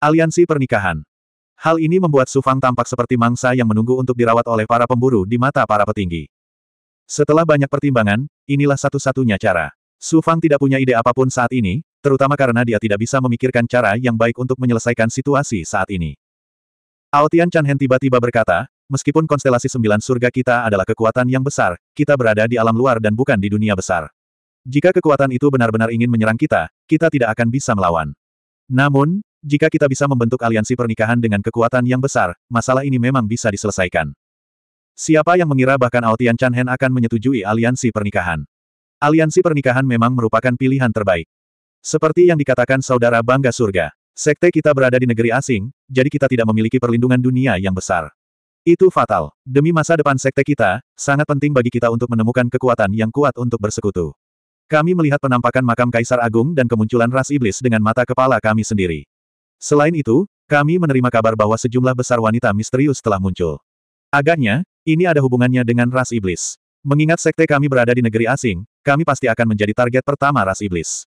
Aliansi Pernikahan Hal ini membuat Sufang tampak seperti mangsa yang menunggu untuk dirawat oleh para pemburu di mata para petinggi. Setelah banyak pertimbangan, inilah satu-satunya cara. Sufang tidak punya ide apapun saat ini, terutama karena dia tidak bisa memikirkan cara yang baik untuk menyelesaikan situasi saat ini. Aotian Chanhen tiba-tiba berkata, meskipun konstelasi sembilan surga kita adalah kekuatan yang besar, kita berada di alam luar dan bukan di dunia besar. Jika kekuatan itu benar-benar ingin menyerang kita, kita tidak akan bisa melawan. Namun, jika kita bisa membentuk aliansi pernikahan dengan kekuatan yang besar, masalah ini memang bisa diselesaikan. Siapa yang mengira bahkan Aotian Hen akan menyetujui aliansi pernikahan? Aliansi pernikahan memang merupakan pilihan terbaik. Seperti yang dikatakan saudara bangga surga, sekte kita berada di negeri asing, jadi kita tidak memiliki perlindungan dunia yang besar. Itu fatal. Demi masa depan sekte kita, sangat penting bagi kita untuk menemukan kekuatan yang kuat untuk bersekutu. Kami melihat penampakan makam Kaisar Agung dan kemunculan ras iblis dengan mata kepala kami sendiri. Selain itu, kami menerima kabar bahwa sejumlah besar wanita misterius telah muncul. Agaknya, ini ada hubungannya dengan ras iblis. Mengingat sekte kami berada di negeri asing, kami pasti akan menjadi target pertama ras iblis.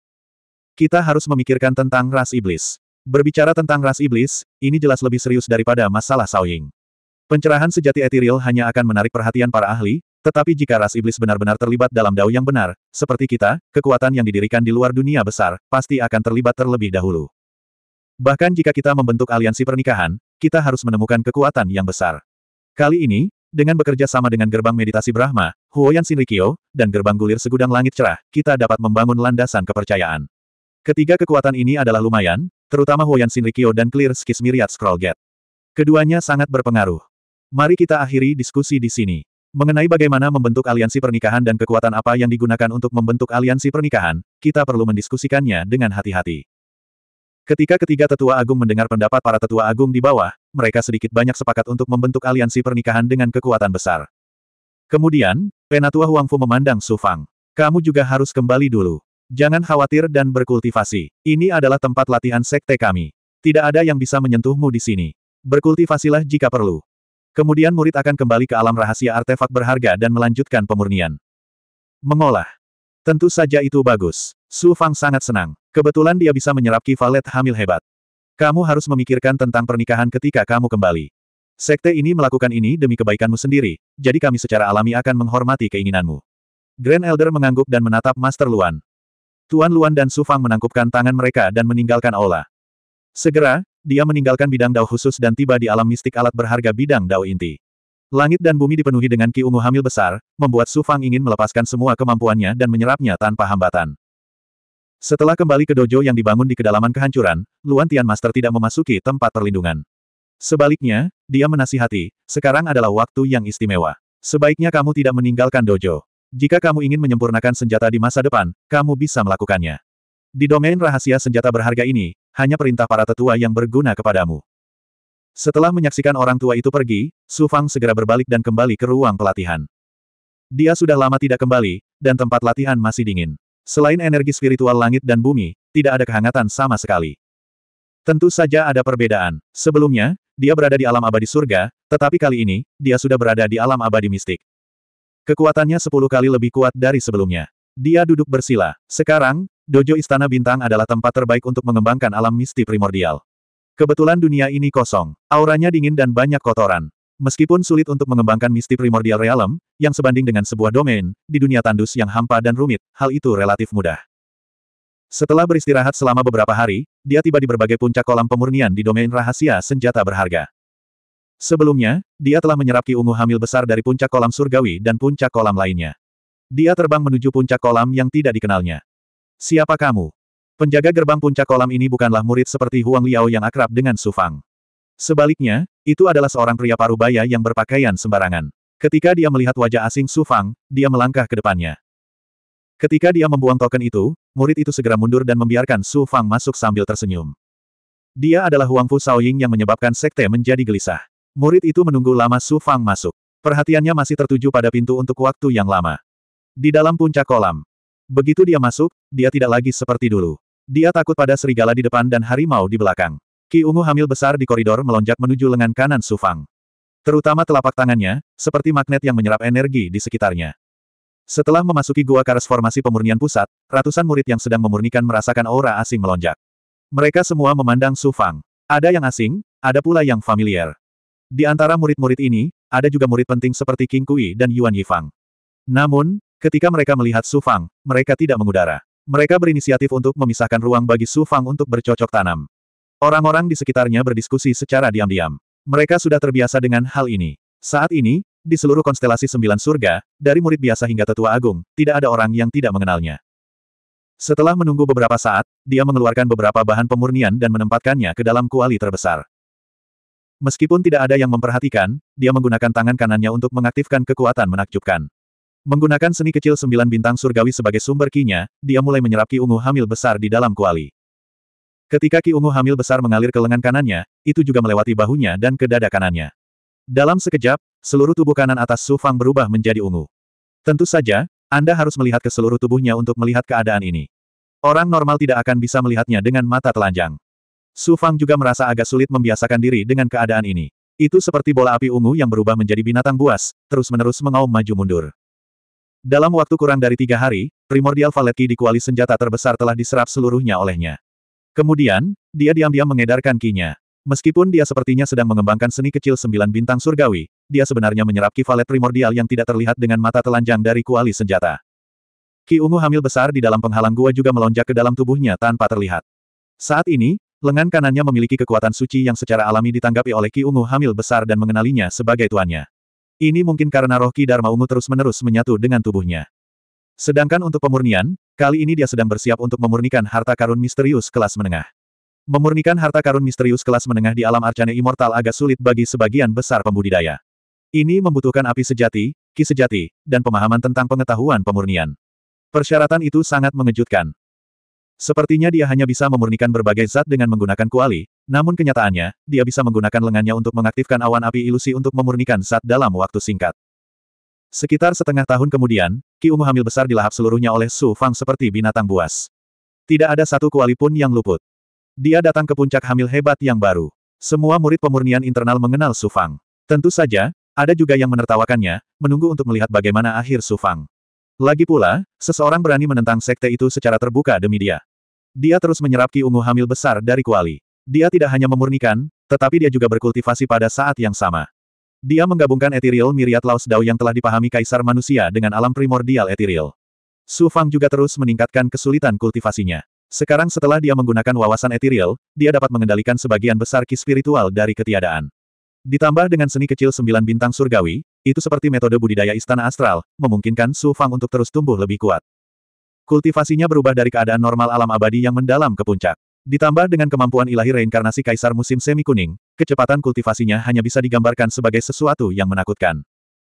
Kita harus memikirkan tentang ras iblis. Berbicara tentang ras iblis, ini jelas lebih serius daripada masalah Saoying. Pencerahan sejati etiril hanya akan menarik perhatian para ahli, tetapi jika ras iblis benar-benar terlibat dalam dao yang benar, seperti kita, kekuatan yang didirikan di luar dunia besar, pasti akan terlibat terlebih dahulu. Bahkan jika kita membentuk aliansi pernikahan, kita harus menemukan kekuatan yang besar. Kali ini, dengan bekerja sama dengan gerbang meditasi Brahma, Huoyan Shinrikyo, dan gerbang gulir segudang langit cerah, kita dapat membangun landasan kepercayaan. Ketiga kekuatan ini adalah lumayan, terutama Huoyan Shinrikyo dan Clear Skis Myriad Scroll Gate. Keduanya sangat berpengaruh. Mari kita akhiri diskusi di sini. Mengenai bagaimana membentuk aliansi pernikahan dan kekuatan apa yang digunakan untuk membentuk aliansi pernikahan, kita perlu mendiskusikannya dengan hati-hati. Ketika ketiga tetua agung mendengar pendapat para tetua agung di bawah, mereka sedikit banyak sepakat untuk membentuk aliansi pernikahan dengan kekuatan besar. Kemudian, Penatua Huangfu memandang Su Fang. Kamu juga harus kembali dulu. Jangan khawatir dan berkultivasi. Ini adalah tempat latihan sekte kami. Tidak ada yang bisa menyentuhmu di sini. Berkultivasilah jika perlu. Kemudian murid akan kembali ke alam rahasia artefak berharga dan melanjutkan pemurnian. Mengolah. Tentu saja itu bagus. Su Fang sangat senang. Kebetulan dia bisa menyerap kivalet hamil hebat. Kamu harus memikirkan tentang pernikahan ketika kamu kembali. Sekte ini melakukan ini demi kebaikanmu sendiri, jadi kami secara alami akan menghormati keinginanmu. Grand Elder mengangguk dan menatap Master Luan. Tuan Luan dan Su Fang menangkupkan tangan mereka dan meninggalkan aula. Segera, dia meninggalkan bidang dao khusus dan tiba di alam mistik alat berharga bidang dao inti. Langit dan bumi dipenuhi dengan Ki Ungu hamil besar, membuat Su Fang ingin melepaskan semua kemampuannya dan menyerapnya tanpa hambatan. Setelah kembali ke dojo yang dibangun di kedalaman kehancuran, Luan Tian Master tidak memasuki tempat perlindungan. Sebaliknya, dia menasihati, sekarang adalah waktu yang istimewa. Sebaiknya kamu tidak meninggalkan dojo. Jika kamu ingin menyempurnakan senjata di masa depan, kamu bisa melakukannya. Di domain rahasia senjata berharga ini, hanya perintah para tetua yang berguna kepadamu. Setelah menyaksikan orang tua itu pergi, Su Fang segera berbalik dan kembali ke ruang pelatihan. Dia sudah lama tidak kembali, dan tempat latihan masih dingin. Selain energi spiritual langit dan bumi, tidak ada kehangatan sama sekali. Tentu saja ada perbedaan. Sebelumnya, dia berada di alam abadi surga, tetapi kali ini, dia sudah berada di alam abadi mistik. Kekuatannya sepuluh kali lebih kuat dari sebelumnya. Dia duduk bersila. Sekarang, Dojo Istana Bintang adalah tempat terbaik untuk mengembangkan alam misti primordial. Kebetulan dunia ini kosong, auranya dingin dan banyak kotoran. Meskipun sulit untuk mengembangkan misti primordial realm, yang sebanding dengan sebuah domain, di dunia tandus yang hampa dan rumit, hal itu relatif mudah. Setelah beristirahat selama beberapa hari, dia tiba di berbagai puncak kolam pemurnian di domain rahasia senjata berharga. Sebelumnya, dia telah menyerap ki ungu hamil besar dari puncak kolam surgawi dan puncak kolam lainnya. Dia terbang menuju puncak kolam yang tidak dikenalnya. Siapa kamu? Penjaga gerbang puncak kolam ini bukanlah murid seperti Huang Liao yang akrab dengan Su Fang. Sebaliknya, itu adalah seorang pria parubaya yang berpakaian sembarangan. Ketika dia melihat wajah asing Su Fang, dia melangkah ke depannya. Ketika dia membuang token itu, murid itu segera mundur dan membiarkan Su Fang masuk sambil tersenyum. Dia adalah Huang Fu Saoying yang menyebabkan sekte menjadi gelisah. Murid itu menunggu lama Su Fang masuk. Perhatiannya masih tertuju pada pintu untuk waktu yang lama. Di dalam puncak kolam. Begitu dia masuk, dia tidak lagi seperti dulu. Dia takut pada serigala di depan dan harimau di belakang. Ki ungu hamil besar di koridor melonjak menuju lengan kanan Sufang. Terutama telapak tangannya, seperti magnet yang menyerap energi di sekitarnya. Setelah memasuki gua karas formasi pemurnian pusat, ratusan murid yang sedang memurnikan merasakan aura asing melonjak. Mereka semua memandang Sufang. Ada yang asing, ada pula yang familiar. Di antara murid-murid ini, ada juga murid penting seperti King Kui dan Yuan Yifang. Namun, ketika mereka melihat Sufang, mereka tidak mengudara. Mereka berinisiatif untuk memisahkan ruang bagi Su Fang untuk bercocok tanam. Orang-orang di sekitarnya berdiskusi secara diam-diam. Mereka sudah terbiasa dengan hal ini. Saat ini, di seluruh konstelasi sembilan surga, dari murid biasa hingga tetua agung, tidak ada orang yang tidak mengenalnya. Setelah menunggu beberapa saat, dia mengeluarkan beberapa bahan pemurnian dan menempatkannya ke dalam kuali terbesar. Meskipun tidak ada yang memperhatikan, dia menggunakan tangan kanannya untuk mengaktifkan kekuatan menakjubkan. Menggunakan seni kecil sembilan bintang surgawi sebagai sumber kinya, dia mulai menyerap ki ungu hamil besar di dalam kuali. Ketika ki ungu hamil besar mengalir ke lengan kanannya, itu juga melewati bahunya dan ke dada kanannya. Dalam sekejap, seluruh tubuh kanan atas Su Fang berubah menjadi ungu. Tentu saja, Anda harus melihat ke seluruh tubuhnya untuk melihat keadaan ini. Orang normal tidak akan bisa melihatnya dengan mata telanjang. Su Fang juga merasa agak sulit membiasakan diri dengan keadaan ini. Itu seperti bola api ungu yang berubah menjadi binatang buas, terus-menerus mengaum maju mundur. Dalam waktu kurang dari tiga hari, primordial Valetki di kuali senjata terbesar telah diserap seluruhnya olehnya. Kemudian, dia diam-diam mengedarkan kinya. Meskipun dia sepertinya sedang mengembangkan seni kecil sembilan bintang surgawi, dia sebenarnya menyerap ki valet primordial yang tidak terlihat dengan mata telanjang dari kuali senjata. Ki ungu hamil besar di dalam penghalang gua juga melonjak ke dalam tubuhnya tanpa terlihat. Saat ini, lengan kanannya memiliki kekuatan suci yang secara alami ditanggapi oleh ki ungu hamil besar dan mengenalinya sebagai tuannya. Ini mungkin karena roh Ki Dharma Ungu terus-menerus menyatu dengan tubuhnya. Sedangkan untuk pemurnian, kali ini dia sedang bersiap untuk memurnikan harta karun misterius kelas menengah. Memurnikan harta karun misterius kelas menengah di alam arcane immortal agak sulit bagi sebagian besar pembudidaya. Ini membutuhkan api sejati, ki sejati, dan pemahaman tentang pengetahuan pemurnian. Persyaratan itu sangat mengejutkan. Sepertinya dia hanya bisa memurnikan berbagai zat dengan menggunakan kuali, namun kenyataannya, dia bisa menggunakan lengannya untuk mengaktifkan awan api ilusi untuk memurnikan zat dalam waktu singkat. Sekitar setengah tahun kemudian, Ki Ungu hamil besar dilahap seluruhnya oleh Su Fang seperti binatang buas. Tidak ada satu kuali pun yang luput. Dia datang ke puncak hamil hebat yang baru. Semua murid pemurnian internal mengenal Su Fang. Tentu saja, ada juga yang menertawakannya, menunggu untuk melihat bagaimana akhir Su Fang. Lagi pula, seseorang berani menentang sekte itu secara terbuka demi dia. Dia terus menyerap ki ungu hamil besar dari kuali. Dia tidak hanya memurnikan, tetapi dia juga berkultivasi pada saat yang sama. Dia menggabungkan etiril miriat Laos Dao yang telah dipahami kaisar manusia dengan alam primordial etiril. Su Fang juga terus meningkatkan kesulitan kultivasinya. Sekarang setelah dia menggunakan wawasan etiril, dia dapat mengendalikan sebagian besar ki spiritual dari ketiadaan. Ditambah dengan seni kecil sembilan bintang surgawi, itu seperti metode budidaya istana astral, memungkinkan Su Fang untuk terus tumbuh lebih kuat. Kultivasinya berubah dari keadaan normal alam abadi yang mendalam ke puncak. Ditambah dengan kemampuan ilahi reinkarnasi kaisar musim semi kuning, kecepatan kultivasinya hanya bisa digambarkan sebagai sesuatu yang menakutkan.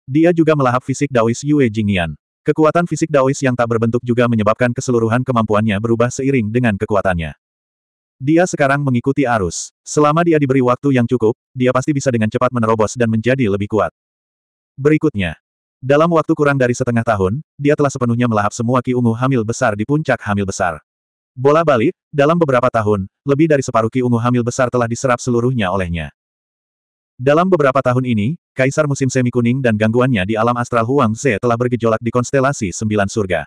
Dia juga melahap fisik Daois Yue Jingyan. Kekuatan fisik Daois yang tak berbentuk juga menyebabkan keseluruhan kemampuannya berubah seiring dengan kekuatannya. Dia sekarang mengikuti arus. Selama dia diberi waktu yang cukup, dia pasti bisa dengan cepat menerobos dan menjadi lebih kuat. Berikutnya, dalam waktu kurang dari setengah tahun, dia telah sepenuhnya melahap semua Ki Ungu hamil besar di puncak hamil besar. Bola balik, dalam beberapa tahun, lebih dari separuh Ki Ungu hamil besar telah diserap seluruhnya olehnya. Dalam beberapa tahun ini, Kaisar Musim Semi Kuning dan gangguannya di alam astral Huang Ze telah bergejolak di konstelasi Sembilan Surga.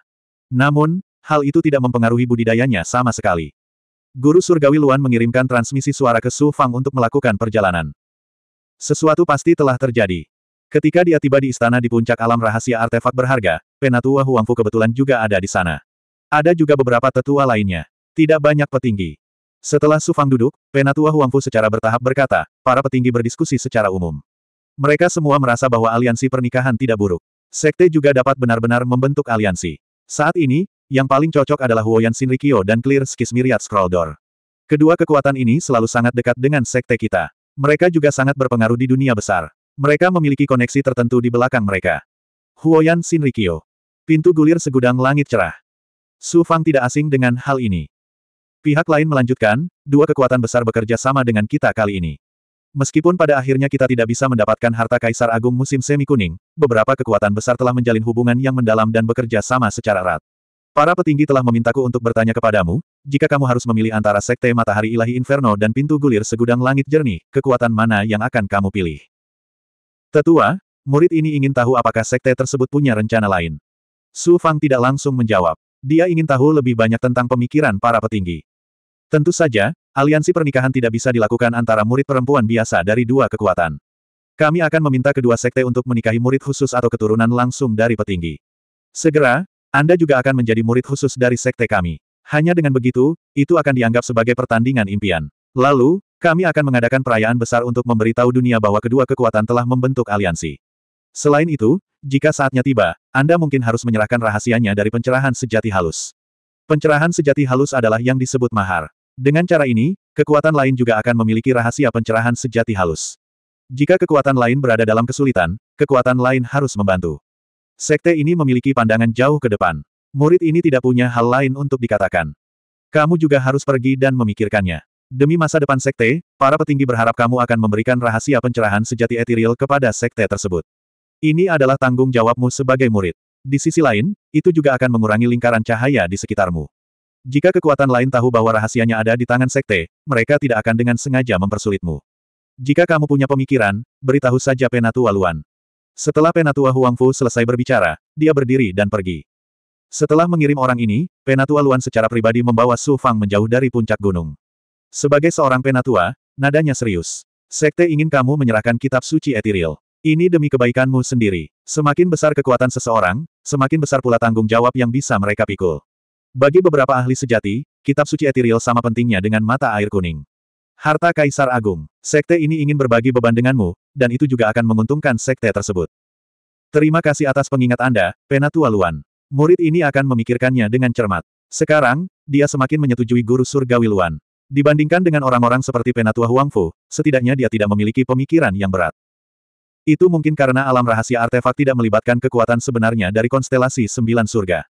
Namun, hal itu tidak mempengaruhi budidayanya sama sekali. Guru Surgawi Luan mengirimkan transmisi suara ke Su Fang untuk melakukan perjalanan. Sesuatu pasti telah terjadi. Ketika dia tiba di istana di puncak alam rahasia artefak berharga, Penatua Huangfu kebetulan juga ada di sana. Ada juga beberapa tetua lainnya. Tidak banyak petinggi. Setelah Sufang duduk, Penatua Huangfu secara bertahap berkata, para petinggi berdiskusi secara umum. Mereka semua merasa bahwa aliansi pernikahan tidak buruk. Sekte juga dapat benar-benar membentuk aliansi. Saat ini, yang paling cocok adalah Huoyan Shinrikyo dan Clear Skismiriat Door. Kedua kekuatan ini selalu sangat dekat dengan sekte kita. Mereka juga sangat berpengaruh di dunia besar. Mereka memiliki koneksi tertentu di belakang mereka. Huoyan Shinrikyo. Pintu gulir segudang langit cerah. Su Fang tidak asing dengan hal ini. Pihak lain melanjutkan, dua kekuatan besar bekerja sama dengan kita kali ini. Meskipun pada akhirnya kita tidak bisa mendapatkan harta Kaisar Agung musim semi kuning, beberapa kekuatan besar telah menjalin hubungan yang mendalam dan bekerja sama secara erat. Para petinggi telah memintaku untuk bertanya kepadamu, jika kamu harus memilih antara Sekte Matahari Ilahi Inferno dan Pintu Gulir Segudang Langit Jernih, kekuatan mana yang akan kamu pilih? Tetua, murid ini ingin tahu apakah sekte tersebut punya rencana lain. Su Fang tidak langsung menjawab. Dia ingin tahu lebih banyak tentang pemikiran para petinggi. Tentu saja, aliansi pernikahan tidak bisa dilakukan antara murid perempuan biasa dari dua kekuatan. Kami akan meminta kedua sekte untuk menikahi murid khusus atau keturunan langsung dari petinggi. Segera, Anda juga akan menjadi murid khusus dari sekte kami. Hanya dengan begitu, itu akan dianggap sebagai pertandingan impian. Lalu, kami akan mengadakan perayaan besar untuk memberitahu dunia bahwa kedua kekuatan telah membentuk aliansi. Selain itu, jika saatnya tiba, Anda mungkin harus menyerahkan rahasianya dari pencerahan sejati halus. Pencerahan sejati halus adalah yang disebut mahar. Dengan cara ini, kekuatan lain juga akan memiliki rahasia pencerahan sejati halus. Jika kekuatan lain berada dalam kesulitan, kekuatan lain harus membantu. Sekte ini memiliki pandangan jauh ke depan. Murid ini tidak punya hal lain untuk dikatakan. Kamu juga harus pergi dan memikirkannya. Demi masa depan sekte, para petinggi berharap kamu akan memberikan rahasia pencerahan sejati etiril kepada sekte tersebut. Ini adalah tanggung jawabmu sebagai murid. Di sisi lain, itu juga akan mengurangi lingkaran cahaya di sekitarmu. Jika kekuatan lain tahu bahwa rahasianya ada di tangan sekte, mereka tidak akan dengan sengaja mempersulitmu. Jika kamu punya pemikiran, beritahu saja Penatua Luan. Setelah Penatua Huangfu selesai berbicara, dia berdiri dan pergi. Setelah mengirim orang ini, Penatua Luan secara pribadi membawa Su Fang menjauh dari puncak gunung. Sebagai seorang penatua, nadanya serius. Sekte ingin kamu menyerahkan kitab suci etiril. Ini demi kebaikanmu sendiri. Semakin besar kekuatan seseorang, semakin besar pula tanggung jawab yang bisa mereka pikul. Bagi beberapa ahli sejati, kitab suci etiril sama pentingnya dengan mata air kuning. Harta Kaisar Agung. Sekte ini ingin berbagi beban denganmu, dan itu juga akan menguntungkan sekte tersebut. Terima kasih atas pengingat Anda, Penatua Luan. Murid ini akan memikirkannya dengan cermat. Sekarang, dia semakin menyetujui guru surgawi Luan. Dibandingkan dengan orang-orang seperti Penatua Huangfu, setidaknya dia tidak memiliki pemikiran yang berat. Itu mungkin karena alam rahasia artefak tidak melibatkan kekuatan sebenarnya dari konstelasi sembilan surga.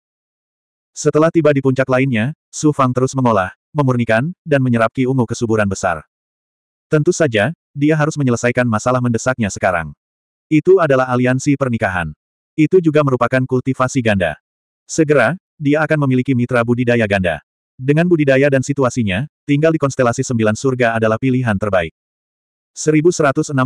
Setelah tiba di puncak lainnya, Su Fang terus mengolah, memurnikan, dan menyerap ki ungu kesuburan besar. Tentu saja, dia harus menyelesaikan masalah mendesaknya sekarang. Itu adalah aliansi pernikahan. Itu juga merupakan kultivasi ganda. Segera, dia akan memiliki mitra budidaya ganda. Dengan budidaya dan situasinya, tinggal di konstelasi sembilan surga adalah pilihan terbaik. 1162.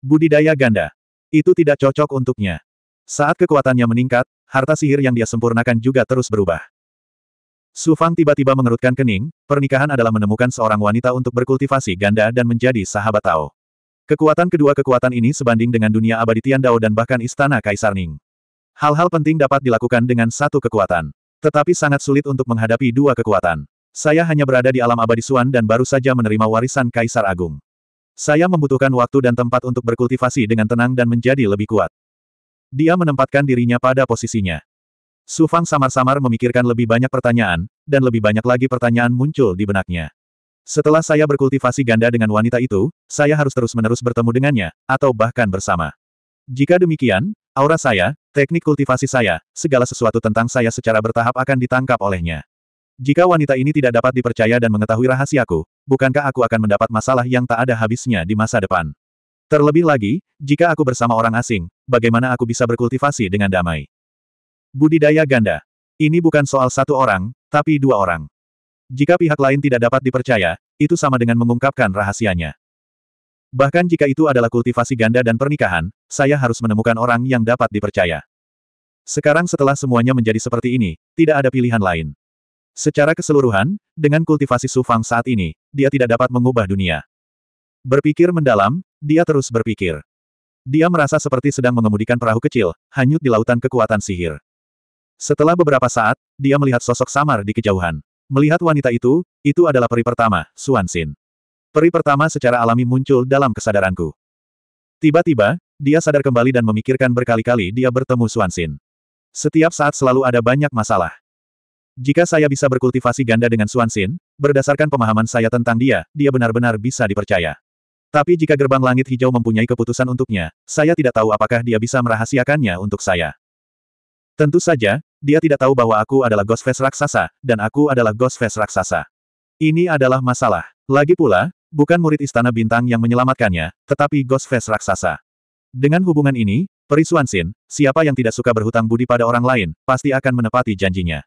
Budidaya ganda. Itu tidak cocok untuknya. Saat kekuatannya meningkat, harta sihir yang dia sempurnakan juga terus berubah. Su Fang tiba-tiba mengerutkan kening, pernikahan adalah menemukan seorang wanita untuk berkultivasi ganda dan menjadi sahabat Tao. Kekuatan kedua kekuatan ini sebanding dengan dunia abadi Tian Dao dan bahkan istana Kaisar Ning. Hal-hal penting dapat dilakukan dengan satu kekuatan. Tetapi sangat sulit untuk menghadapi dua kekuatan. Saya hanya berada di alam abadi Suan dan baru saja menerima warisan Kaisar Agung. Saya membutuhkan waktu dan tempat untuk berkultivasi dengan tenang dan menjadi lebih kuat. Dia menempatkan dirinya pada posisinya. Su Fang samar-samar memikirkan lebih banyak pertanyaan, dan lebih banyak lagi pertanyaan muncul di benaknya. Setelah saya berkultivasi ganda dengan wanita itu, saya harus terus-menerus bertemu dengannya, atau bahkan bersama. Jika demikian, aura saya, Teknik kultivasi saya, segala sesuatu tentang saya secara bertahap akan ditangkap olehnya. Jika wanita ini tidak dapat dipercaya dan mengetahui rahasiaku, bukankah aku akan mendapat masalah yang tak ada habisnya di masa depan? Terlebih lagi, jika aku bersama orang asing, bagaimana aku bisa berkultivasi dengan damai? Budidaya ganda. Ini bukan soal satu orang, tapi dua orang. Jika pihak lain tidak dapat dipercaya, itu sama dengan mengungkapkan rahasianya. Bahkan jika itu adalah kultivasi ganda dan pernikahan, saya harus menemukan orang yang dapat dipercaya. Sekarang setelah semuanya menjadi seperti ini, tidak ada pilihan lain. Secara keseluruhan, dengan kultivasi Sufang saat ini, dia tidak dapat mengubah dunia. Berpikir mendalam, dia terus berpikir. Dia merasa seperti sedang mengemudikan perahu kecil, hanyut di lautan kekuatan sihir. Setelah beberapa saat, dia melihat sosok samar di kejauhan. Melihat wanita itu, itu adalah peri pertama, Suan Peri pertama secara alami muncul dalam kesadaranku. Tiba-tiba, dia sadar kembali dan memikirkan berkali-kali dia bertemu Suansin. Setiap saat selalu ada banyak masalah. Jika saya bisa berkultivasi ganda dengan Suansin, berdasarkan pemahaman saya tentang dia, dia benar-benar bisa dipercaya. Tapi jika gerbang langit hijau mempunyai keputusan untuknya, saya tidak tahu apakah dia bisa merahasiakannya untuk saya. Tentu saja, dia tidak tahu bahwa aku adalah Ghost Face Raksasa, dan aku adalah Ghost Face Raksasa. Ini adalah masalah. Lagi pula, Bukan murid Istana Bintang yang menyelamatkannya, tetapi Ghost Face Raksasa. Dengan hubungan ini, Perisuan Sin, siapa yang tidak suka berhutang budi pada orang lain, pasti akan menepati janjinya.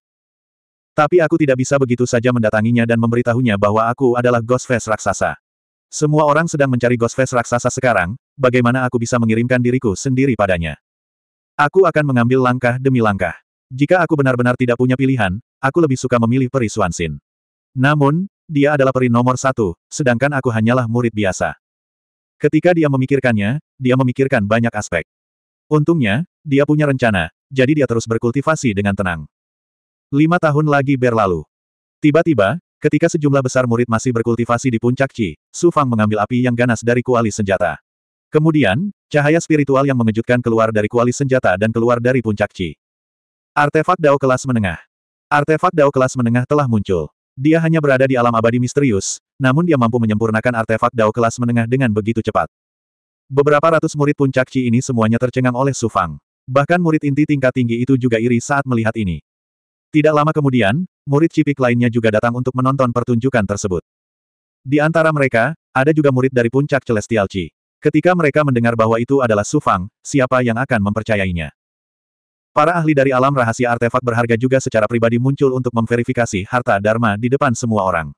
Tapi aku tidak bisa begitu saja mendatanginya dan memberitahunya bahwa aku adalah Ghost Face Raksasa. Semua orang sedang mencari Ghost Face Raksasa sekarang, bagaimana aku bisa mengirimkan diriku sendiri padanya. Aku akan mengambil langkah demi langkah. Jika aku benar-benar tidak punya pilihan, aku lebih suka memilih Perisuan Sin. Namun, dia adalah peri nomor satu, sedangkan aku hanyalah murid biasa. Ketika dia memikirkannya, dia memikirkan banyak aspek. Untungnya, dia punya rencana, jadi dia terus berkultivasi dengan tenang. Lima tahun lagi berlalu. Tiba-tiba, ketika sejumlah besar murid masih berkultivasi di puncak Qi, Su Fang mengambil api yang ganas dari kuali senjata. Kemudian, cahaya spiritual yang mengejutkan keluar dari kuali senjata dan keluar dari puncak Qi. Artefak Dao kelas menengah. Artefak Dao kelas menengah telah muncul. Dia hanya berada di alam abadi misterius, namun dia mampu menyempurnakan artefak Dao kelas menengah dengan begitu cepat. Beberapa ratus murid puncak Qi ini semuanya tercengang oleh Su Fang. Bahkan murid inti tingkat tinggi itu juga iri saat melihat ini. Tidak lama kemudian, murid cipik lainnya juga datang untuk menonton pertunjukan tersebut. Di antara mereka, ada juga murid dari puncak Celestial Qi. Ketika mereka mendengar bahwa itu adalah Su Fang, siapa yang akan mempercayainya? Para ahli dari alam rahasia artefak berharga juga secara pribadi muncul untuk memverifikasi harta Dharma di depan semua orang.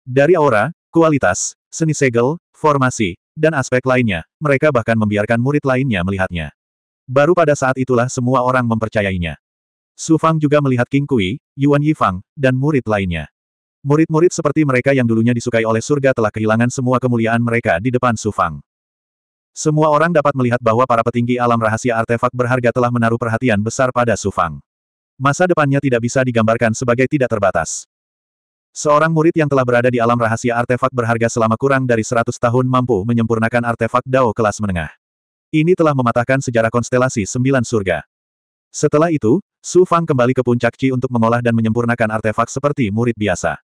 Dari aura, kualitas, seni segel, formasi, dan aspek lainnya, mereka bahkan membiarkan murid lainnya melihatnya. Baru pada saat itulah semua orang mempercayainya. Su Fang juga melihat King Kui, Yuan Yifang, dan murid lainnya. Murid-murid seperti mereka yang dulunya disukai oleh surga telah kehilangan semua kemuliaan mereka di depan Su Fang. Semua orang dapat melihat bahwa para petinggi alam rahasia artefak berharga telah menaruh perhatian besar pada Sufang. Masa depannya tidak bisa digambarkan sebagai tidak terbatas. Seorang murid yang telah berada di alam rahasia artefak berharga selama kurang dari 100 tahun mampu menyempurnakan artefak Dao kelas menengah. Ini telah mematahkan sejarah konstelasi sembilan surga. Setelah itu, Su Fang kembali ke puncak Qi untuk mengolah dan menyempurnakan artefak seperti murid biasa.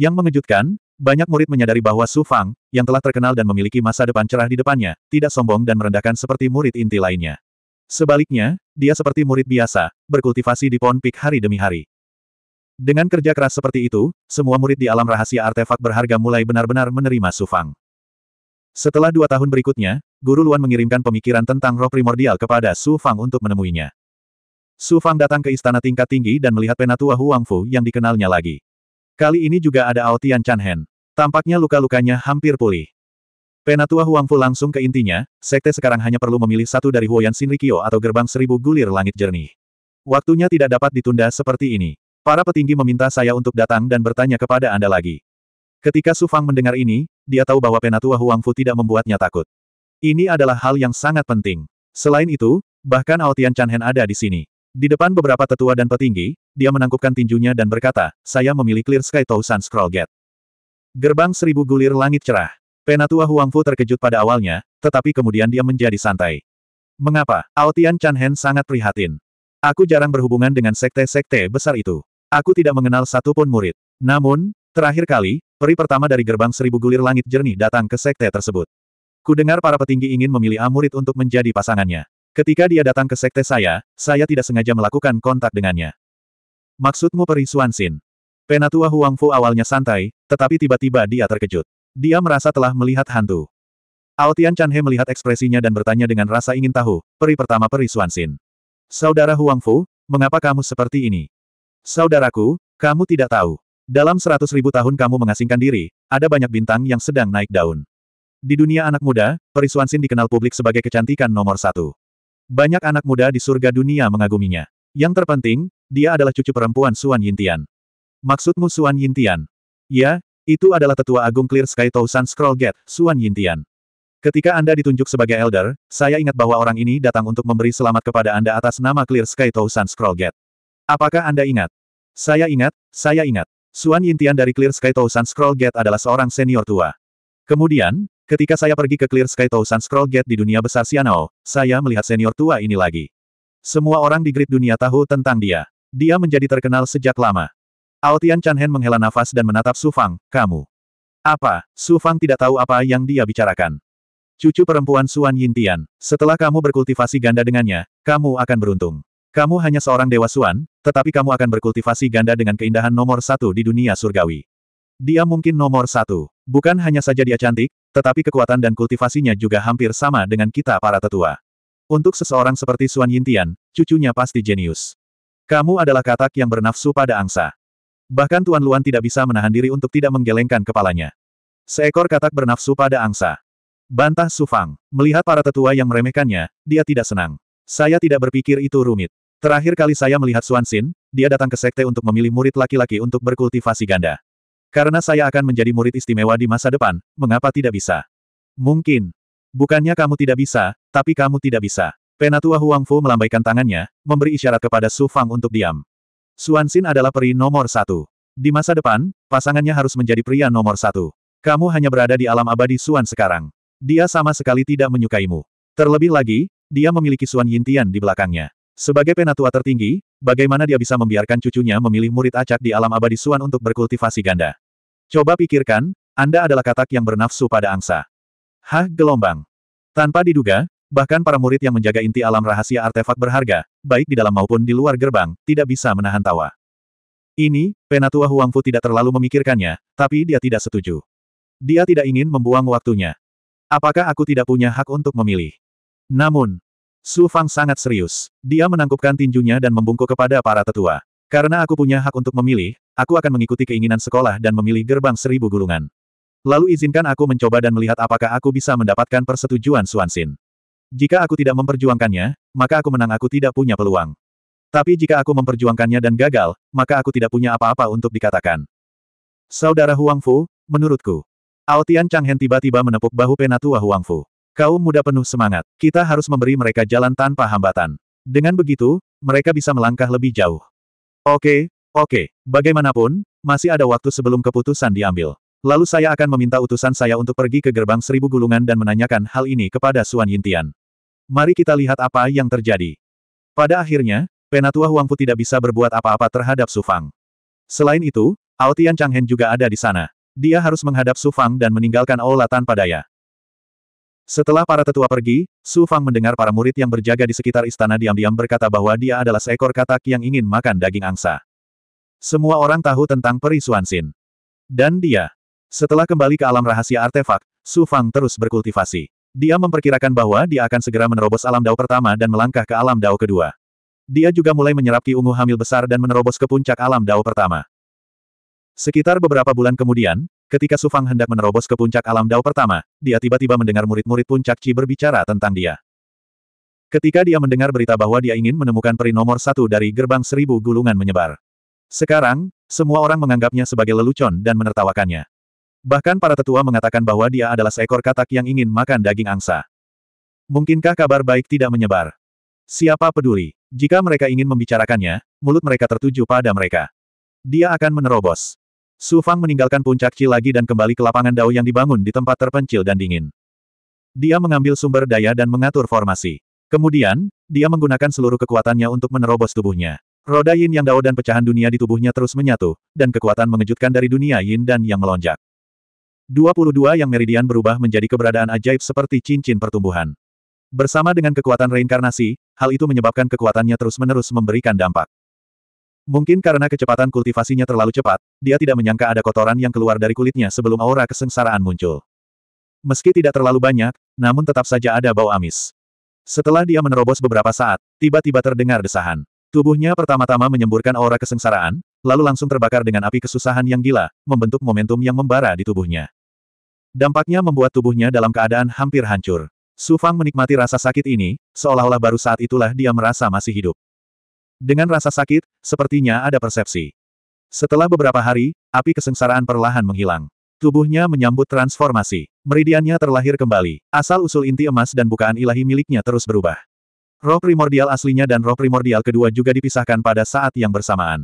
Yang mengejutkan, banyak murid menyadari bahwa Su Fang, yang telah terkenal dan memiliki masa depan cerah di depannya, tidak sombong dan merendahkan seperti murid inti lainnya. Sebaliknya, dia seperti murid biasa, berkultivasi di Pond Pik hari demi hari. Dengan kerja keras seperti itu, semua murid di alam rahasia artefak berharga mulai benar-benar menerima Su Fang. Setelah dua tahun berikutnya, Guru Luan mengirimkan pemikiran tentang roh primordial kepada Su Fang untuk menemuinya. Su Fang datang ke istana tingkat tinggi dan melihat penatua Huangfu yang dikenalnya lagi. Kali ini juga ada Ao Tian Chanhen. Tampaknya luka-lukanya hampir pulih. Penatua Huangfu langsung ke intinya, sekte sekarang hanya perlu memilih satu dari Huoyan Shinrikyo atau gerbang seribu gulir langit jernih. Waktunya tidak dapat ditunda seperti ini. Para petinggi meminta saya untuk datang dan bertanya kepada Anda lagi. Ketika Su Fang mendengar ini, dia tahu bahwa Penatua Huangfu tidak membuatnya takut. Ini adalah hal yang sangat penting. Selain itu, bahkan Ao Tian Chanhen ada di sini. Di depan beberapa tetua dan petinggi, dia menangkupkan tinjunya dan berkata, saya memilih Clear Sky Sun Scroll Gate. Gerbang seribu gulir langit cerah. Penatua Huangfu terkejut pada awalnya, tetapi kemudian dia menjadi santai. Mengapa? Aotian Chanhen sangat prihatin. Aku jarang berhubungan dengan sekte-sekte besar itu. Aku tidak mengenal satupun murid. Namun, terakhir kali, peri pertama dari gerbang seribu gulir langit jernih datang ke sekte tersebut. Kudengar para petinggi ingin memilih A untuk menjadi pasangannya. Ketika dia datang ke sekte saya, saya tidak sengaja melakukan kontak dengannya. Maksudmu peri Suansin? Penatua Huangfu awalnya santai, tetapi tiba-tiba dia terkejut. Dia merasa telah melihat hantu. Aotian Chanhe melihat ekspresinya dan bertanya dengan rasa ingin tahu, peri pertama peri Suansin. Saudara Huangfu, mengapa kamu seperti ini? Saudaraku, kamu tidak tahu. Dalam seratus ribu tahun kamu mengasingkan diri, ada banyak bintang yang sedang naik daun. Di dunia anak muda, Peri Suansin dikenal publik sebagai kecantikan nomor satu. Banyak anak muda di surga dunia mengaguminya. Yang terpenting, dia adalah cucu perempuan Suan Yintian. Maksudmu Suan Yintian? Ya, itu adalah tetua agung Clear Sky Tausan Scroll Gate, Suan Yintian. Ketika Anda ditunjuk sebagai elder, saya ingat bahwa orang ini datang untuk memberi selamat kepada Anda atas nama Clear Sky Tausan Scroll Gate. Apakah Anda ingat? Saya ingat, saya ingat. Suan Yintian dari Clear Sky Tausan Scroll Gate adalah seorang senior tua. Kemudian, Ketika saya pergi ke Clear Sky Thousand Scroll Gate di dunia besar Sianao, saya melihat senior tua ini lagi. Semua orang di grid dunia tahu tentang dia. Dia menjadi terkenal sejak lama. Aotian Chanhen menghela nafas dan menatap Su Fang. kamu. Apa? Su Fang tidak tahu apa yang dia bicarakan. Cucu perempuan Suan Yintian, setelah kamu berkultivasi ganda dengannya, kamu akan beruntung. Kamu hanya seorang dewa Suan, tetapi kamu akan berkultivasi ganda dengan keindahan nomor satu di dunia surgawi. Dia mungkin nomor satu. Bukan hanya saja dia cantik, tetapi kekuatan dan kultivasinya juga hampir sama dengan kita para tetua. Untuk seseorang seperti Suan Yintian, cucunya pasti jenius. Kamu adalah katak yang bernafsu pada angsa. Bahkan Tuan Luan tidak bisa menahan diri untuk tidak menggelengkan kepalanya. Seekor katak bernafsu pada angsa. Bantah Sufang. Melihat para tetua yang meremehkannya, dia tidak senang. Saya tidak berpikir itu rumit. Terakhir kali saya melihat Suan Xin, dia datang ke sekte untuk memilih murid laki-laki untuk berkultivasi ganda. Karena saya akan menjadi murid istimewa di masa depan, mengapa tidak bisa? Mungkin. Bukannya kamu tidak bisa, tapi kamu tidak bisa. Penatua Huang Fu melambaikan tangannya, memberi isyarat kepada Su Fang untuk diam. Suansin adalah peri nomor satu. Di masa depan, pasangannya harus menjadi pria nomor satu. Kamu hanya berada di alam abadi Suan sekarang. Dia sama sekali tidak menyukaimu. Terlebih lagi, dia memiliki Suan Yintian di belakangnya. Sebagai penatua tertinggi, Bagaimana dia bisa membiarkan cucunya memilih murid acak di alam abadi Suan untuk berkultivasi ganda? Coba pikirkan, Anda adalah katak yang bernafsu pada angsa. Hah, gelombang. Tanpa diduga, bahkan para murid yang menjaga inti alam rahasia artefak berharga, baik di dalam maupun di luar gerbang, tidak bisa menahan tawa. Ini, Penatua Fu tidak terlalu memikirkannya, tapi dia tidak setuju. Dia tidak ingin membuang waktunya. Apakah aku tidak punya hak untuk memilih? Namun, Su Fang sangat serius. Dia menangkupkan tinjunya dan membungkuk kepada para tetua. Karena aku punya hak untuk memilih, aku akan mengikuti keinginan sekolah dan memilih gerbang seribu gulungan. Lalu izinkan aku mencoba dan melihat apakah aku bisa mendapatkan persetujuan Suansin. Jika aku tidak memperjuangkannya, maka aku menang aku tidak punya peluang. Tapi jika aku memperjuangkannya dan gagal, maka aku tidak punya apa-apa untuk dikatakan. Saudara Huang Fu, menurutku. Ao Tian Changhen tiba-tiba menepuk bahu penatua Huang Fu. Kau muda penuh semangat. Kita harus memberi mereka jalan tanpa hambatan. Dengan begitu, mereka bisa melangkah lebih jauh. Oke, oke. Bagaimanapun, masih ada waktu sebelum keputusan diambil. Lalu saya akan meminta utusan saya untuk pergi ke gerbang seribu gulungan dan menanyakan hal ini kepada Suan Yintian. Mari kita lihat apa yang terjadi. Pada akhirnya, Penatua Huangfu tidak bisa berbuat apa-apa terhadap Sufang. Selain itu, Aotian Changhen juga ada di sana. Dia harus menghadap Sufang dan meninggalkan Aula tanpa daya. Setelah para tetua pergi, Su Fang mendengar para murid yang berjaga di sekitar istana diam-diam berkata bahwa dia adalah seekor katak yang ingin makan daging angsa. Semua orang tahu tentang perisuan Sin. Dan dia. Setelah kembali ke alam rahasia artefak, Su Fang terus berkultivasi. Dia memperkirakan bahwa dia akan segera menerobos alam dao pertama dan melangkah ke alam dao kedua. Dia juga mulai menyerap ki ungu hamil besar dan menerobos ke puncak alam dao pertama. Sekitar beberapa bulan kemudian, Ketika Sufang hendak menerobos ke puncak alam dao pertama, dia tiba-tiba mendengar murid-murid puncak Ci berbicara tentang dia. Ketika dia mendengar berita bahwa dia ingin menemukan peri nomor satu dari gerbang seribu gulungan menyebar. Sekarang, semua orang menganggapnya sebagai lelucon dan menertawakannya. Bahkan para tetua mengatakan bahwa dia adalah seekor katak yang ingin makan daging angsa. Mungkinkah kabar baik tidak menyebar? Siapa peduli? Jika mereka ingin membicarakannya, mulut mereka tertuju pada mereka. Dia akan menerobos. Su Fang meninggalkan puncak Qi lagi dan kembali ke lapangan Dao yang dibangun di tempat terpencil dan dingin. Dia mengambil sumber daya dan mengatur formasi. Kemudian, dia menggunakan seluruh kekuatannya untuk menerobos tubuhnya. Roda yin yang dao dan pecahan dunia di tubuhnya terus menyatu, dan kekuatan mengejutkan dari dunia yin dan yang melonjak. 22 yang meridian berubah menjadi keberadaan ajaib seperti cincin pertumbuhan. Bersama dengan kekuatan reinkarnasi, hal itu menyebabkan kekuatannya terus-menerus memberikan dampak. Mungkin karena kecepatan kultivasinya terlalu cepat, dia tidak menyangka ada kotoran yang keluar dari kulitnya sebelum aura kesengsaraan muncul. Meski tidak terlalu banyak, namun tetap saja ada bau amis. Setelah dia menerobos beberapa saat, tiba-tiba terdengar desahan. Tubuhnya pertama-tama menyemburkan aura kesengsaraan, lalu langsung terbakar dengan api kesusahan yang gila, membentuk momentum yang membara di tubuhnya. Dampaknya membuat tubuhnya dalam keadaan hampir hancur. Su Fang menikmati rasa sakit ini, seolah-olah baru saat itulah dia merasa masih hidup. Dengan rasa sakit, sepertinya ada persepsi. Setelah beberapa hari, api kesengsaraan perlahan menghilang. Tubuhnya menyambut transformasi. Meridiannya terlahir kembali. Asal-usul inti emas dan bukaan ilahi miliknya terus berubah. Roh primordial aslinya dan roh primordial kedua juga dipisahkan pada saat yang bersamaan.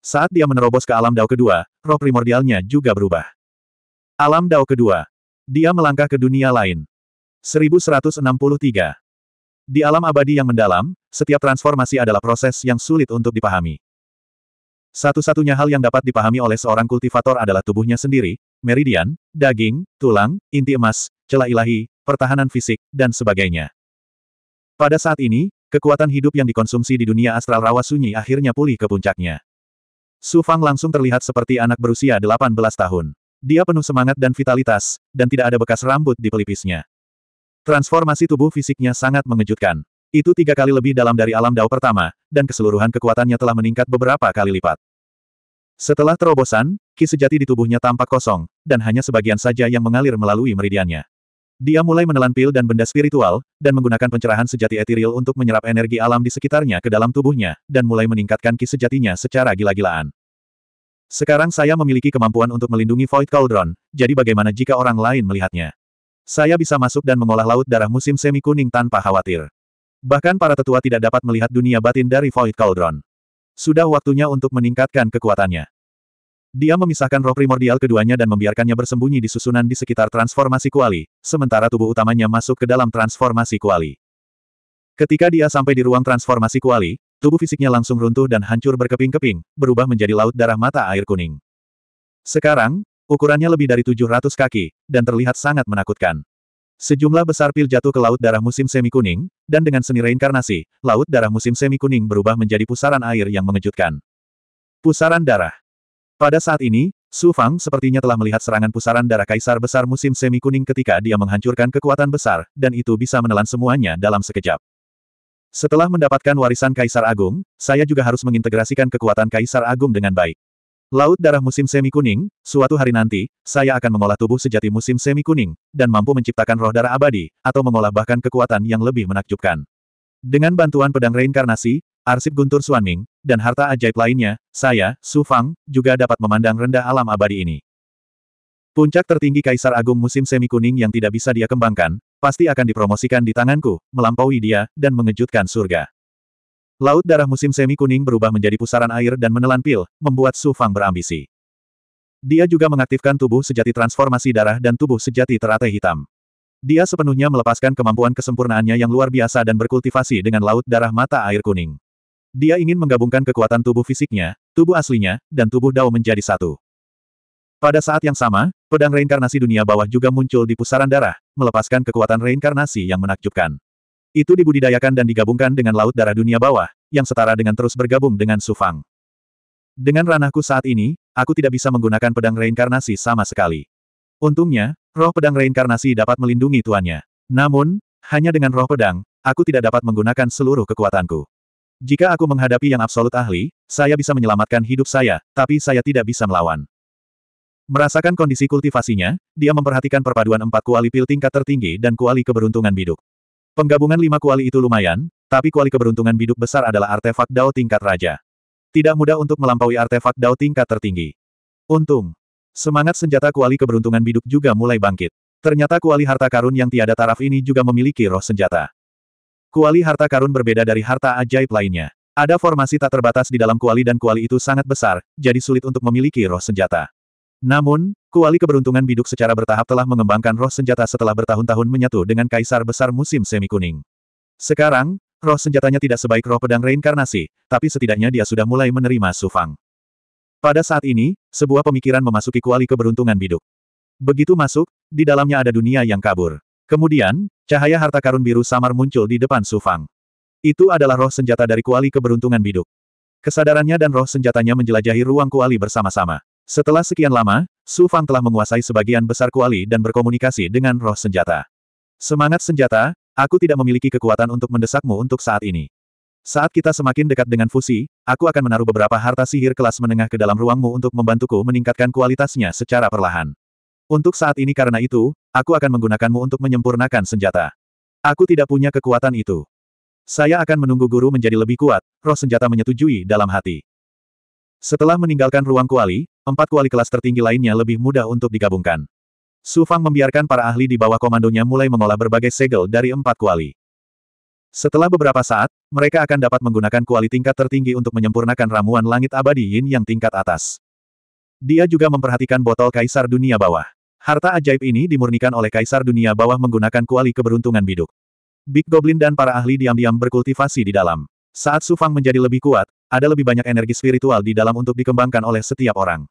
Saat dia menerobos ke alam dao kedua, roh primordialnya juga berubah. Alam dao kedua. Dia melangkah ke dunia lain. 1163. Di alam abadi yang mendalam, setiap transformasi adalah proses yang sulit untuk dipahami. Satu-satunya hal yang dapat dipahami oleh seorang kultivator adalah tubuhnya sendiri, meridian, daging, tulang, inti emas, celah ilahi, pertahanan fisik, dan sebagainya. Pada saat ini, kekuatan hidup yang dikonsumsi di dunia astral rawa sunyi akhirnya pulih ke puncaknya. Su Fang langsung terlihat seperti anak berusia 18 tahun. Dia penuh semangat dan vitalitas, dan tidak ada bekas rambut di pelipisnya. Transformasi tubuh fisiknya sangat mengejutkan. Itu tiga kali lebih dalam dari alam dao pertama, dan keseluruhan kekuatannya telah meningkat beberapa kali lipat. Setelah terobosan, ki sejati di tubuhnya tampak kosong, dan hanya sebagian saja yang mengalir melalui meridiannya. Dia mulai menelan pil dan benda spiritual, dan menggunakan pencerahan sejati etiril untuk menyerap energi alam di sekitarnya ke dalam tubuhnya, dan mulai meningkatkan ki sejatinya secara gila-gilaan. Sekarang saya memiliki kemampuan untuk melindungi Void Cauldron, jadi bagaimana jika orang lain melihatnya? Saya bisa masuk dan mengolah laut darah musim semi kuning tanpa khawatir. Bahkan para tetua tidak dapat melihat dunia batin dari Void Cauldron. Sudah waktunya untuk meningkatkan kekuatannya. Dia memisahkan roh primordial keduanya dan membiarkannya bersembunyi di susunan di sekitar transformasi kuali, sementara tubuh utamanya masuk ke dalam transformasi kuali. Ketika dia sampai di ruang transformasi kuali, tubuh fisiknya langsung runtuh dan hancur berkeping-keping, berubah menjadi laut darah mata air kuning. Sekarang, Ukurannya lebih dari 700 kaki, dan terlihat sangat menakutkan. Sejumlah besar pil jatuh ke laut darah musim semi kuning, dan dengan seni reinkarnasi, laut darah musim semi kuning berubah menjadi pusaran air yang mengejutkan. Pusaran darah. Pada saat ini, Su Fang sepertinya telah melihat serangan pusaran darah kaisar besar musim semi kuning ketika dia menghancurkan kekuatan besar, dan itu bisa menelan semuanya dalam sekejap. Setelah mendapatkan warisan kaisar agung, saya juga harus mengintegrasikan kekuatan kaisar agung dengan baik. Laut darah musim semi kuning, suatu hari nanti, saya akan mengolah tubuh sejati musim semi kuning, dan mampu menciptakan roh darah abadi, atau mengolah bahkan kekuatan yang lebih menakjubkan. Dengan bantuan pedang reinkarnasi, arsip guntur Suanming, dan harta ajaib lainnya, saya, Su Fang, juga dapat memandang rendah alam abadi ini. Puncak tertinggi Kaisar Agung musim semi kuning yang tidak bisa dia kembangkan, pasti akan dipromosikan di tanganku, melampaui dia, dan mengejutkan surga. Laut darah musim semi kuning berubah menjadi pusaran air dan menelan pil, membuat Su Fang berambisi. Dia juga mengaktifkan tubuh sejati transformasi darah dan tubuh sejati teratai hitam. Dia sepenuhnya melepaskan kemampuan kesempurnaannya yang luar biasa dan berkultivasi dengan laut darah mata air kuning. Dia ingin menggabungkan kekuatan tubuh fisiknya, tubuh aslinya, dan tubuh Dao menjadi satu. Pada saat yang sama, pedang reinkarnasi dunia bawah juga muncul di pusaran darah, melepaskan kekuatan reinkarnasi yang menakjubkan. Itu dibudidayakan dan digabungkan dengan laut darah dunia bawah, yang setara dengan terus bergabung dengan Sufang. Dengan ranahku saat ini, aku tidak bisa menggunakan pedang reinkarnasi sama sekali. Untungnya, roh pedang reinkarnasi dapat melindungi tuannya. Namun, hanya dengan roh pedang, aku tidak dapat menggunakan seluruh kekuatanku. Jika aku menghadapi yang absolut ahli, saya bisa menyelamatkan hidup saya, tapi saya tidak bisa melawan. Merasakan kondisi kultivasinya, dia memperhatikan perpaduan empat kuali pil tingkat tertinggi dan kuali keberuntungan biduk. Penggabungan lima kuali itu lumayan, tapi kuali keberuntungan biduk besar adalah artefak Dao tingkat raja. Tidak mudah untuk melampaui artefak Dao tingkat tertinggi. Untung, semangat senjata kuali keberuntungan biduk juga mulai bangkit. Ternyata kuali harta karun yang tiada taraf ini juga memiliki roh senjata. Kuali harta karun berbeda dari harta ajaib lainnya. Ada formasi tak terbatas di dalam kuali dan kuali itu sangat besar, jadi sulit untuk memiliki roh senjata. Namun, kuali keberuntungan biduk secara bertahap telah mengembangkan roh senjata setelah bertahun-tahun menyatu dengan kaisar besar musim semi kuning. Sekarang, roh senjatanya tidak sebaik roh pedang reinkarnasi, tapi setidaknya dia sudah mulai menerima Sufang. Pada saat ini, sebuah pemikiran memasuki kuali keberuntungan biduk. Begitu masuk, di dalamnya ada dunia yang kabur. Kemudian, cahaya harta karun biru samar muncul di depan Sufang. Itu adalah roh senjata dari kuali keberuntungan biduk. Kesadarannya dan roh senjatanya menjelajahi ruang kuali bersama-sama. Setelah sekian lama, Su Fang telah menguasai sebagian besar kuali dan berkomunikasi dengan roh senjata. Semangat senjata, aku tidak memiliki kekuatan untuk mendesakmu untuk saat ini. Saat kita semakin dekat dengan fusi, aku akan menaruh beberapa harta sihir kelas menengah ke dalam ruangmu untuk membantuku meningkatkan kualitasnya secara perlahan. Untuk saat ini karena itu, aku akan menggunakanmu untuk menyempurnakan senjata. Aku tidak punya kekuatan itu. Saya akan menunggu guru menjadi lebih kuat, roh senjata menyetujui dalam hati. Setelah meninggalkan ruang kuali, empat kuali kelas tertinggi lainnya lebih mudah untuk digabungkan. Su Fang membiarkan para ahli di bawah komandonya mulai mengolah berbagai segel dari empat kuali. Setelah beberapa saat, mereka akan dapat menggunakan kuali tingkat tertinggi untuk menyempurnakan ramuan langit abadi yin yang tingkat atas. Dia juga memperhatikan botol kaisar dunia bawah. Harta ajaib ini dimurnikan oleh kaisar dunia bawah menggunakan kuali keberuntungan biduk. Big Goblin dan para ahli diam-diam berkultivasi di dalam. Saat Sufang menjadi lebih kuat, ada lebih banyak energi spiritual di dalam untuk dikembangkan oleh setiap orang.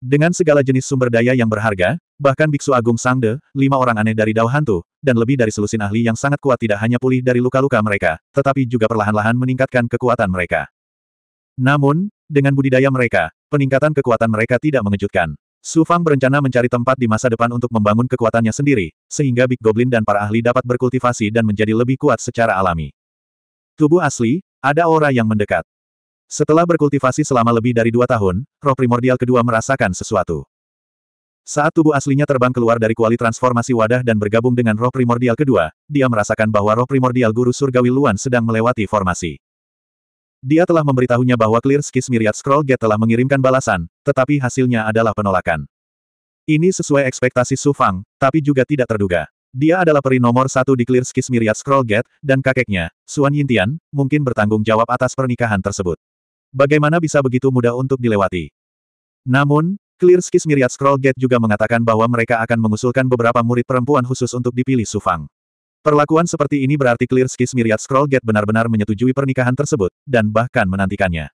Dengan segala jenis sumber daya yang berharga, bahkan Biksu Agung Sangde, lima orang aneh dari Dao Hantu, dan lebih dari selusin ahli yang sangat kuat tidak hanya pulih dari luka-luka mereka, tetapi juga perlahan-lahan meningkatkan kekuatan mereka. Namun, dengan budidaya mereka, peningkatan kekuatan mereka tidak mengejutkan. Su Fang berencana mencari tempat di masa depan untuk membangun kekuatannya sendiri, sehingga Big Goblin dan para ahli dapat berkultivasi dan menjadi lebih kuat secara alami. Tubuh asli, ada aura yang mendekat. Setelah berkultivasi selama lebih dari dua tahun, roh primordial kedua merasakan sesuatu. Saat tubuh aslinya terbang keluar dari kuali transformasi wadah dan bergabung dengan roh primordial kedua, dia merasakan bahwa roh primordial guru surgawi Luan sedang melewati formasi. Dia telah memberitahunya bahwa Clear Skis Myriad Scroll Gate telah mengirimkan balasan, tetapi hasilnya adalah penolakan. Ini sesuai ekspektasi Su Fang, tapi juga tidak terduga. Dia adalah peri nomor satu di Clear Skis Myriad Scroll Gate, dan kakeknya, Suan Yintian, mungkin bertanggung jawab atas pernikahan tersebut. Bagaimana bisa begitu mudah untuk dilewati? Namun, Clearskis Myriad Scroll Gate juga mengatakan bahwa mereka akan mengusulkan beberapa murid perempuan khusus untuk dipilih Sufang. Perlakuan seperti ini berarti Clearskis Myriad Scroll Gate benar-benar menyetujui pernikahan tersebut, dan bahkan menantikannya.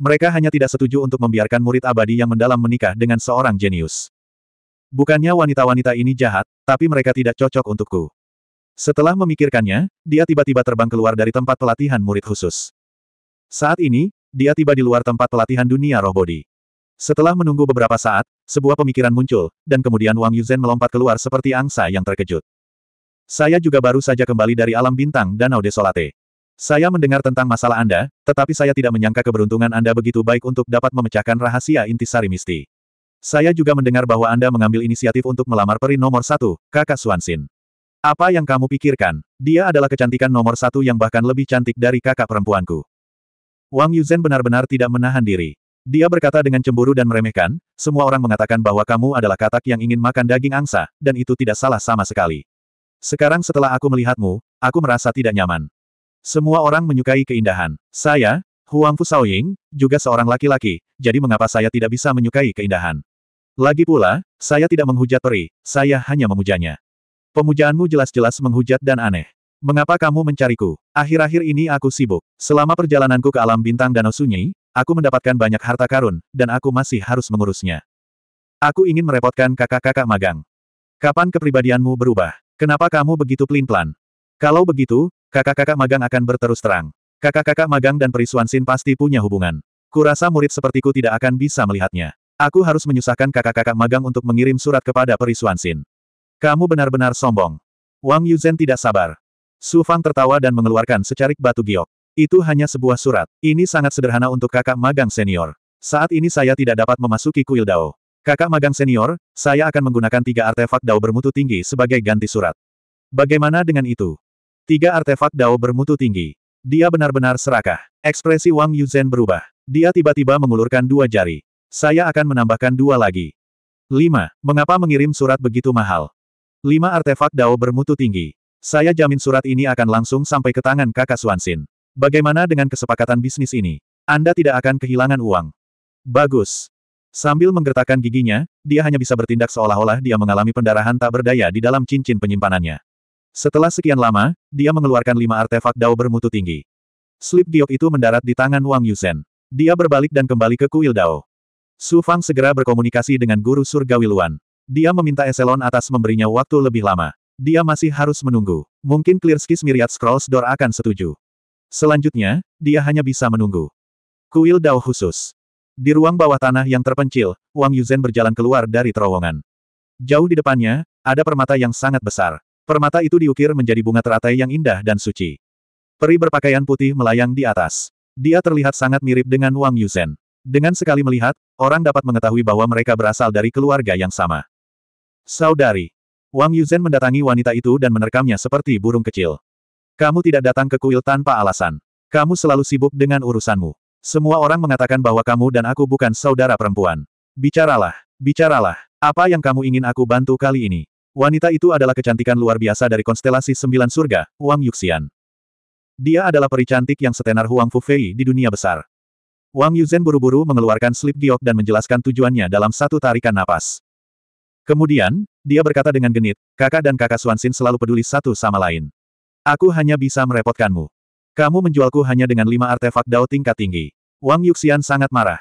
Mereka hanya tidak setuju untuk membiarkan murid abadi yang mendalam menikah dengan seorang jenius. Bukannya wanita-wanita ini jahat, tapi mereka tidak cocok untukku. Setelah memikirkannya, dia tiba-tiba terbang keluar dari tempat pelatihan murid khusus. Saat ini, dia tiba di luar tempat pelatihan dunia roh bodi. Setelah menunggu beberapa saat, sebuah pemikiran muncul, dan kemudian Wang Yuzhen melompat keluar seperti angsa yang terkejut. Saya juga baru saja kembali dari alam bintang Danau Desolate. Saya mendengar tentang masalah Anda, tetapi saya tidak menyangka keberuntungan Anda begitu baik untuk dapat memecahkan rahasia intisari misti. Saya juga mendengar bahwa Anda mengambil inisiatif untuk melamar peri nomor satu, kakak Suansin. Apa yang kamu pikirkan? Dia adalah kecantikan nomor satu yang bahkan lebih cantik dari kakak perempuanku. Wang Yuzhen benar-benar tidak menahan diri. Dia berkata dengan cemburu dan meremehkan, semua orang mengatakan bahwa kamu adalah katak yang ingin makan daging angsa, dan itu tidak salah sama sekali. Sekarang setelah aku melihatmu, aku merasa tidak nyaman. Semua orang menyukai keindahan. Saya, Huang Fu Saoying, juga seorang laki-laki, jadi mengapa saya tidak bisa menyukai keindahan? Lagi pula, saya tidak menghujat peri, saya hanya memujanya. Pemujaanmu jelas-jelas menghujat dan aneh. Mengapa kamu mencariku? Akhir-akhir ini aku sibuk. Selama perjalananku ke alam bintang danau sunyi, aku mendapatkan banyak harta karun, dan aku masih harus mengurusnya. Aku ingin merepotkan kakak-kakak magang. Kapan kepribadianmu berubah? Kenapa kamu begitu pelin-pelan? Kalau begitu, kakak-kakak magang akan berterus terang. Kakak-kakak magang dan Perisuan Sin pasti punya hubungan. Kurasa murid sepertiku tidak akan bisa melihatnya. Aku harus menyusahkan kakak-kakak magang untuk mengirim surat kepada Perisuan Sin. Kamu benar-benar sombong. Wang Yuzhen tidak sabar. Su Fang tertawa dan mengeluarkan secarik batu giok. Itu hanya sebuah surat. Ini sangat sederhana untuk kakak magang senior. Saat ini saya tidak dapat memasuki kuil Dao. Kakak magang senior, saya akan menggunakan tiga artefak Dao bermutu tinggi sebagai ganti surat. Bagaimana dengan itu? Tiga artefak Dao bermutu tinggi. Dia benar-benar serakah. Ekspresi Wang Yuzhen berubah. Dia tiba-tiba mengulurkan dua jari. Saya akan menambahkan dua lagi. Lima. Mengapa mengirim surat begitu mahal? Lima artefak Dao bermutu tinggi. Saya jamin surat ini akan langsung sampai ke tangan kakak Swansin. Bagaimana dengan kesepakatan bisnis ini? Anda tidak akan kehilangan uang. Bagus. Sambil menggertakkan giginya, dia hanya bisa bertindak seolah-olah dia mengalami pendarahan tak berdaya di dalam cincin penyimpanannya. Setelah sekian lama, dia mengeluarkan lima artefak dao bermutu tinggi. Slip giok itu mendarat di tangan Wang Yusen. Dia berbalik dan kembali ke kuil dao. Su Fang segera berkomunikasi dengan guru surgawi Luan. Dia meminta Eselon atas memberinya waktu lebih lama. Dia masih harus menunggu. Mungkin Clearskis Myriad Scrolls Door akan setuju. Selanjutnya, dia hanya bisa menunggu. Kuil Dao khusus. Di ruang bawah tanah yang terpencil, Wang Yuzhen berjalan keluar dari terowongan. Jauh di depannya, ada permata yang sangat besar. Permata itu diukir menjadi bunga teratai yang indah dan suci. Peri berpakaian putih melayang di atas. Dia terlihat sangat mirip dengan Wang Yuzhen. Dengan sekali melihat, orang dapat mengetahui bahwa mereka berasal dari keluarga yang sama. Saudari, Wang Yuzhen mendatangi wanita itu dan menerkamnya seperti burung kecil. Kamu tidak datang ke kuil tanpa alasan. Kamu selalu sibuk dengan urusanmu. Semua orang mengatakan bahwa kamu dan aku bukan saudara perempuan. Bicaralah, bicaralah. Apa yang kamu ingin aku bantu kali ini? Wanita itu adalah kecantikan luar biasa dari konstelasi sembilan surga, Wang Yuxian. Dia adalah peri cantik yang setenar Huang Fufei di dunia besar. Wang Yuzhen buru-buru mengeluarkan slip giok dan menjelaskan tujuannya dalam satu tarikan napas. Kemudian, dia berkata dengan genit, kakak dan kakak Suansin selalu peduli satu sama lain. Aku hanya bisa merepotkanmu. Kamu menjualku hanya dengan lima artefak dao tingkat tinggi. Wang Yuxian sangat marah.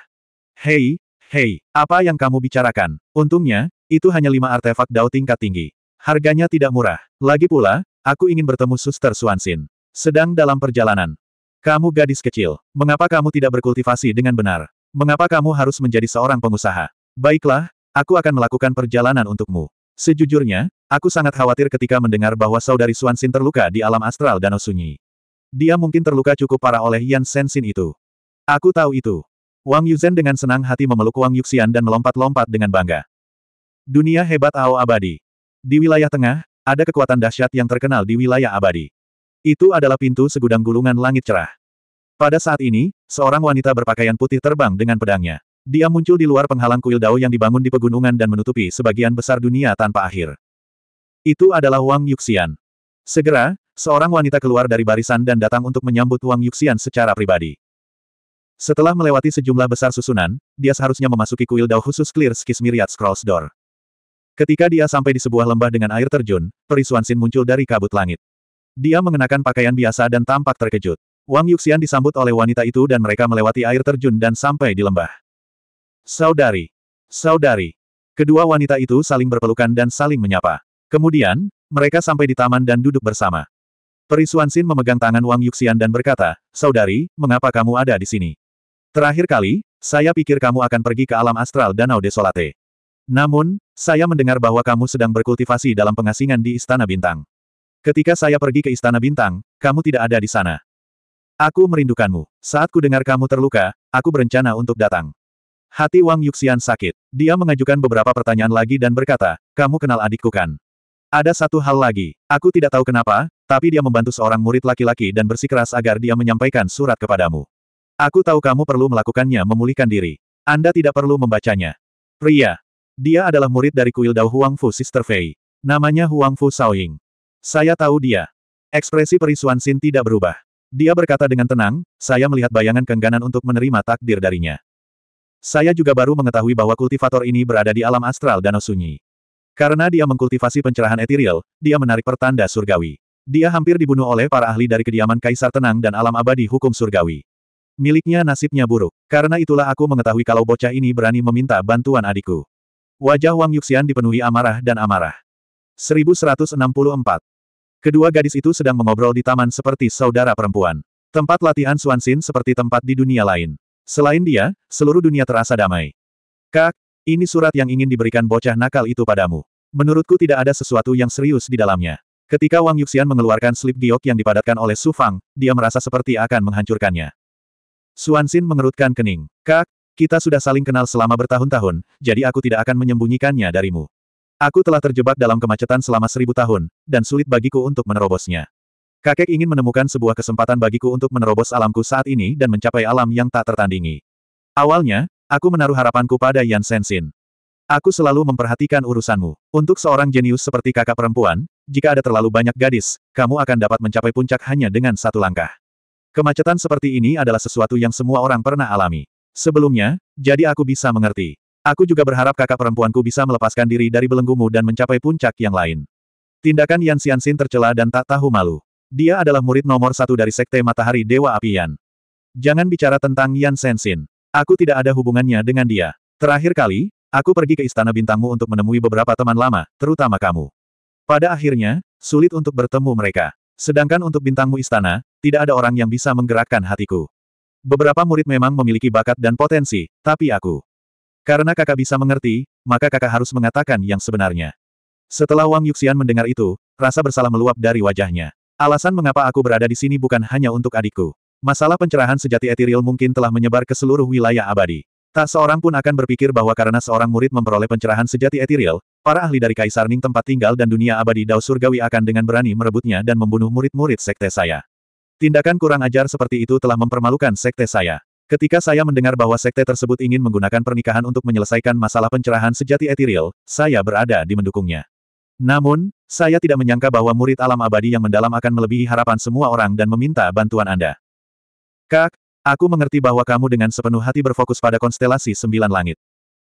Hei, hei, apa yang kamu bicarakan? Untungnya, itu hanya lima artefak dao tingkat tinggi. Harganya tidak murah. Lagi pula, aku ingin bertemu suster Suansin. Sedang dalam perjalanan. Kamu gadis kecil. Mengapa kamu tidak berkultivasi dengan benar? Mengapa kamu harus menjadi seorang pengusaha? Baiklah, Aku akan melakukan perjalanan untukmu. Sejujurnya, aku sangat khawatir ketika mendengar bahwa saudari Suansin terluka di alam astral Danau Sunyi. Dia mungkin terluka cukup parah oleh Yan Sensin itu. Aku tahu itu. Wang Yuzhen dengan senang hati memeluk Wang Yuxian dan melompat-lompat dengan bangga. Dunia hebat Ao Abadi. Di wilayah tengah, ada kekuatan dahsyat yang terkenal di wilayah abadi. Itu adalah pintu segudang gulungan langit cerah. Pada saat ini, seorang wanita berpakaian putih terbang dengan pedangnya. Dia muncul di luar penghalang kuil Dao yang dibangun di pegunungan dan menutupi sebagian besar dunia tanpa akhir. Itu adalah Wang Yuxian. Segera, seorang wanita keluar dari barisan dan datang untuk menyambut Wang Yuxian secara pribadi. Setelah melewati sejumlah besar susunan, dia seharusnya memasuki kuil Dao khusus Clear Skis Myriad Scrolls Door. Ketika dia sampai di sebuah lembah dengan air terjun, Perisuan Sin muncul dari kabut langit. Dia mengenakan pakaian biasa dan tampak terkejut. Wang Yuxian disambut oleh wanita itu dan mereka melewati air terjun dan sampai di lembah. Saudari. Saudari. Kedua wanita itu saling berpelukan dan saling menyapa. Kemudian, mereka sampai di taman dan duduk bersama. Perisuan Sin memegang tangan Wang Yuxian dan berkata, Saudari, mengapa kamu ada di sini? Terakhir kali, saya pikir kamu akan pergi ke alam astral Danau Desolate. Namun, saya mendengar bahwa kamu sedang berkultivasi dalam pengasingan di Istana Bintang. Ketika saya pergi ke Istana Bintang, kamu tidak ada di sana. Aku merindukanmu. Saat ku dengar kamu terluka, aku berencana untuk datang. Hati Wang Yuxian sakit. Dia mengajukan beberapa pertanyaan lagi dan berkata, kamu kenal adikku kan? Ada satu hal lagi. Aku tidak tahu kenapa, tapi dia membantu seorang murid laki-laki dan bersikeras agar dia menyampaikan surat kepadamu. Aku tahu kamu perlu melakukannya memulihkan diri. Anda tidak perlu membacanya. Pria. Dia adalah murid dari kuil Dao Huangfu Sister Fei. Namanya Huangfu Saoying. Saya tahu dia. Ekspresi perisuan Sin tidak berubah. Dia berkata dengan tenang, saya melihat bayangan kengganan untuk menerima takdir darinya. Saya juga baru mengetahui bahwa kultivator ini berada di alam astral danau sunyi. Karena dia mengkultivasi pencerahan etiril, dia menarik pertanda surgawi. Dia hampir dibunuh oleh para ahli dari kediaman Kaisar Tenang dan alam abadi hukum surgawi. Miliknya nasibnya buruk, karena itulah aku mengetahui kalau bocah ini berani meminta bantuan adikku. Wajah Wang Yuxian dipenuhi amarah dan amarah. 1164. Kedua gadis itu sedang mengobrol di taman seperti saudara perempuan. Tempat latihan Suansin seperti tempat di dunia lain. Selain dia, seluruh dunia terasa damai. Kak, ini surat yang ingin diberikan bocah nakal itu padamu. Menurutku tidak ada sesuatu yang serius di dalamnya. Ketika Wang Yuxian mengeluarkan slip giok yang dipadatkan oleh Su Fang, dia merasa seperti akan menghancurkannya. Xin mengerutkan kening. Kak, kita sudah saling kenal selama bertahun-tahun, jadi aku tidak akan menyembunyikannya darimu. Aku telah terjebak dalam kemacetan selama seribu tahun, dan sulit bagiku untuk menerobosnya. Kakek ingin menemukan sebuah kesempatan bagiku untuk menerobos alamku saat ini dan mencapai alam yang tak tertandingi. Awalnya, aku menaruh harapanku pada Yan Sensin. Aku selalu memperhatikan urusanmu. Untuk seorang jenius seperti kakak perempuan, jika ada terlalu banyak gadis, kamu akan dapat mencapai puncak hanya dengan satu langkah. Kemacetan seperti ini adalah sesuatu yang semua orang pernah alami. Sebelumnya, jadi aku bisa mengerti. Aku juga berharap kakak perempuanku bisa melepaskan diri dari belenggumu dan mencapai puncak yang lain. Tindakan Yan Xianxin tercela dan tak tahu malu. Dia adalah murid nomor satu dari Sekte Matahari Dewa Apian. Jangan bicara tentang Yan Sensin. Aku tidak ada hubungannya dengan dia. Terakhir kali, aku pergi ke Istana Bintangmu untuk menemui beberapa teman lama, terutama kamu. Pada akhirnya, sulit untuk bertemu mereka. Sedangkan untuk bintangmu istana, tidak ada orang yang bisa menggerakkan hatiku. Beberapa murid memang memiliki bakat dan potensi, tapi aku. Karena kakak bisa mengerti, maka kakak harus mengatakan yang sebenarnya. Setelah Wang Yuxian mendengar itu, rasa bersalah meluap dari wajahnya. Alasan mengapa aku berada di sini bukan hanya untuk adikku. Masalah pencerahan sejati etiril mungkin telah menyebar ke seluruh wilayah abadi. Tak seorang pun akan berpikir bahwa karena seorang murid memperoleh pencerahan sejati etiril, para ahli dari Kaisar Ning tempat tinggal dan dunia abadi Dao Surgawi akan dengan berani merebutnya dan membunuh murid-murid sekte saya. Tindakan kurang ajar seperti itu telah mempermalukan sekte saya. Ketika saya mendengar bahwa sekte tersebut ingin menggunakan pernikahan untuk menyelesaikan masalah pencerahan sejati etiril, saya berada di mendukungnya. Namun, saya tidak menyangka bahwa murid alam abadi yang mendalam akan melebihi harapan semua orang dan meminta bantuan Anda. Kak, aku mengerti bahwa kamu dengan sepenuh hati berfokus pada konstelasi sembilan langit.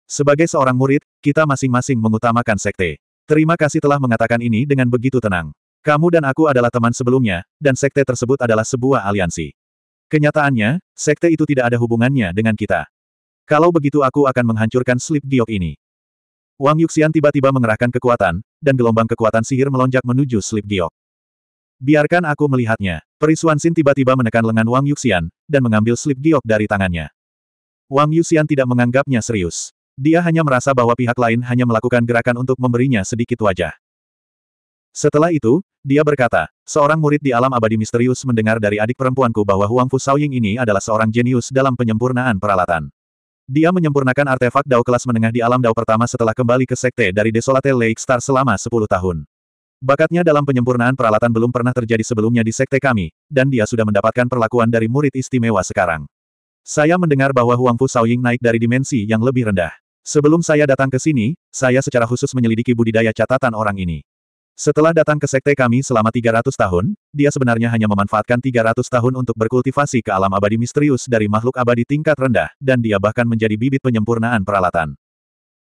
Sebagai seorang murid, kita masing-masing mengutamakan sekte. Terima kasih telah mengatakan ini dengan begitu tenang. Kamu dan aku adalah teman sebelumnya, dan sekte tersebut adalah sebuah aliansi. Kenyataannya, sekte itu tidak ada hubungannya dengan kita. Kalau begitu aku akan menghancurkan slip giok ini. Wang Yuxian tiba-tiba mengerahkan kekuatan, dan gelombang kekuatan sihir melonjak menuju Slip Giok. Biarkan aku melihatnya. Perisuan Xin tiba-tiba menekan lengan Wang Yuxian, dan mengambil slip giok dari tangannya. Wang Yuxian tidak menganggapnya serius. Dia hanya merasa bahwa pihak lain hanya melakukan gerakan untuk memberinya sedikit wajah. Setelah itu, dia berkata, seorang murid di alam abadi misterius mendengar dari adik perempuanku bahwa Huang Fu Shaoying ini adalah seorang jenius dalam penyempurnaan peralatan. Dia menyempurnakan artefak Dao kelas menengah di alam Dao pertama setelah kembali ke sekte dari Desolate Lake Star selama 10 tahun. Bakatnya dalam penyempurnaan peralatan belum pernah terjadi sebelumnya di sekte kami, dan dia sudah mendapatkan perlakuan dari murid istimewa sekarang. Saya mendengar bahwa Huang Fu Saoying naik dari dimensi yang lebih rendah. Sebelum saya datang ke sini, saya secara khusus menyelidiki budidaya catatan orang ini. Setelah datang ke sekte kami selama 300 tahun, dia sebenarnya hanya memanfaatkan 300 tahun untuk berkultivasi ke alam abadi misterius dari makhluk abadi tingkat rendah, dan dia bahkan menjadi bibit penyempurnaan peralatan.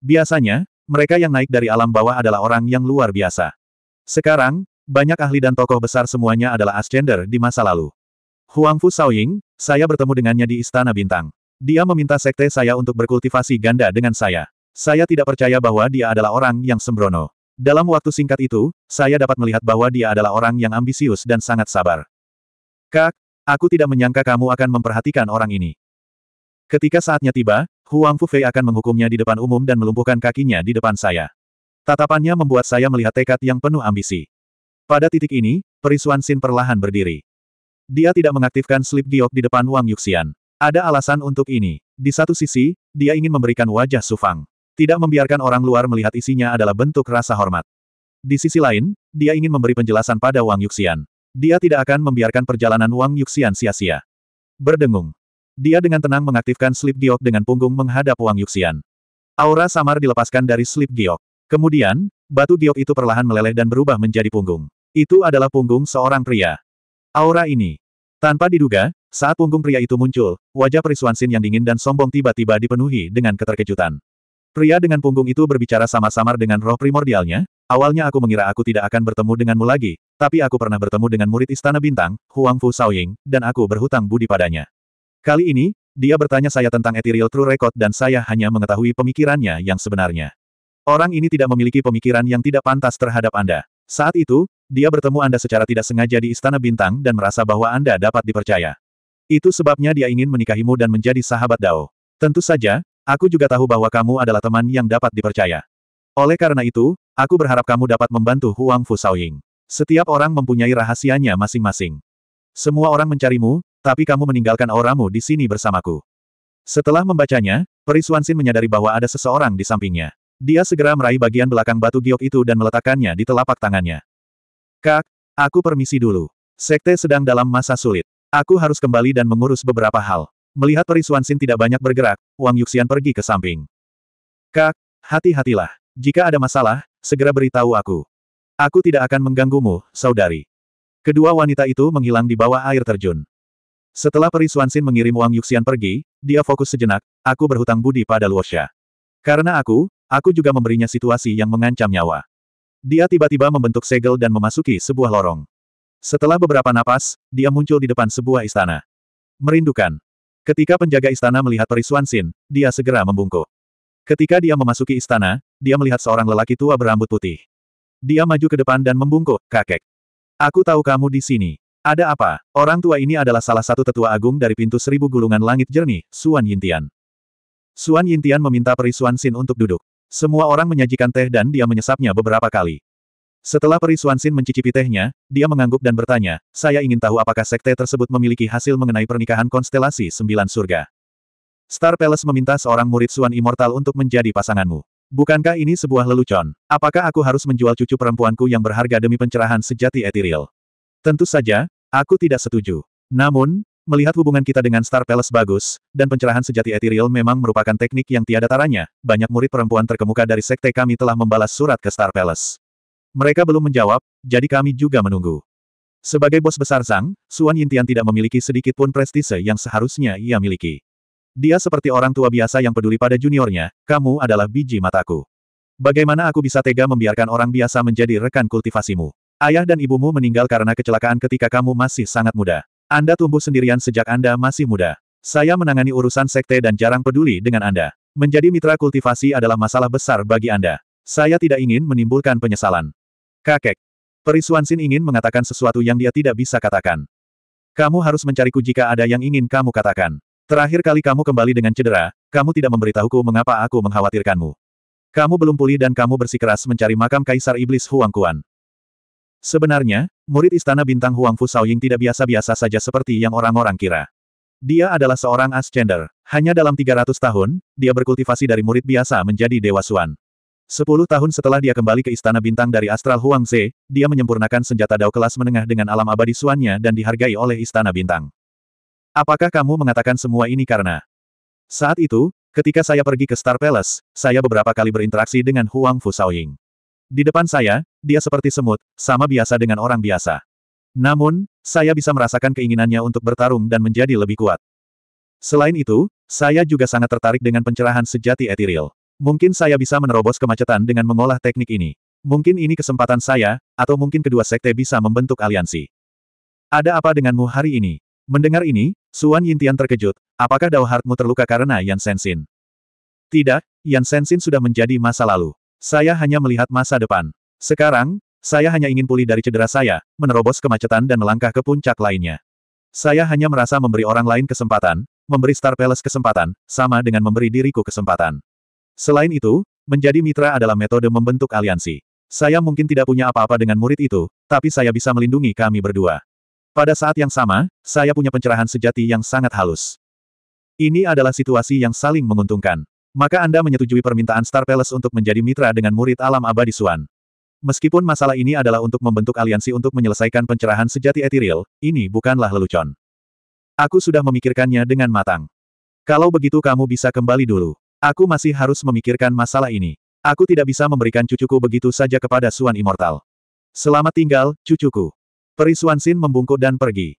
Biasanya, mereka yang naik dari alam bawah adalah orang yang luar biasa. Sekarang, banyak ahli dan tokoh besar semuanya adalah ascender di masa lalu. Huang Fu Saoying, saya bertemu dengannya di Istana Bintang. Dia meminta sekte saya untuk berkultivasi ganda dengan saya. Saya tidak percaya bahwa dia adalah orang yang sembrono. Dalam waktu singkat itu, saya dapat melihat bahwa dia adalah orang yang ambisius dan sangat sabar. Kak, aku tidak menyangka kamu akan memperhatikan orang ini. Ketika saatnya tiba, Huang Fufei akan menghukumnya di depan umum dan melumpuhkan kakinya di depan saya. Tatapannya membuat saya melihat tekad yang penuh ambisi. Pada titik ini, Perisuan Sin perlahan berdiri. Dia tidak mengaktifkan slip giok di depan Wang Yuxian. Ada alasan untuk ini. Di satu sisi, dia ingin memberikan wajah Sufang. Tidak membiarkan orang luar melihat isinya adalah bentuk rasa hormat. Di sisi lain, dia ingin memberi penjelasan pada Wang Yuxian. Dia tidak akan membiarkan perjalanan Wang Yuxian sia-sia. Berdengung. Dia dengan tenang mengaktifkan slip giok dengan punggung menghadap Wang Yuxian. Aura samar dilepaskan dari slip giok. Kemudian, batu giok itu perlahan meleleh dan berubah menjadi punggung. Itu adalah punggung seorang pria. Aura ini. Tanpa diduga, saat punggung pria itu muncul, wajah Perisuan Sin yang dingin dan sombong tiba-tiba dipenuhi dengan keterkejutan. Pria dengan punggung itu berbicara sama-samar dengan roh primordialnya, awalnya aku mengira aku tidak akan bertemu denganmu lagi, tapi aku pernah bertemu dengan murid Istana Bintang, Huang Fu Shaoying, dan aku berhutang budi padanya. Kali ini, dia bertanya saya tentang Ethereal True Record dan saya hanya mengetahui pemikirannya yang sebenarnya. Orang ini tidak memiliki pemikiran yang tidak pantas terhadap Anda. Saat itu, dia bertemu Anda secara tidak sengaja di Istana Bintang dan merasa bahwa Anda dapat dipercaya. Itu sebabnya dia ingin menikahimu dan menjadi sahabat Dao. Tentu saja, Aku juga tahu bahwa kamu adalah teman yang dapat dipercaya. Oleh karena itu, aku berharap kamu dapat membantu Huang Fu Shaoying. Setiap orang mempunyai rahasianya masing-masing. Semua orang mencarimu, tapi kamu meninggalkan auramu di sini bersamaku. Setelah membacanya, Perisuansin menyadari bahwa ada seseorang di sampingnya. Dia segera meraih bagian belakang batu giok itu dan meletakkannya di telapak tangannya. Kak, aku permisi dulu. Sekte sedang dalam masa sulit. Aku harus kembali dan mengurus beberapa hal. Melihat perisuan Sin tidak banyak bergerak, Wang Yuxian pergi ke samping. Kak, hati-hatilah. Jika ada masalah, segera beritahu aku. Aku tidak akan mengganggumu, saudari. Kedua wanita itu menghilang di bawah air terjun. Setelah perisuan Sin mengirim Wang Yuxian pergi, dia fokus sejenak, aku berhutang budi pada Luosha. Karena aku, aku juga memberinya situasi yang mengancam nyawa. Dia tiba-tiba membentuk segel dan memasuki sebuah lorong. Setelah beberapa napas, dia muncul di depan sebuah istana. Merindukan. Ketika penjaga istana melihat Peri Suansin, dia segera membungkuk. Ketika dia memasuki istana, dia melihat seorang lelaki tua berambut putih. Dia maju ke depan dan membungkuk, kakek. Aku tahu kamu di sini. Ada apa? Orang tua ini adalah salah satu tetua agung dari pintu seribu gulungan langit jernih, Suan Yintian. Suan Yintian meminta Peri Suansin untuk duduk. Semua orang menyajikan teh dan dia menyesapnya beberapa kali. Setelah Peri Swansin mencicipi tehnya, dia mengangguk dan bertanya, saya ingin tahu apakah sekte tersebut memiliki hasil mengenai pernikahan konstelasi sembilan surga. Star Palace meminta seorang murid Suan Immortal untuk menjadi pasanganmu. Bukankah ini sebuah lelucon? Apakah aku harus menjual cucu perempuanku yang berharga demi pencerahan sejati etiril? Tentu saja, aku tidak setuju. Namun, melihat hubungan kita dengan Star Palace bagus, dan pencerahan sejati etiril memang merupakan teknik yang tiada taranya, banyak murid perempuan terkemuka dari sekte kami telah membalas surat ke Star Palace. Mereka belum menjawab, jadi kami juga menunggu. Sebagai bos besar Zhang, Suan Yintian tidak memiliki sedikit pun prestise yang seharusnya ia miliki. Dia seperti orang tua biasa yang peduli pada juniornya, kamu adalah biji mataku. Bagaimana aku bisa tega membiarkan orang biasa menjadi rekan kultivasimu? Ayah dan ibumu meninggal karena kecelakaan ketika kamu masih sangat muda. Anda tumbuh sendirian sejak Anda masih muda. Saya menangani urusan sekte dan jarang peduli dengan Anda. Menjadi mitra kultivasi adalah masalah besar bagi Anda. Saya tidak ingin menimbulkan penyesalan. Kakek. Suansin ingin mengatakan sesuatu yang dia tidak bisa katakan. Kamu harus mencariku jika ada yang ingin kamu katakan. Terakhir kali kamu kembali dengan cedera, kamu tidak memberitahuku mengapa aku mengkhawatirkanmu. Kamu belum pulih dan kamu bersikeras mencari makam Kaisar Iblis Huang Kuan. Sebenarnya, murid Istana Bintang Huang Fu Saoying tidak biasa-biasa saja seperti yang orang-orang kira. Dia adalah seorang Ascender. Hanya dalam 300 tahun, dia berkultivasi dari murid biasa menjadi Dewa Suan. Sepuluh tahun setelah dia kembali ke Istana Bintang dari Astral Huangze, dia menyempurnakan senjata Dao kelas menengah dengan alam abadi suannya dan dihargai oleh Istana Bintang. Apakah kamu mengatakan semua ini karena... Saat itu, ketika saya pergi ke Star Palace, saya beberapa kali berinteraksi dengan Huang Fu Shaoying. Di depan saya, dia seperti semut, sama biasa dengan orang biasa. Namun, saya bisa merasakan keinginannya untuk bertarung dan menjadi lebih kuat. Selain itu, saya juga sangat tertarik dengan pencerahan sejati etiril. Mungkin saya bisa menerobos kemacetan dengan mengolah teknik ini. Mungkin ini kesempatan saya, atau mungkin kedua sekte bisa membentuk aliansi. Ada apa denganmu hari ini? Mendengar ini, Suan Yintian terkejut, apakah Dao Hartmu terluka karena Yan Sensin? Tidak, Yan Sensin sudah menjadi masa lalu. Saya hanya melihat masa depan. Sekarang, saya hanya ingin pulih dari cedera saya, menerobos kemacetan dan melangkah ke puncak lainnya. Saya hanya merasa memberi orang lain kesempatan, memberi Star Palace kesempatan, sama dengan memberi diriku kesempatan. Selain itu, menjadi mitra adalah metode membentuk aliansi. Saya mungkin tidak punya apa-apa dengan murid itu, tapi saya bisa melindungi kami berdua. Pada saat yang sama, saya punya pencerahan sejati yang sangat halus. Ini adalah situasi yang saling menguntungkan. Maka Anda menyetujui permintaan Star Palace untuk menjadi mitra dengan murid alam abadi Suan. Meskipun masalah ini adalah untuk membentuk aliansi untuk menyelesaikan pencerahan sejati etiril, ini bukanlah lelucon. Aku sudah memikirkannya dengan matang. Kalau begitu kamu bisa kembali dulu. Aku masih harus memikirkan masalah ini. Aku tidak bisa memberikan cucuku begitu saja kepada Suan Immortal. Selamat tinggal, cucuku. Peri Xin membungkuk dan pergi.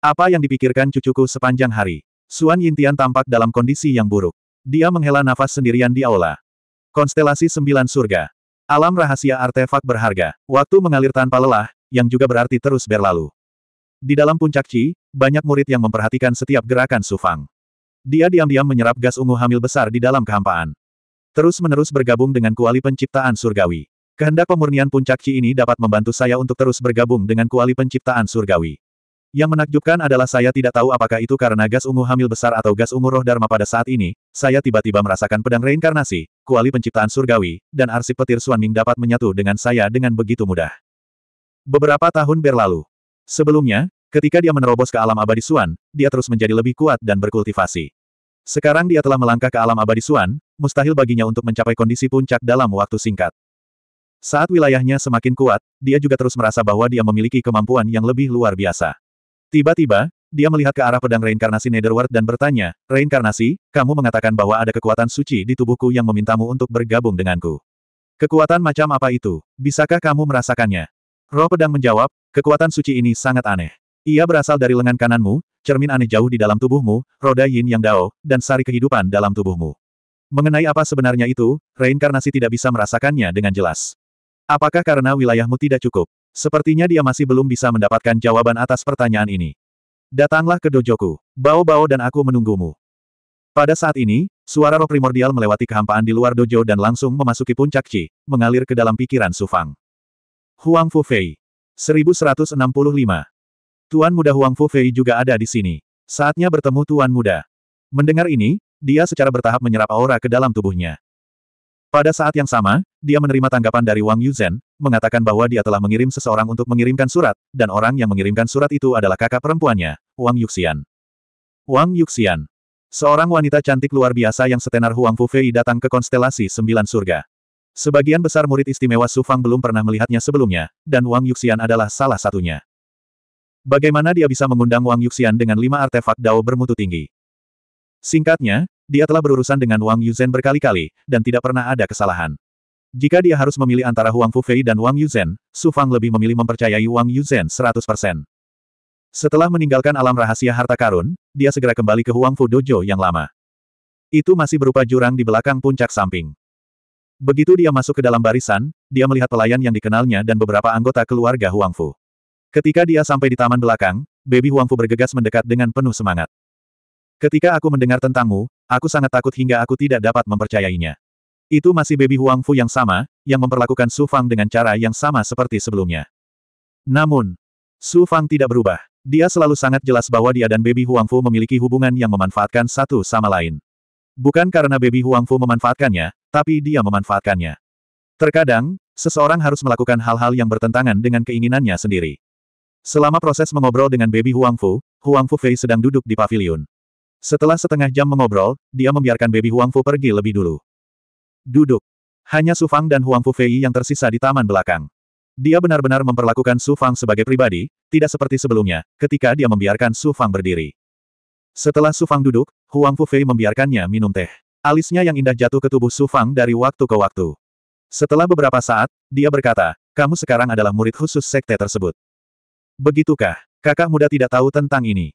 Apa yang dipikirkan cucuku sepanjang hari? Suan Yintian tampak dalam kondisi yang buruk. Dia menghela nafas sendirian di aula. Konstelasi Sembilan Surga. Alam rahasia artefak berharga. Waktu mengalir tanpa lelah, yang juga berarti terus berlalu. Di dalam puncak Ci, banyak murid yang memperhatikan setiap gerakan Sufang. Dia diam-diam menyerap gas ungu hamil besar di dalam kehampaan. Terus-menerus bergabung dengan kuali penciptaan surgawi. Kehendak pemurnian puncak Qi ini dapat membantu saya untuk terus bergabung dengan kuali penciptaan surgawi. Yang menakjubkan adalah saya tidak tahu apakah itu karena gas ungu hamil besar atau gas ungu roh dharma pada saat ini, saya tiba-tiba merasakan pedang reinkarnasi, kuali penciptaan surgawi, dan arsip petir Suanming dapat menyatu dengan saya dengan begitu mudah. Beberapa tahun berlalu. Sebelumnya, Ketika dia menerobos ke alam abadi Suan, dia terus menjadi lebih kuat dan berkultivasi. Sekarang dia telah melangkah ke alam abadi Suan, mustahil baginya untuk mencapai kondisi puncak dalam waktu singkat. Saat wilayahnya semakin kuat, dia juga terus merasa bahwa dia memiliki kemampuan yang lebih luar biasa. Tiba-tiba, dia melihat ke arah pedang reinkarnasi Netherworld dan bertanya, Reinkarnasi, kamu mengatakan bahwa ada kekuatan suci di tubuhku yang memintamu untuk bergabung denganku. Kekuatan macam apa itu? Bisakah kamu merasakannya? Roh pedang menjawab, kekuatan suci ini sangat aneh. Ia berasal dari lengan kananmu, cermin aneh jauh di dalam tubuhmu, roda yin yang dao, dan sari kehidupan dalam tubuhmu. Mengenai apa sebenarnya itu, reinkarnasi tidak bisa merasakannya dengan jelas. Apakah karena wilayahmu tidak cukup? Sepertinya dia masih belum bisa mendapatkan jawaban atas pertanyaan ini. Datanglah ke dojoku. Bao-bao dan aku menunggumu. Pada saat ini, suara roh primordial melewati kehampaan di luar dojo dan langsung memasuki puncak Qi, mengalir ke dalam pikiran Sufang. Huang Fei, 1165. Tuan Muda Huang Fu Fei juga ada di sini. Saatnya bertemu Tuan Muda. Mendengar ini, dia secara bertahap menyerap aura ke dalam tubuhnya. Pada saat yang sama, dia menerima tanggapan dari Wang Yuzhen, mengatakan bahwa dia telah mengirim seseorang untuk mengirimkan surat, dan orang yang mengirimkan surat itu adalah kakak perempuannya, Wang Yuxian. Wang Yuxian. Seorang wanita cantik luar biasa yang setenar Huang Fei datang ke konstelasi Sembilan Surga. Sebagian besar murid istimewa Sufang belum pernah melihatnya sebelumnya, dan Wang Yuxian adalah salah satunya. Bagaimana dia bisa mengundang Wang Yuxian dengan lima artefak Dao bermutu tinggi? Singkatnya, dia telah berurusan dengan Wang Yuzhen berkali-kali, dan tidak pernah ada kesalahan. Jika dia harus memilih antara Huang Fufei dan Wang Yuzhen, Su Fang lebih memilih mempercayai Wang Yuzhen 100%. Setelah meninggalkan alam rahasia harta karun, dia segera kembali ke Huang Fu Dojo yang lama. Itu masih berupa jurang di belakang puncak samping. Begitu dia masuk ke dalam barisan, dia melihat pelayan yang dikenalnya dan beberapa anggota keluarga Huang Fu. Ketika dia sampai di taman belakang, Baby Huangfu bergegas mendekat dengan penuh semangat. Ketika aku mendengar tentangmu, aku sangat takut hingga aku tidak dapat mempercayainya. Itu masih Baby Huangfu yang sama, yang memperlakukan Su Fang dengan cara yang sama seperti sebelumnya. Namun, Su Fang tidak berubah. Dia selalu sangat jelas bahwa dia dan Baby Huangfu memiliki hubungan yang memanfaatkan satu sama lain. Bukan karena Baby Huangfu memanfaatkannya, tapi dia memanfaatkannya. Terkadang, seseorang harus melakukan hal-hal yang bertentangan dengan keinginannya sendiri. Selama proses mengobrol dengan baby Huang Fu, Huang Fu Fei sedang duduk di pavilion. Setelah setengah jam mengobrol, dia membiarkan baby Huang Fu pergi lebih dulu. Duduk. Hanya Su Fang dan Huang Fu Fei yang tersisa di taman belakang. Dia benar-benar memperlakukan Su Fang sebagai pribadi, tidak seperti sebelumnya, ketika dia membiarkan Su Fang berdiri. Setelah Su Fang duduk, Huang Fu Fei membiarkannya minum teh. Alisnya yang indah jatuh ke tubuh Su Fang dari waktu ke waktu. Setelah beberapa saat, dia berkata, kamu sekarang adalah murid khusus sekte tersebut. Begitukah? Kakak muda tidak tahu tentang ini.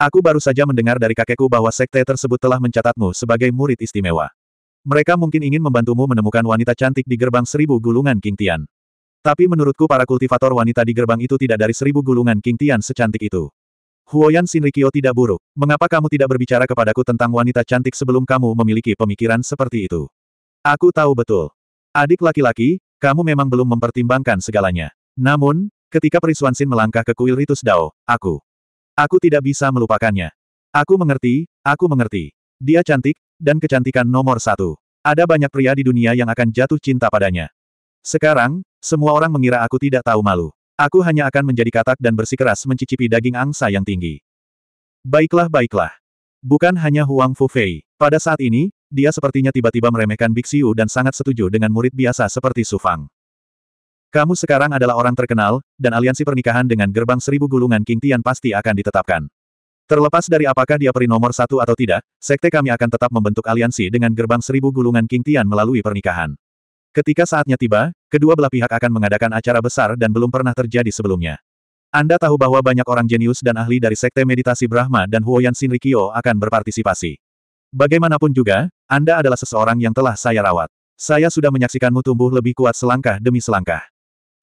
Aku baru saja mendengar dari kakekku bahwa sekte tersebut telah mencatatmu sebagai murid istimewa. Mereka mungkin ingin membantumu menemukan wanita cantik di gerbang seribu gulungan King Tian. Tapi menurutku para kultivator wanita di gerbang itu tidak dari seribu gulungan King Tian secantik itu. Huoyan Shinrikyo tidak buruk. Mengapa kamu tidak berbicara kepadaku tentang wanita cantik sebelum kamu memiliki pemikiran seperti itu? Aku tahu betul. Adik laki-laki, kamu memang belum mempertimbangkan segalanya. Namun, Ketika Perisuan Sin melangkah ke kuil Ritus Dao, aku. Aku tidak bisa melupakannya. Aku mengerti, aku mengerti. Dia cantik, dan kecantikan nomor satu. Ada banyak pria di dunia yang akan jatuh cinta padanya. Sekarang, semua orang mengira aku tidak tahu malu. Aku hanya akan menjadi katak dan bersikeras mencicipi daging angsa yang tinggi. Baiklah baiklah. Bukan hanya Huang Fu Fei. Pada saat ini, dia sepertinya tiba-tiba meremehkan Bixiu dan sangat setuju dengan murid biasa seperti Sufang. Kamu sekarang adalah orang terkenal, dan aliansi pernikahan dengan gerbang seribu gulungan King Tian pasti akan ditetapkan. Terlepas dari apakah dia peri nomor satu atau tidak, sekte kami akan tetap membentuk aliansi dengan gerbang seribu gulungan King Tian melalui pernikahan. Ketika saatnya tiba, kedua belah pihak akan mengadakan acara besar dan belum pernah terjadi sebelumnya. Anda tahu bahwa banyak orang jenius dan ahli dari sekte meditasi Brahma dan Huoyan Shinrikyo akan berpartisipasi. Bagaimanapun juga, Anda adalah seseorang yang telah saya rawat. Saya sudah menyaksikanmu tumbuh lebih kuat selangkah demi selangkah.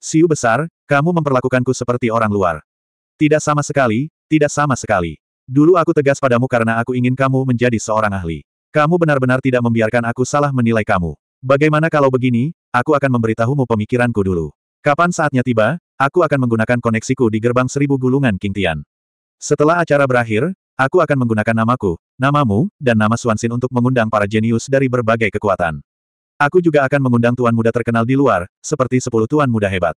Siu besar, kamu memperlakukanku seperti orang luar. Tidak sama sekali, tidak sama sekali. Dulu aku tegas padamu karena aku ingin kamu menjadi seorang ahli. Kamu benar-benar tidak membiarkan aku salah menilai kamu. Bagaimana kalau begini, aku akan memberitahumu pemikiranku dulu. Kapan saatnya tiba, aku akan menggunakan koneksiku di gerbang seribu gulungan King Tian. Setelah acara berakhir, aku akan menggunakan namaku, namamu, dan nama Suansin untuk mengundang para jenius dari berbagai kekuatan. Aku juga akan mengundang tuan muda terkenal di luar, seperti sepuluh tuan muda hebat.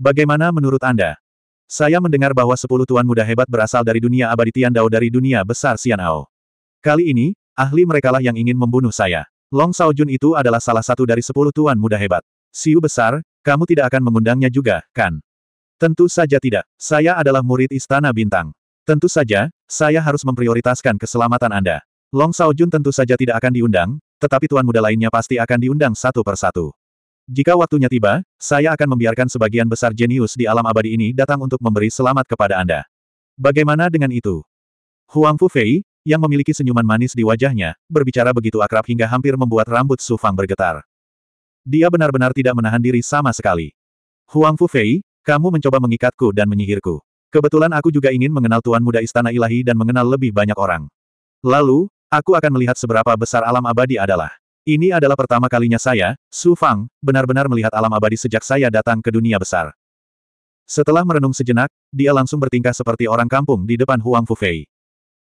Bagaimana menurut Anda? Saya mendengar bahwa sepuluh tuan muda hebat berasal dari dunia abadi Dao dari dunia besar Xianao. Kali ini, ahli merekalah yang ingin membunuh saya. Long Jun itu adalah salah satu dari sepuluh tuan muda hebat. Siu besar, kamu tidak akan mengundangnya juga, kan? Tentu saja tidak. Saya adalah murid Istana Bintang. Tentu saja, saya harus memprioritaskan keselamatan Anda. Long Jun tentu saja tidak akan diundang, tetapi tuan muda lainnya pasti akan diundang satu persatu. Jika waktunya tiba, saya akan membiarkan sebagian besar jenius di alam abadi ini datang untuk memberi selamat kepada Anda. Bagaimana dengan itu? Huang Fu Fei yang memiliki senyuman manis di wajahnya, berbicara begitu akrab hingga hampir membuat rambut Su Fang bergetar. Dia benar-benar tidak menahan diri sama sekali. Huang Fu Fei, kamu mencoba mengikatku dan menyihirku. Kebetulan aku juga ingin mengenal Tuan Muda Istana Ilahi dan mengenal lebih banyak orang. Lalu, Aku akan melihat seberapa besar alam abadi adalah. Ini adalah pertama kalinya saya, Su Fang, benar-benar melihat alam abadi sejak saya datang ke dunia besar. Setelah merenung sejenak, dia langsung bertingkah seperti orang kampung di depan Huang Fu Fei.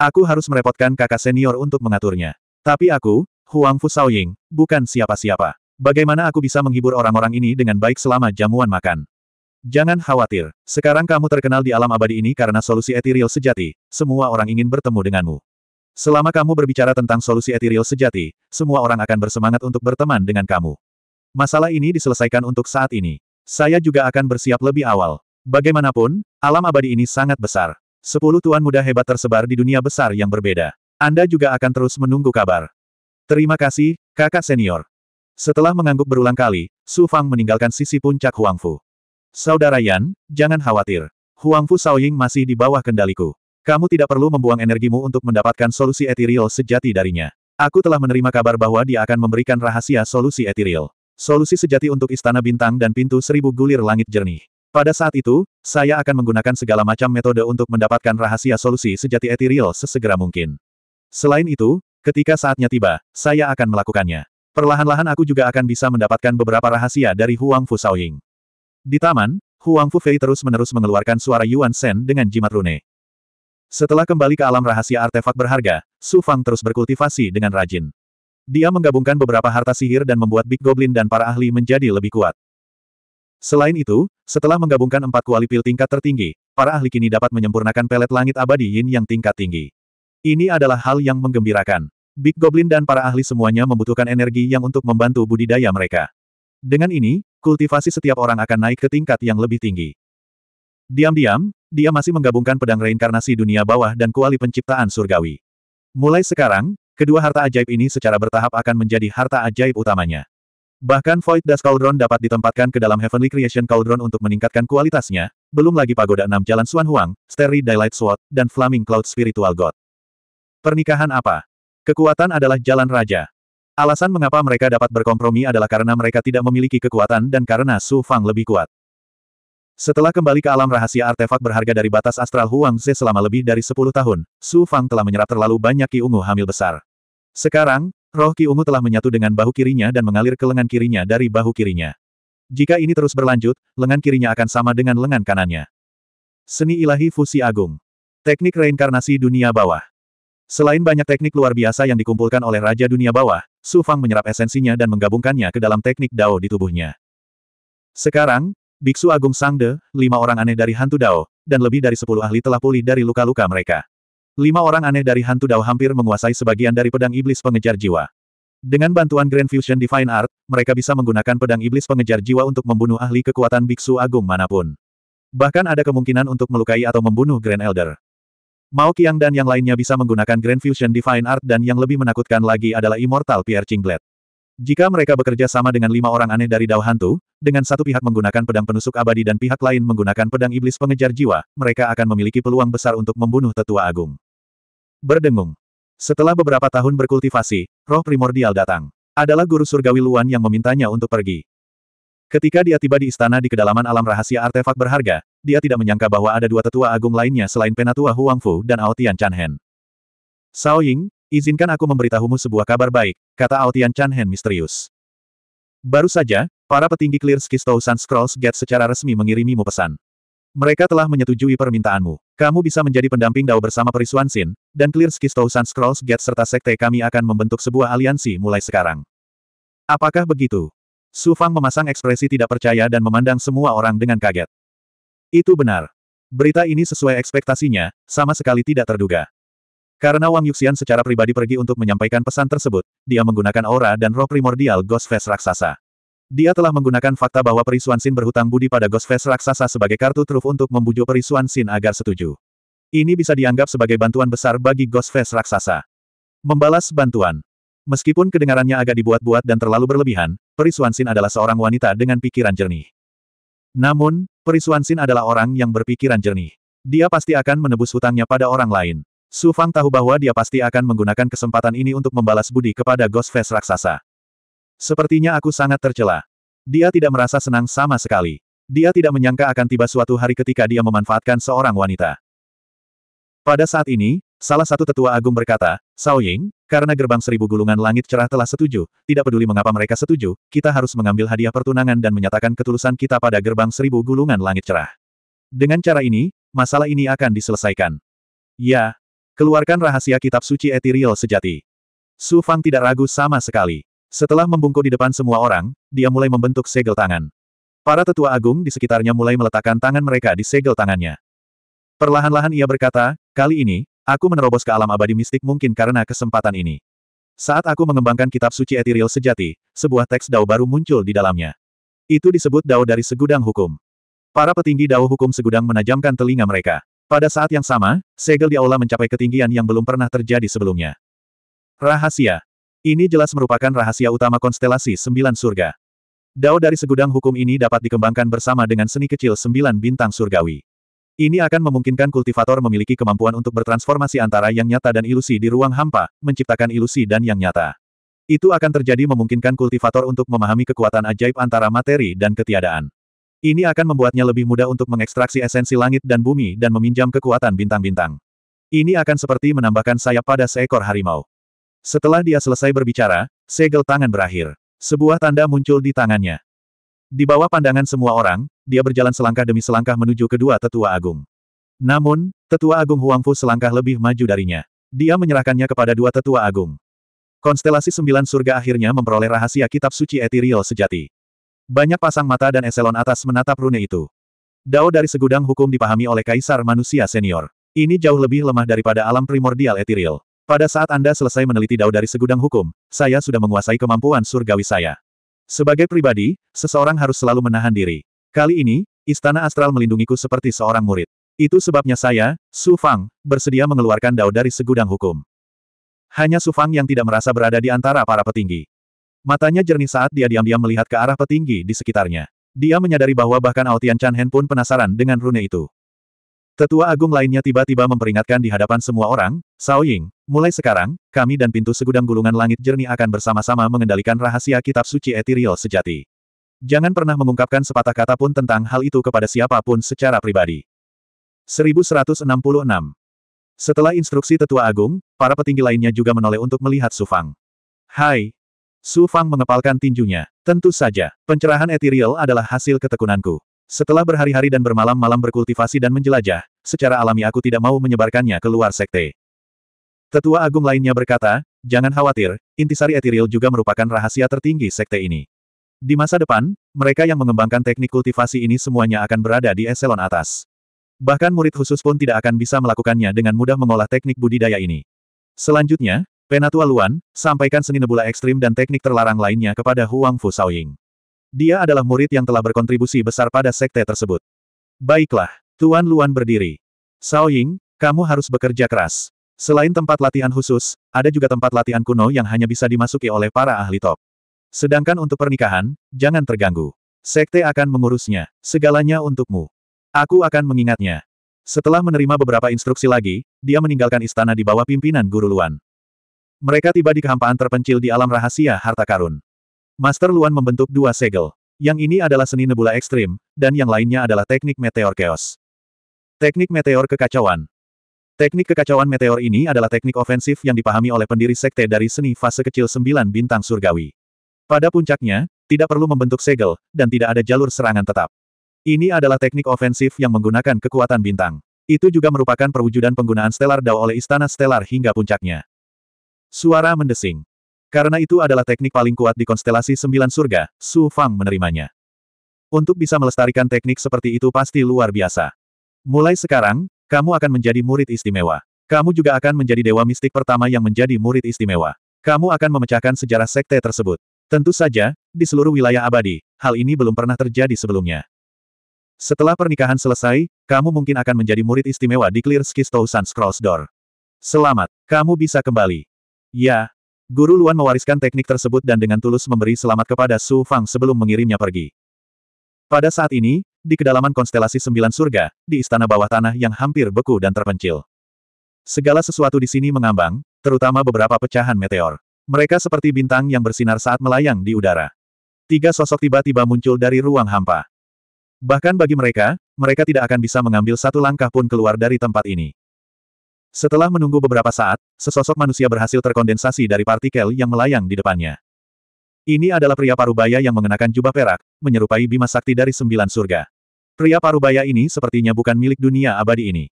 Aku harus merepotkan kakak senior untuk mengaturnya. Tapi aku, Huang Fu Shaoying, bukan siapa-siapa. Bagaimana aku bisa menghibur orang-orang ini dengan baik selama jamuan makan? Jangan khawatir, sekarang kamu terkenal di alam abadi ini karena solusi etiril sejati, semua orang ingin bertemu denganmu. Selama kamu berbicara tentang solusi etiril sejati, semua orang akan bersemangat untuk berteman dengan kamu. Masalah ini diselesaikan untuk saat ini. Saya juga akan bersiap lebih awal. Bagaimanapun, alam abadi ini sangat besar. Sepuluh tuan muda hebat tersebar di dunia besar yang berbeda. Anda juga akan terus menunggu kabar. Terima kasih, kakak senior. Setelah mengangguk berulang kali, Su Fang meninggalkan sisi puncak Huangfu. Saudara Yan, jangan khawatir. Huangfu Shaoying masih di bawah kendaliku. Kamu tidak perlu membuang energimu untuk mendapatkan solusi etiril sejati darinya. Aku telah menerima kabar bahwa dia akan memberikan rahasia solusi etiril. Solusi sejati untuk Istana Bintang dan Pintu Seribu Gulir Langit Jernih. Pada saat itu, saya akan menggunakan segala macam metode untuk mendapatkan rahasia solusi sejati etiril sesegera mungkin. Selain itu, ketika saatnya tiba, saya akan melakukannya. Perlahan-lahan aku juga akan bisa mendapatkan beberapa rahasia dari Huang Fu Shaoying. Di taman, Huang Fu Fei terus-menerus mengeluarkan suara Yuan Shen dengan jimat rune. Setelah kembali ke alam rahasia artefak berharga, Su Fang terus berkultivasi dengan rajin. Dia menggabungkan beberapa harta sihir dan membuat Big Goblin dan para ahli menjadi lebih kuat. Selain itu, setelah menggabungkan empat kuali pil tingkat tertinggi, para ahli kini dapat menyempurnakan pelet langit abadi yin yang tingkat tinggi. Ini adalah hal yang menggembirakan. Big Goblin dan para ahli semuanya membutuhkan energi yang untuk membantu budidaya mereka. Dengan ini, kultivasi setiap orang akan naik ke tingkat yang lebih tinggi. Diam-diam, dia masih menggabungkan pedang reinkarnasi dunia bawah dan kuali penciptaan surgawi. Mulai sekarang, kedua harta ajaib ini secara bertahap akan menjadi harta ajaib utamanya. Bahkan Void Dust Cauldron dapat ditempatkan ke dalam Heavenly Creation Cauldron untuk meningkatkan kualitasnya, belum lagi Pagoda enam Jalan Suan Huang, Starry Daylight Sword, dan Flaming Cloud Spiritual God. Pernikahan apa? Kekuatan adalah jalan raja. Alasan mengapa mereka dapat berkompromi adalah karena mereka tidak memiliki kekuatan dan karena Su Fang lebih kuat. Setelah kembali ke alam rahasia artefak berharga dari batas astral Huang Ze selama lebih dari 10 tahun, Su Fang telah menyerap terlalu banyak ki ungu hamil besar. Sekarang, roh ki ungu telah menyatu dengan bahu kirinya dan mengalir ke lengan kirinya dari bahu kirinya. Jika ini terus berlanjut, lengan kirinya akan sama dengan lengan kanannya. Seni ilahi fusi agung. Teknik reinkarnasi dunia bawah. Selain banyak teknik luar biasa yang dikumpulkan oleh Raja Dunia Bawah, Su Fang menyerap esensinya dan menggabungkannya ke dalam teknik Dao di tubuhnya. Sekarang, Biksu Agung Sangde, lima orang aneh dari hantu Dao, dan lebih dari sepuluh ahli telah pulih dari luka-luka mereka. Lima orang aneh dari hantu Dao hampir menguasai sebagian dari pedang iblis pengejar jiwa. Dengan bantuan Grand Fusion Divine Art, mereka bisa menggunakan pedang iblis pengejar jiwa untuk membunuh ahli kekuatan biksu agung manapun. Bahkan ada kemungkinan untuk melukai atau membunuh Grand Elder. Mao Qiang dan yang lainnya bisa menggunakan Grand Fusion Divine Art dan yang lebih menakutkan lagi adalah Immortal Pierre Chinglet. Jika mereka bekerja sama dengan lima orang aneh dari Dao Hantu, dengan satu pihak menggunakan pedang penusuk abadi dan pihak lain menggunakan pedang iblis pengejar jiwa, mereka akan memiliki peluang besar untuk membunuh tetua agung. Berdengung. Setelah beberapa tahun berkultivasi, roh primordial datang. Adalah guru surgawi Luan yang memintanya untuk pergi. Ketika dia tiba di istana di kedalaman alam rahasia artefak berharga, dia tidak menyangka bahwa ada dua tetua agung lainnya selain Penatua Huangfu dan Ao Tian Chanhen. Sao Ying, Izinkan aku memberitahumu sebuah kabar baik, kata Aotian Chanhen misterius. Baru saja, para petinggi Clear Skies Thousand Scrolls Gate secara resmi mengirimimu pesan. Mereka telah menyetujui permintaanmu. Kamu bisa menjadi pendamping Dao bersama Perisuan Sin, dan Clear Skies Thousand Scrolls Gate serta sekte kami akan membentuk sebuah aliansi mulai sekarang. Apakah begitu? Su Fang memasang ekspresi tidak percaya dan memandang semua orang dengan kaget. Itu benar. Berita ini sesuai ekspektasinya, sama sekali tidak terduga. Karena Wang Yuxian secara pribadi pergi untuk menyampaikan pesan tersebut, dia menggunakan aura dan roh primordial Ghost Face Raksasa. Dia telah menggunakan fakta bahwa Perisuan Sin berhutang budi pada Ghost Face Raksasa sebagai kartu truf untuk membujuk Perisuan Sin agar setuju. Ini bisa dianggap sebagai bantuan besar bagi Ghost Face Raksasa. Membalas bantuan. Meskipun kedengarannya agak dibuat-buat dan terlalu berlebihan, Perisuan Sin adalah seorang wanita dengan pikiran jernih. Namun, Perisuan Sin adalah orang yang berpikiran jernih. Dia pasti akan menebus hutangnya pada orang lain. Su Fang tahu bahwa dia pasti akan menggunakan kesempatan ini untuk membalas budi kepada Ghost Face raksasa. Sepertinya aku sangat tercela. Dia tidak merasa senang sama sekali. Dia tidak menyangka akan tiba suatu hari ketika dia memanfaatkan seorang wanita. Pada saat ini, salah satu tetua agung berkata, Sao Ying, karena gerbang seribu gulungan langit cerah telah setuju, tidak peduli mengapa mereka setuju, kita harus mengambil hadiah pertunangan dan menyatakan ketulusan kita pada gerbang seribu gulungan langit cerah. Dengan cara ini, masalah ini akan diselesaikan. Ya, Keluarkan rahasia kitab suci etiril sejati. Su Fang tidak ragu sama sekali. Setelah membungkuk di depan semua orang, dia mulai membentuk segel tangan. Para tetua agung di sekitarnya mulai meletakkan tangan mereka di segel tangannya. Perlahan-lahan ia berkata, kali ini, aku menerobos ke alam abadi mistik mungkin karena kesempatan ini. Saat aku mengembangkan kitab suci etiril sejati, sebuah teks dao baru muncul di dalamnya. Itu disebut dao dari segudang hukum. Para petinggi dao hukum segudang menajamkan telinga mereka. Pada saat yang sama, segel di aula mencapai ketinggian yang belum pernah terjadi sebelumnya. Rahasia. Ini jelas merupakan rahasia utama konstelasi sembilan surga. Dao dari segudang hukum ini dapat dikembangkan bersama dengan seni kecil sembilan bintang surgawi. Ini akan memungkinkan kultivator memiliki kemampuan untuk bertransformasi antara yang nyata dan ilusi di ruang hampa, menciptakan ilusi dan yang nyata. Itu akan terjadi memungkinkan kultivator untuk memahami kekuatan ajaib antara materi dan ketiadaan. Ini akan membuatnya lebih mudah untuk mengekstraksi esensi langit dan bumi dan meminjam kekuatan bintang-bintang. Ini akan seperti menambahkan sayap pada seekor harimau. Setelah dia selesai berbicara, segel tangan berakhir. Sebuah tanda muncul di tangannya. Di bawah pandangan semua orang, dia berjalan selangkah demi selangkah menuju kedua tetua agung. Namun, tetua agung Huangfu selangkah lebih maju darinya. Dia menyerahkannya kepada dua tetua agung. Konstelasi sembilan surga akhirnya memperoleh rahasia kitab suci etiril sejati. Banyak pasang mata dan eselon atas menatap rune itu. Dao dari segudang hukum dipahami oleh kaisar manusia senior. Ini jauh lebih lemah daripada alam primordial etiril. Pada saat Anda selesai meneliti dao dari segudang hukum, saya sudah menguasai kemampuan surgawi saya. Sebagai pribadi, seseorang harus selalu menahan diri. Kali ini, istana astral melindungiku seperti seorang murid. Itu sebabnya saya, Su Fang, bersedia mengeluarkan dao dari segudang hukum. Hanya Su Fang yang tidak merasa berada di antara para petinggi. Matanya jernih saat dia diam-diam melihat ke arah petinggi di sekitarnya. Dia menyadari bahwa bahkan Aotian Chanhen pun penasaran dengan rune itu. Tetua agung lainnya tiba-tiba memperingatkan di hadapan semua orang, Sao Ying, mulai sekarang, kami dan pintu segudang gulungan langit jernih akan bersama-sama mengendalikan rahasia kitab suci etiril sejati. Jangan pernah mengungkapkan sepatah kata pun tentang hal itu kepada siapapun secara pribadi. 1166 Setelah instruksi tetua agung, para petinggi lainnya juga menoleh untuk melihat Sufang. Hai, Su Fang mengepalkan tinjunya. Tentu saja, pencerahan etiril adalah hasil ketekunanku. Setelah berhari-hari dan bermalam-malam berkultivasi dan menjelajah, secara alami aku tidak mau menyebarkannya ke luar sekte. Tetua agung lainnya berkata, jangan khawatir, intisari etiril juga merupakan rahasia tertinggi sekte ini. Di masa depan, mereka yang mengembangkan teknik kultivasi ini semuanya akan berada di eselon atas. Bahkan murid khusus pun tidak akan bisa melakukannya dengan mudah mengolah teknik budidaya ini. Selanjutnya, Penatua Luan, sampaikan seni nebula ekstrim dan teknik terlarang lainnya kepada Huang Fu Saoying. Dia adalah murid yang telah berkontribusi besar pada sekte tersebut. Baiklah, Tuan Luan berdiri. Saoying, kamu harus bekerja keras. Selain tempat latihan khusus, ada juga tempat latihan kuno yang hanya bisa dimasuki oleh para ahli top. Sedangkan untuk pernikahan, jangan terganggu. Sekte akan mengurusnya, segalanya untukmu. Aku akan mengingatnya. Setelah menerima beberapa instruksi lagi, dia meninggalkan istana di bawah pimpinan Guru Luan. Mereka tiba di kehampaan terpencil di alam rahasia harta karun. Master Luan membentuk dua segel. Yang ini adalah seni nebula ekstrim, dan yang lainnya adalah teknik meteor chaos. Teknik meteor kekacauan. Teknik kekacauan meteor ini adalah teknik ofensif yang dipahami oleh pendiri sekte dari seni fase kecil sembilan bintang surgawi. Pada puncaknya, tidak perlu membentuk segel, dan tidak ada jalur serangan tetap. Ini adalah teknik ofensif yang menggunakan kekuatan bintang. Itu juga merupakan perwujudan penggunaan Stellar Dao oleh Istana Stellar hingga puncaknya. Suara mendesing. Karena itu adalah teknik paling kuat di konstelasi sembilan surga, Su Fang menerimanya. Untuk bisa melestarikan teknik seperti itu pasti luar biasa. Mulai sekarang, kamu akan menjadi murid istimewa. Kamu juga akan menjadi dewa mistik pertama yang menjadi murid istimewa. Kamu akan memecahkan sejarah sekte tersebut. Tentu saja, di seluruh wilayah abadi, hal ini belum pernah terjadi sebelumnya. Setelah pernikahan selesai, kamu mungkin akan menjadi murid istimewa di Clear Skistousan Scrolls Door. Selamat, kamu bisa kembali. Ya. Guru Luan mewariskan teknik tersebut dan dengan tulus memberi selamat kepada Su Fang sebelum mengirimnya pergi. Pada saat ini, di kedalaman konstelasi sembilan surga, di istana bawah tanah yang hampir beku dan terpencil. Segala sesuatu di sini mengambang, terutama beberapa pecahan meteor. Mereka seperti bintang yang bersinar saat melayang di udara. Tiga sosok tiba-tiba muncul dari ruang hampa. Bahkan bagi mereka, mereka tidak akan bisa mengambil satu langkah pun keluar dari tempat ini. Setelah menunggu beberapa saat, sesosok manusia berhasil terkondensasi dari partikel yang melayang di depannya. Ini adalah pria parubaya yang mengenakan jubah perak, menyerupai bima sakti dari sembilan surga. Pria parubaya ini sepertinya bukan milik dunia abadi ini.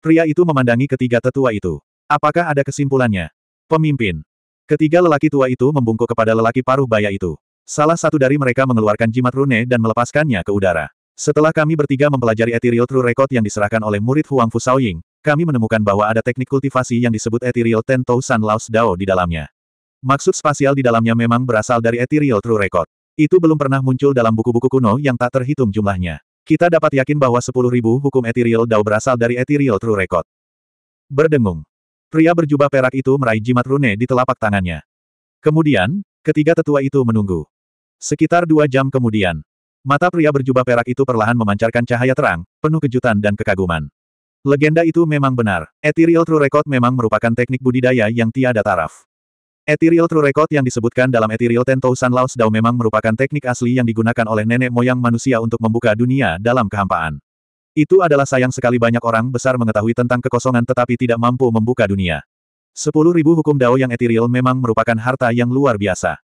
Pria itu memandangi ketiga tetua itu. Apakah ada kesimpulannya? Pemimpin. Ketiga lelaki tua itu membungkuk kepada lelaki Parubaya itu. Salah satu dari mereka mengeluarkan jimat rune dan melepaskannya ke udara. Setelah kami bertiga mempelajari ethereal true record yang diserahkan oleh murid Huang Fu Saoying, kami menemukan bahwa ada teknik kultivasi yang disebut Ethereal Ten Thousand Laos Dao di dalamnya. Maksud spasial di dalamnya memang berasal dari Ethereal True Record. Itu belum pernah muncul dalam buku-buku kuno yang tak terhitung jumlahnya. Kita dapat yakin bahwa 10.000 hukum Ethereal Dao berasal dari Ethereal True Record. Berdengung. Pria berjubah perak itu meraih jimat rune di telapak tangannya. Kemudian, ketiga tetua itu menunggu. Sekitar dua jam kemudian, mata pria berjubah perak itu perlahan memancarkan cahaya terang, penuh kejutan dan kekaguman. Legenda itu memang benar. Ethereal True Record memang merupakan teknik budidaya yang tiada taraf. Ethereal True Record yang disebutkan dalam Ethereal Ten Thousand Laos Dao memang merupakan teknik asli yang digunakan oleh nenek moyang manusia untuk membuka dunia dalam kehampaan. Itu adalah sayang sekali banyak orang besar mengetahui tentang kekosongan tetapi tidak mampu membuka dunia. 10.000 hukum Dao yang Ethereal memang merupakan harta yang luar biasa.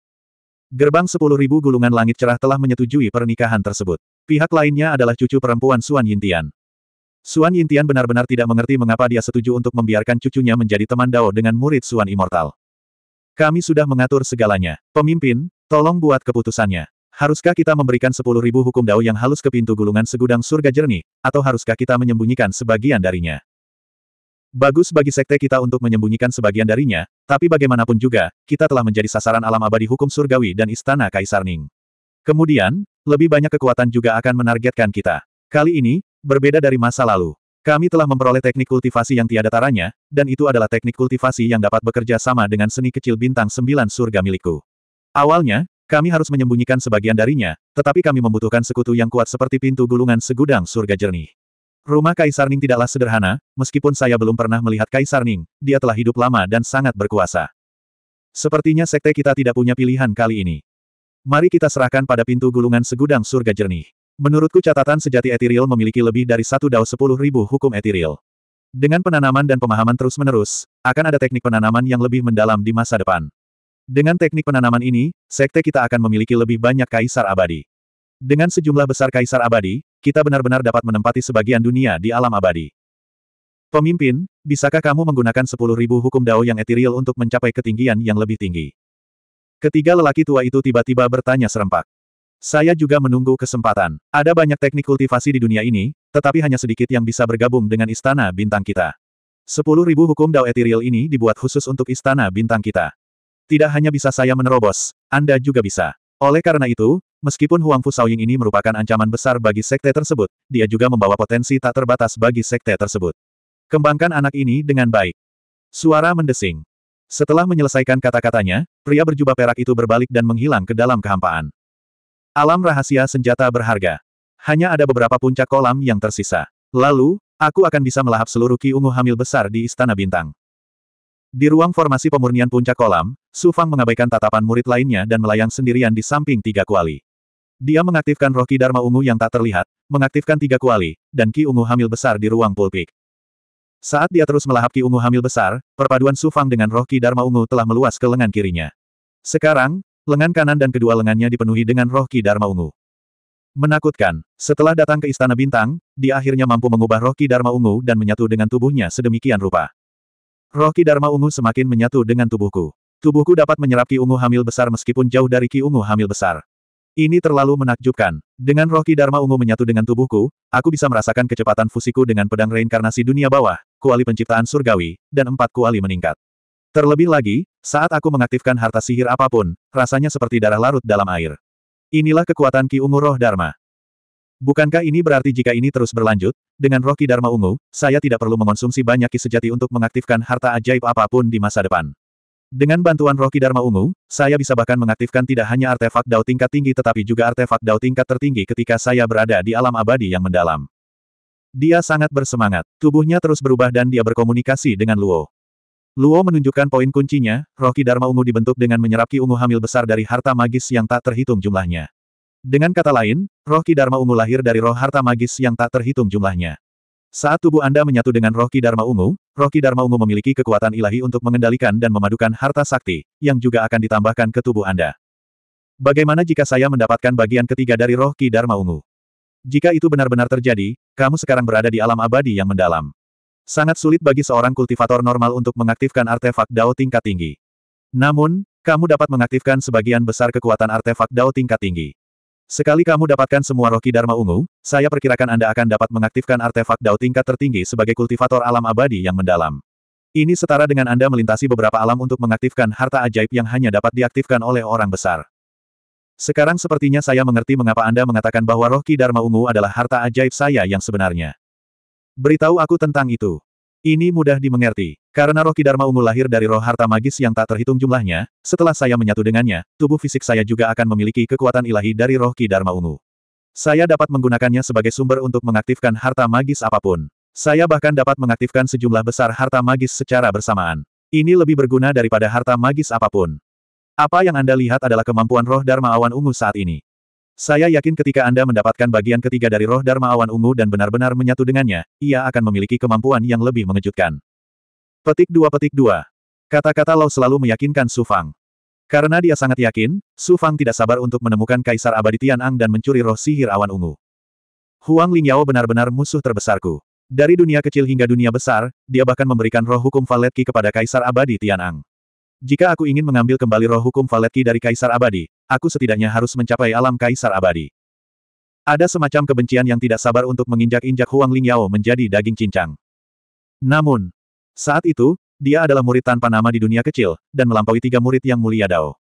Gerbang 10.000 gulungan langit cerah telah menyetujui pernikahan tersebut. Pihak lainnya adalah cucu perempuan Suan Yintian. Suan Yintian benar-benar tidak mengerti mengapa dia setuju untuk membiarkan cucunya menjadi teman Dao dengan murid Suan Immortal. Kami sudah mengatur segalanya. Pemimpin, tolong buat keputusannya. Haruskah kita memberikan sepuluh ribu hukum Dao yang halus ke pintu gulungan segudang surga jernih, atau haruskah kita menyembunyikan sebagian darinya? Bagus bagi sekte kita untuk menyembunyikan sebagian darinya, tapi bagaimanapun juga, kita telah menjadi sasaran alam abadi hukum surgawi dan istana Kaisar Ning. Kemudian, lebih banyak kekuatan juga akan menargetkan kita. Kali ini, Berbeda dari masa lalu, kami telah memperoleh teknik kultivasi yang tiada taranya, dan itu adalah teknik kultivasi yang dapat bekerja sama dengan seni kecil bintang sembilan surga milikku. Awalnya, kami harus menyembunyikan sebagian darinya, tetapi kami membutuhkan sekutu yang kuat seperti pintu gulungan segudang surga jernih. Rumah Kaisar Ning tidaklah sederhana, meskipun saya belum pernah melihat Kaisar Ning, dia telah hidup lama dan sangat berkuasa. Sepertinya sekte kita tidak punya pilihan kali ini. Mari kita serahkan pada pintu gulungan segudang surga jernih. Menurutku catatan sejati etiril memiliki lebih dari satu dao sepuluh ribu hukum etiril. Dengan penanaman dan pemahaman terus-menerus, akan ada teknik penanaman yang lebih mendalam di masa depan. Dengan teknik penanaman ini, sekte kita akan memiliki lebih banyak kaisar abadi. Dengan sejumlah besar kaisar abadi, kita benar-benar dapat menempati sebagian dunia di alam abadi. Pemimpin, bisakah kamu menggunakan sepuluh ribu hukum dao yang etiril untuk mencapai ketinggian yang lebih tinggi? Ketiga lelaki tua itu tiba-tiba bertanya serempak. Saya juga menunggu kesempatan. Ada banyak teknik kultivasi di dunia ini, tetapi hanya sedikit yang bisa bergabung dengan istana bintang kita. 10.000 hukum Dao Ethereal ini dibuat khusus untuk istana bintang kita. Tidak hanya bisa saya menerobos, Anda juga bisa. Oleh karena itu, meskipun Huang Fu Shaoying ini merupakan ancaman besar bagi sekte tersebut, dia juga membawa potensi tak terbatas bagi sekte tersebut. Kembangkan anak ini dengan baik. Suara mendesing. Setelah menyelesaikan kata-katanya, pria berjubah perak itu berbalik dan menghilang ke dalam kehampaan. Alam rahasia senjata berharga. Hanya ada beberapa puncak kolam yang tersisa. Lalu, aku akan bisa melahap seluruh Ki Ungu hamil besar di Istana Bintang. Di ruang formasi pemurnian puncak kolam, Su Fang mengabaikan tatapan murid lainnya dan melayang sendirian di samping tiga kuali. Dia mengaktifkan roh Ki Dharma Ungu yang tak terlihat, mengaktifkan tiga kuali, dan Ki Ungu hamil besar di ruang pulpik. Saat dia terus melahap Ki Ungu hamil besar, perpaduan Su Fang dengan roh Ki Dharma Ungu telah meluas ke lengan kirinya. Sekarang, Lengan kanan dan kedua lengannya dipenuhi dengan roh Ki Dharma Ungu. Menakutkan, setelah datang ke Istana Bintang, dia akhirnya mampu mengubah roh Ki Dharma Ungu dan menyatu dengan tubuhnya sedemikian rupa. Roh Ki Dharma Ungu semakin menyatu dengan tubuhku. Tubuhku dapat menyerap Ki Ungu hamil besar meskipun jauh dari Ki Ungu hamil besar. Ini terlalu menakjubkan. Dengan roh Ki Dharma Ungu menyatu dengan tubuhku, aku bisa merasakan kecepatan fusiku dengan pedang reinkarnasi dunia bawah, kuali penciptaan surgawi, dan empat kuali meningkat. Terlebih lagi, saat aku mengaktifkan harta sihir apapun, rasanya seperti darah larut dalam air. Inilah kekuatan Ki Ungu Roh Dharma. Bukankah ini berarti jika ini terus berlanjut, dengan roh Ki Dharma Ungu, saya tidak perlu mengonsumsi banyak Ki sejati untuk mengaktifkan harta ajaib apapun di masa depan. Dengan bantuan roh Ki Dharma Ungu, saya bisa bahkan mengaktifkan tidak hanya artefak dao tingkat tinggi tetapi juga artefak dao tingkat tertinggi ketika saya berada di alam abadi yang mendalam. Dia sangat bersemangat, tubuhnya terus berubah dan dia berkomunikasi dengan Luo. Luo menunjukkan poin kuncinya, Rocky Dharma Ungu dibentuk dengan menyerap Ki Ungu hamil besar dari harta magis yang tak terhitung jumlahnya. Dengan kata lain, roh Dharma Ungu lahir dari roh harta magis yang tak terhitung jumlahnya. Saat tubuh Anda menyatu dengan roh Dharma Ungu, roh Dharma Ungu memiliki kekuatan ilahi untuk mengendalikan dan memadukan harta sakti, yang juga akan ditambahkan ke tubuh Anda. Bagaimana jika saya mendapatkan bagian ketiga dari roh Dharma Ungu? Jika itu benar-benar terjadi, kamu sekarang berada di alam abadi yang mendalam. Sangat sulit bagi seorang kultivator normal untuk mengaktifkan artefak Dao tingkat tinggi. Namun, kamu dapat mengaktifkan sebagian besar kekuatan artefak Dao tingkat tinggi. Sekali kamu dapatkan semua roh Dharma ungu, saya perkirakan Anda akan dapat mengaktifkan artefak Dao tingkat tertinggi sebagai kultivator alam abadi yang mendalam. Ini setara dengan Anda melintasi beberapa alam untuk mengaktifkan harta ajaib yang hanya dapat diaktifkan oleh orang besar. Sekarang sepertinya saya mengerti mengapa Anda mengatakan bahwa roh Dharma ungu adalah harta ajaib saya yang sebenarnya. Beritahu aku tentang itu. Ini mudah dimengerti. Karena roh Kidarma ungu lahir dari roh harta magis yang tak terhitung jumlahnya, setelah saya menyatu dengannya, tubuh fisik saya juga akan memiliki kekuatan ilahi dari roh Kidarma ungu. Saya dapat menggunakannya sebagai sumber untuk mengaktifkan harta magis apapun. Saya bahkan dapat mengaktifkan sejumlah besar harta magis secara bersamaan. Ini lebih berguna daripada harta magis apapun. Apa yang Anda lihat adalah kemampuan roh Dharma Awan Ungu saat ini. Saya yakin ketika Anda mendapatkan bagian ketiga dari roh Dharma Awan Ungu dan benar-benar menyatu dengannya, ia akan memiliki kemampuan yang lebih mengejutkan. Petik dua petik dua. Kata-kata Lau selalu meyakinkan Su Fang. Karena dia sangat yakin, Su Fang tidak sabar untuk menemukan Kaisar Abadi Tianang dan mencuri roh sihir awan ungu. Huang Lingyao benar-benar musuh terbesarku. Dari dunia kecil hingga dunia besar, dia bahkan memberikan roh hukum Valetki kepada Kaisar Abadi Tianang. Jika aku ingin mengambil kembali roh hukum Valetki dari Kaisar Abadi, aku setidaknya harus mencapai alam kaisar abadi. Ada semacam kebencian yang tidak sabar untuk menginjak-injak Huang Lingyao menjadi daging cincang. Namun, saat itu, dia adalah murid tanpa nama di dunia kecil, dan melampaui tiga murid yang mulia Dao.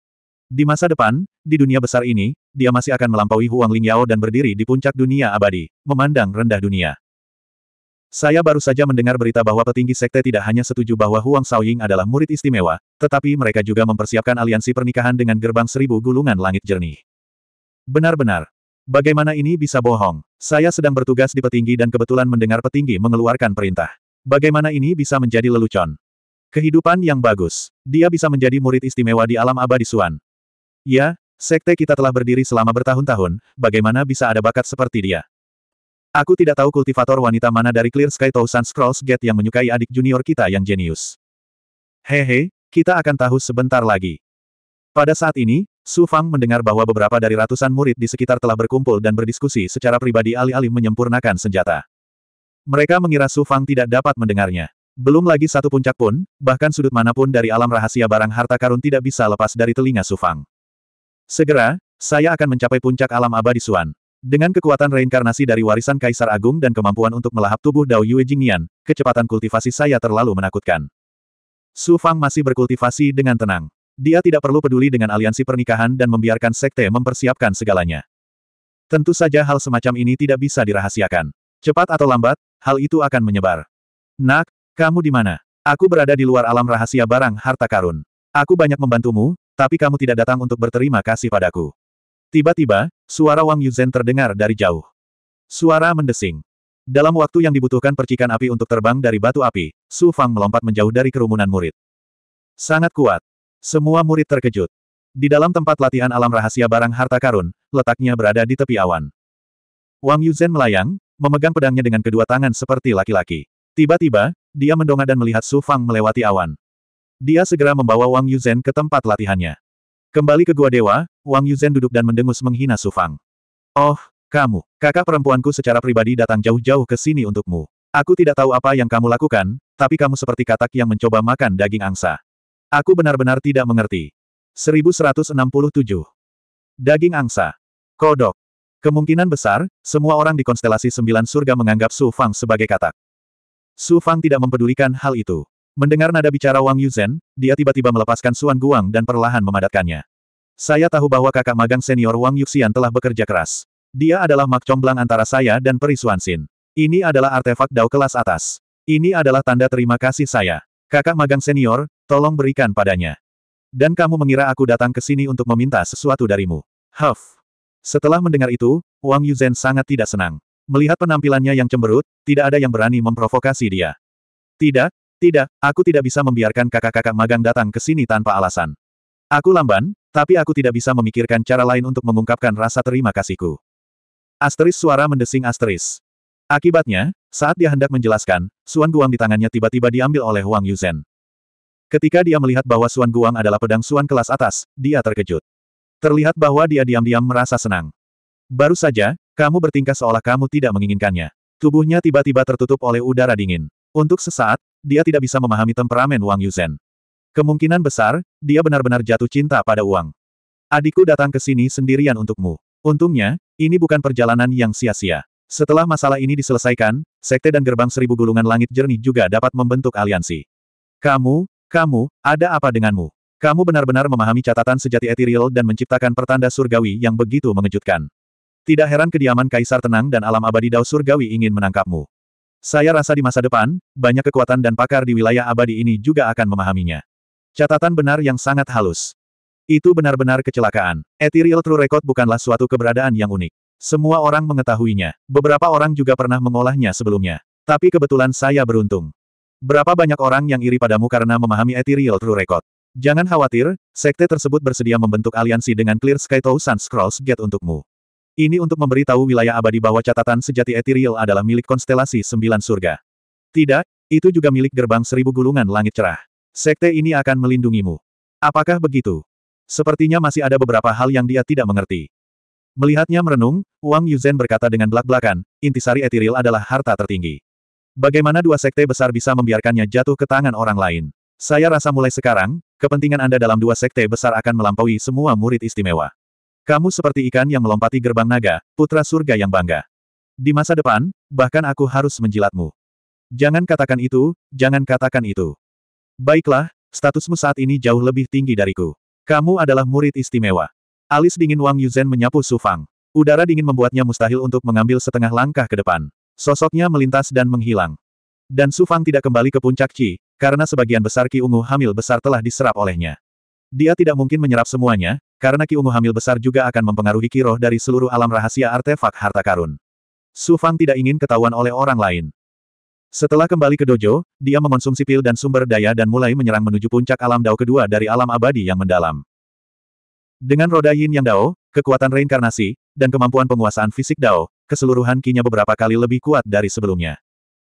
Di masa depan, di dunia besar ini, dia masih akan melampaui Huang Lingyao dan berdiri di puncak dunia abadi, memandang rendah dunia. Saya baru saja mendengar berita bahwa petinggi sekte tidak hanya setuju bahwa Huang Shaoying adalah murid istimewa, tetapi mereka juga mempersiapkan aliansi pernikahan dengan gerbang seribu gulungan langit jernih. Benar-benar. Bagaimana ini bisa bohong? Saya sedang bertugas di petinggi dan kebetulan mendengar petinggi mengeluarkan perintah. Bagaimana ini bisa menjadi lelucon? Kehidupan yang bagus. Dia bisa menjadi murid istimewa di alam abadi Suan. Ya, sekte kita telah berdiri selama bertahun-tahun, bagaimana bisa ada bakat seperti dia? Aku tidak tahu kultivator wanita mana dari Clear Sky Thousand Scrolls Gate yang menyukai adik junior kita yang jenius. Hehe, kita akan tahu sebentar lagi. Pada saat ini, Su Fang mendengar bahwa beberapa dari ratusan murid di sekitar telah berkumpul dan berdiskusi secara pribadi alih-alih menyempurnakan senjata. Mereka mengira Su Fang tidak dapat mendengarnya. Belum lagi satu puncak pun, bahkan sudut manapun dari alam rahasia barang harta karun tidak bisa lepas dari telinga Su Fang. Segera, saya akan mencapai puncak alam abadi Suan. Dengan kekuatan reinkarnasi dari warisan Kaisar Agung dan kemampuan untuk melahap tubuh Dao Yue Jingnian, kecepatan kultivasi saya terlalu menakutkan. Su Fang masih berkultivasi dengan tenang. Dia tidak perlu peduli dengan aliansi pernikahan dan membiarkan sekte mempersiapkan segalanya. Tentu saja hal semacam ini tidak bisa dirahasiakan. Cepat atau lambat, hal itu akan menyebar. Nak, kamu di mana? Aku berada di luar alam rahasia barang harta karun. Aku banyak membantumu, tapi kamu tidak datang untuk berterima kasih padaku. Tiba-tiba, suara Wang Yuzhen terdengar dari jauh. Suara mendesing. Dalam waktu yang dibutuhkan percikan api untuk terbang dari batu api, Su Fang melompat menjauh dari kerumunan murid. Sangat kuat. Semua murid terkejut. Di dalam tempat latihan alam rahasia barang harta karun, letaknya berada di tepi awan. Wang Yuzhen melayang, memegang pedangnya dengan kedua tangan seperti laki-laki. Tiba-tiba, dia mendongak dan melihat Su Fang melewati awan. Dia segera membawa Wang Yuzhen ke tempat latihannya. Kembali ke Gua Dewa, Wang Yuzhen duduk dan mendengus menghina Su Fang. Oh, kamu, kakak perempuanku secara pribadi datang jauh-jauh ke sini untukmu. Aku tidak tahu apa yang kamu lakukan, tapi kamu seperti katak yang mencoba makan daging angsa. Aku benar-benar tidak mengerti. 1167. Daging angsa. Kodok. Kemungkinan besar, semua orang di konstelasi sembilan surga menganggap Su Fang sebagai katak. Su Fang tidak mempedulikan hal itu. Mendengar nada bicara Wang Yuzhen, dia tiba-tiba melepaskan Suan Guang dan perlahan memadatkannya. Saya tahu bahwa kakak magang senior Wang Yuxian telah bekerja keras. Dia adalah mak comblang antara saya dan peri Suansin. Ini adalah artefak dao kelas atas. Ini adalah tanda terima kasih saya. Kakak magang senior, tolong berikan padanya. Dan kamu mengira aku datang ke sini untuk meminta sesuatu darimu. Huff. Setelah mendengar itu, Wang Yuzhen sangat tidak senang. Melihat penampilannya yang cemberut, tidak ada yang berani memprovokasi dia. Tidak, tidak, aku tidak bisa membiarkan kakak-kakak magang datang ke sini tanpa alasan. Aku lamban, tapi aku tidak bisa memikirkan cara lain untuk mengungkapkan rasa terima kasihku. Asteris suara mendesing asteris. Akibatnya, saat dia hendak menjelaskan, Suan Guang di tangannya tiba-tiba diambil oleh Wang Yuzen. Ketika dia melihat bahwa Suan Guang adalah pedang Suan kelas atas, dia terkejut. Terlihat bahwa dia diam-diam merasa senang. Baru saja, kamu bertingkah seolah kamu tidak menginginkannya. Tubuhnya tiba-tiba tertutup oleh udara dingin. Untuk sesaat, dia tidak bisa memahami temperamen Wang Yuzhen. Kemungkinan besar, dia benar-benar jatuh cinta pada uang. Adikku datang ke sini sendirian untukmu. Untungnya, ini bukan perjalanan yang sia-sia. Setelah masalah ini diselesaikan, Sekte dan Gerbang Seribu Gulungan Langit Jernih juga dapat membentuk aliansi. Kamu, kamu, ada apa denganmu? Kamu benar-benar memahami catatan sejati etiril dan menciptakan pertanda surgawi yang begitu mengejutkan. Tidak heran kediaman Kaisar Tenang dan alam abadi Dao Surgawi ingin menangkapmu. Saya rasa di masa depan, banyak kekuatan dan pakar di wilayah abadi ini juga akan memahaminya. Catatan benar yang sangat halus. Itu benar-benar kecelakaan. Ethereal True Record bukanlah suatu keberadaan yang unik. Semua orang mengetahuinya. Beberapa orang juga pernah mengolahnya sebelumnya. Tapi kebetulan saya beruntung. Berapa banyak orang yang iri padamu karena memahami Ethereal True Record? Jangan khawatir, sekte tersebut bersedia membentuk aliansi dengan Clear Sky Thousand Scrolls Gate untukmu. Ini untuk memberitahu wilayah abadi bahwa catatan sejati Ethereal adalah milik konstelasi sembilan surga. Tidak, itu juga milik gerbang seribu gulungan langit cerah. Sekte ini akan melindungimu. Apakah begitu? Sepertinya masih ada beberapa hal yang dia tidak mengerti. Melihatnya merenung, Wang Yuzhen berkata dengan belak-belakan, intisari Ethereal adalah harta tertinggi. Bagaimana dua sekte besar bisa membiarkannya jatuh ke tangan orang lain? Saya rasa mulai sekarang, kepentingan Anda dalam dua sekte besar akan melampaui semua murid istimewa. Kamu seperti ikan yang melompati gerbang naga, putra surga yang bangga. Di masa depan, bahkan aku harus menjilatmu. Jangan katakan itu, jangan katakan itu. Baiklah, statusmu saat ini jauh lebih tinggi dariku. Kamu adalah murid istimewa. Alis dingin Wang Yuzhen menyapu Su Fang. Udara dingin membuatnya mustahil untuk mengambil setengah langkah ke depan. Sosoknya melintas dan menghilang. Dan Su Fang tidak kembali ke puncak Qi, karena sebagian besar Qi ungu hamil besar telah diserap olehnya. Dia tidak mungkin menyerap semuanya, karena Ki Ungu hamil besar juga akan mempengaruhi Ki Roh dari seluruh alam rahasia artefak harta karun. Su Fang tidak ingin ketahuan oleh orang lain. Setelah kembali ke dojo, dia mengonsumsi pil dan sumber daya dan mulai menyerang menuju puncak alam dao kedua dari alam abadi yang mendalam. Dengan roda yin yang dao, kekuatan reinkarnasi, dan kemampuan penguasaan fisik dao, keseluruhan kinya beberapa kali lebih kuat dari sebelumnya.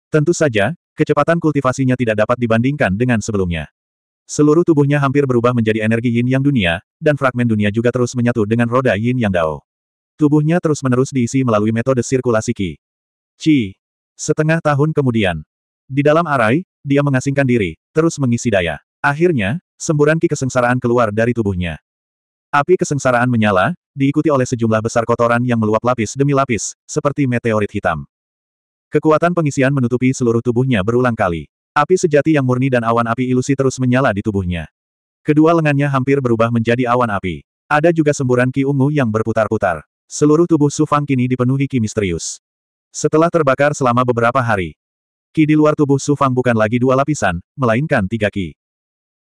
Tentu saja, kecepatan kultivasinya tidak dapat dibandingkan dengan sebelumnya. Seluruh tubuhnya hampir berubah menjadi energi yin yang dunia, dan fragmen dunia juga terus menyatu dengan roda yin yang dao. Tubuhnya terus-menerus diisi melalui metode sirkulasi Qi. Qi. Setengah tahun kemudian. Di dalam arai, dia mengasingkan diri, terus mengisi daya. Akhirnya, semburan ki kesengsaraan keluar dari tubuhnya. Api kesengsaraan menyala, diikuti oleh sejumlah besar kotoran yang meluap lapis demi lapis, seperti meteorit hitam. Kekuatan pengisian menutupi seluruh tubuhnya berulang kali. Api sejati yang murni dan awan api ilusi terus menyala di tubuhnya. Kedua lengannya hampir berubah menjadi awan api. Ada juga semburan ki ungu yang berputar-putar. Seluruh tubuh Su Fang kini dipenuhi ki misterius. Setelah terbakar selama beberapa hari, ki di luar tubuh Su Fang bukan lagi dua lapisan, melainkan tiga ki.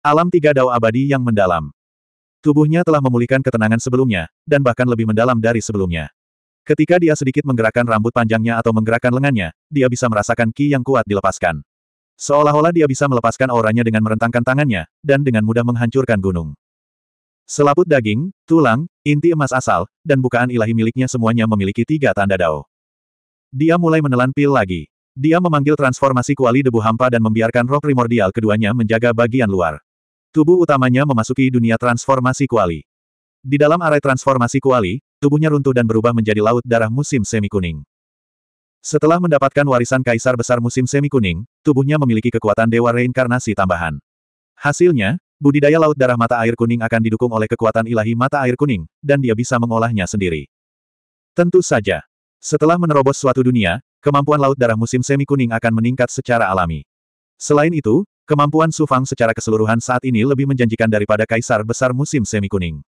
Alam tiga dao abadi yang mendalam. Tubuhnya telah memulihkan ketenangan sebelumnya, dan bahkan lebih mendalam dari sebelumnya. Ketika dia sedikit menggerakkan rambut panjangnya atau menggerakkan lengannya, dia bisa merasakan ki yang kuat dilepaskan. Seolah-olah dia bisa melepaskan auranya dengan merentangkan tangannya, dan dengan mudah menghancurkan gunung. Selaput daging, tulang, inti emas asal, dan bukaan ilahi miliknya semuanya memiliki tiga tanda dao. Dia mulai menelan pil lagi. Dia memanggil transformasi kuali debu hampa dan membiarkan roh primordial keduanya menjaga bagian luar. Tubuh utamanya memasuki dunia transformasi kuali. Di dalam arai transformasi kuali, tubuhnya runtuh dan berubah menjadi laut darah musim semi kuning. Setelah mendapatkan warisan Kaisar Besar musim semi kuning, tubuhnya memiliki kekuatan Dewa Reinkarnasi tambahan. Hasilnya, budidaya Laut Darah Mata Air Kuning akan didukung oleh kekuatan ilahi Mata Air Kuning, dan dia bisa mengolahnya sendiri. Tentu saja. Setelah menerobos suatu dunia, kemampuan Laut Darah musim semi kuning akan meningkat secara alami. Selain itu, kemampuan Sufang secara keseluruhan saat ini lebih menjanjikan daripada Kaisar Besar musim semi kuning.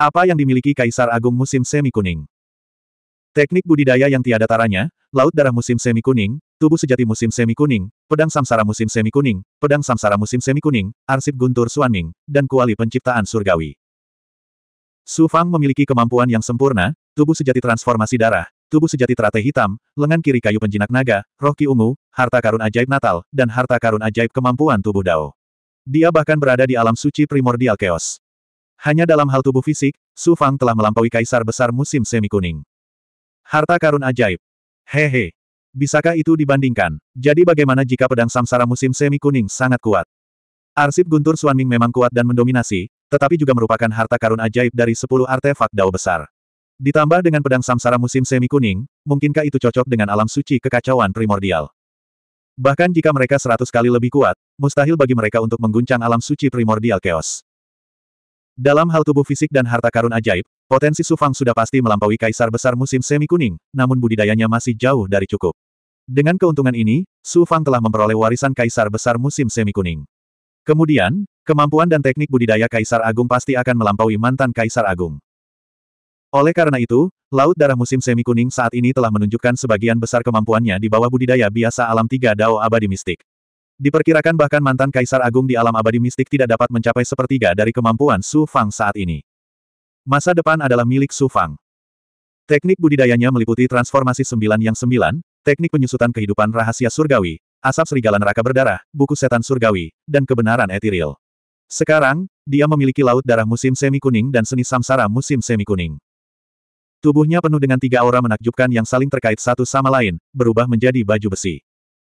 Apa yang dimiliki Kaisar Agung musim semi kuning? Teknik budidaya yang tiada taranya, laut darah musim semi kuning, tubuh sejati musim semi kuning, pedang samsara musim semi kuning, pedang samsara musim semi kuning, arsip guntur Suanming, dan kuali penciptaan surgawi. Su Fang memiliki kemampuan yang sempurna, tubuh sejati transformasi darah, tubuh sejati teratai hitam, lengan kiri kayu penjinak naga, roh ki ungu, harta karun ajaib natal, dan harta karun ajaib kemampuan tubuh Dao. Dia bahkan berada di alam suci primordial chaos. Hanya dalam hal tubuh fisik, Su Fang telah melampaui kaisar besar musim semi kuning. Harta karun ajaib. Hehe. Bisakah itu dibandingkan? Jadi bagaimana jika pedang samsara musim semi kuning sangat kuat? Arsip Guntur Suanming memang kuat dan mendominasi, tetapi juga merupakan harta karun ajaib dari 10 artefak dao besar. Ditambah dengan pedang samsara musim semi kuning, mungkinkah itu cocok dengan alam suci kekacauan primordial? Bahkan jika mereka seratus kali lebih kuat, mustahil bagi mereka untuk mengguncang alam suci primordial chaos. Dalam hal tubuh fisik dan harta karun ajaib, Potensi Sufang sudah pasti melampaui kaisar besar musim semi kuning, namun budidayanya masih jauh dari cukup. Dengan keuntungan ini, Su Fang telah memperoleh warisan kaisar besar musim semi kuning. Kemudian, kemampuan dan teknik budidaya kaisar agung pasti akan melampaui mantan kaisar agung. Oleh karena itu, Laut Darah Musim Semi Kuning saat ini telah menunjukkan sebagian besar kemampuannya di bawah budidaya biasa alam tiga Dao Abadi Mistik. Diperkirakan bahkan mantan kaisar agung di alam abadi mistik tidak dapat mencapai sepertiga dari kemampuan Su Fang saat ini. Masa depan adalah milik Su Fang. Teknik budidayanya meliputi transformasi sembilan yang sembilan, teknik penyusutan kehidupan rahasia surgawi, asap serigala neraka berdarah, buku setan surgawi, dan kebenaran etiril. Sekarang, dia memiliki laut darah musim semi kuning dan seni samsara musim semi kuning. Tubuhnya penuh dengan tiga aura menakjubkan yang saling terkait satu sama lain, berubah menjadi baju besi.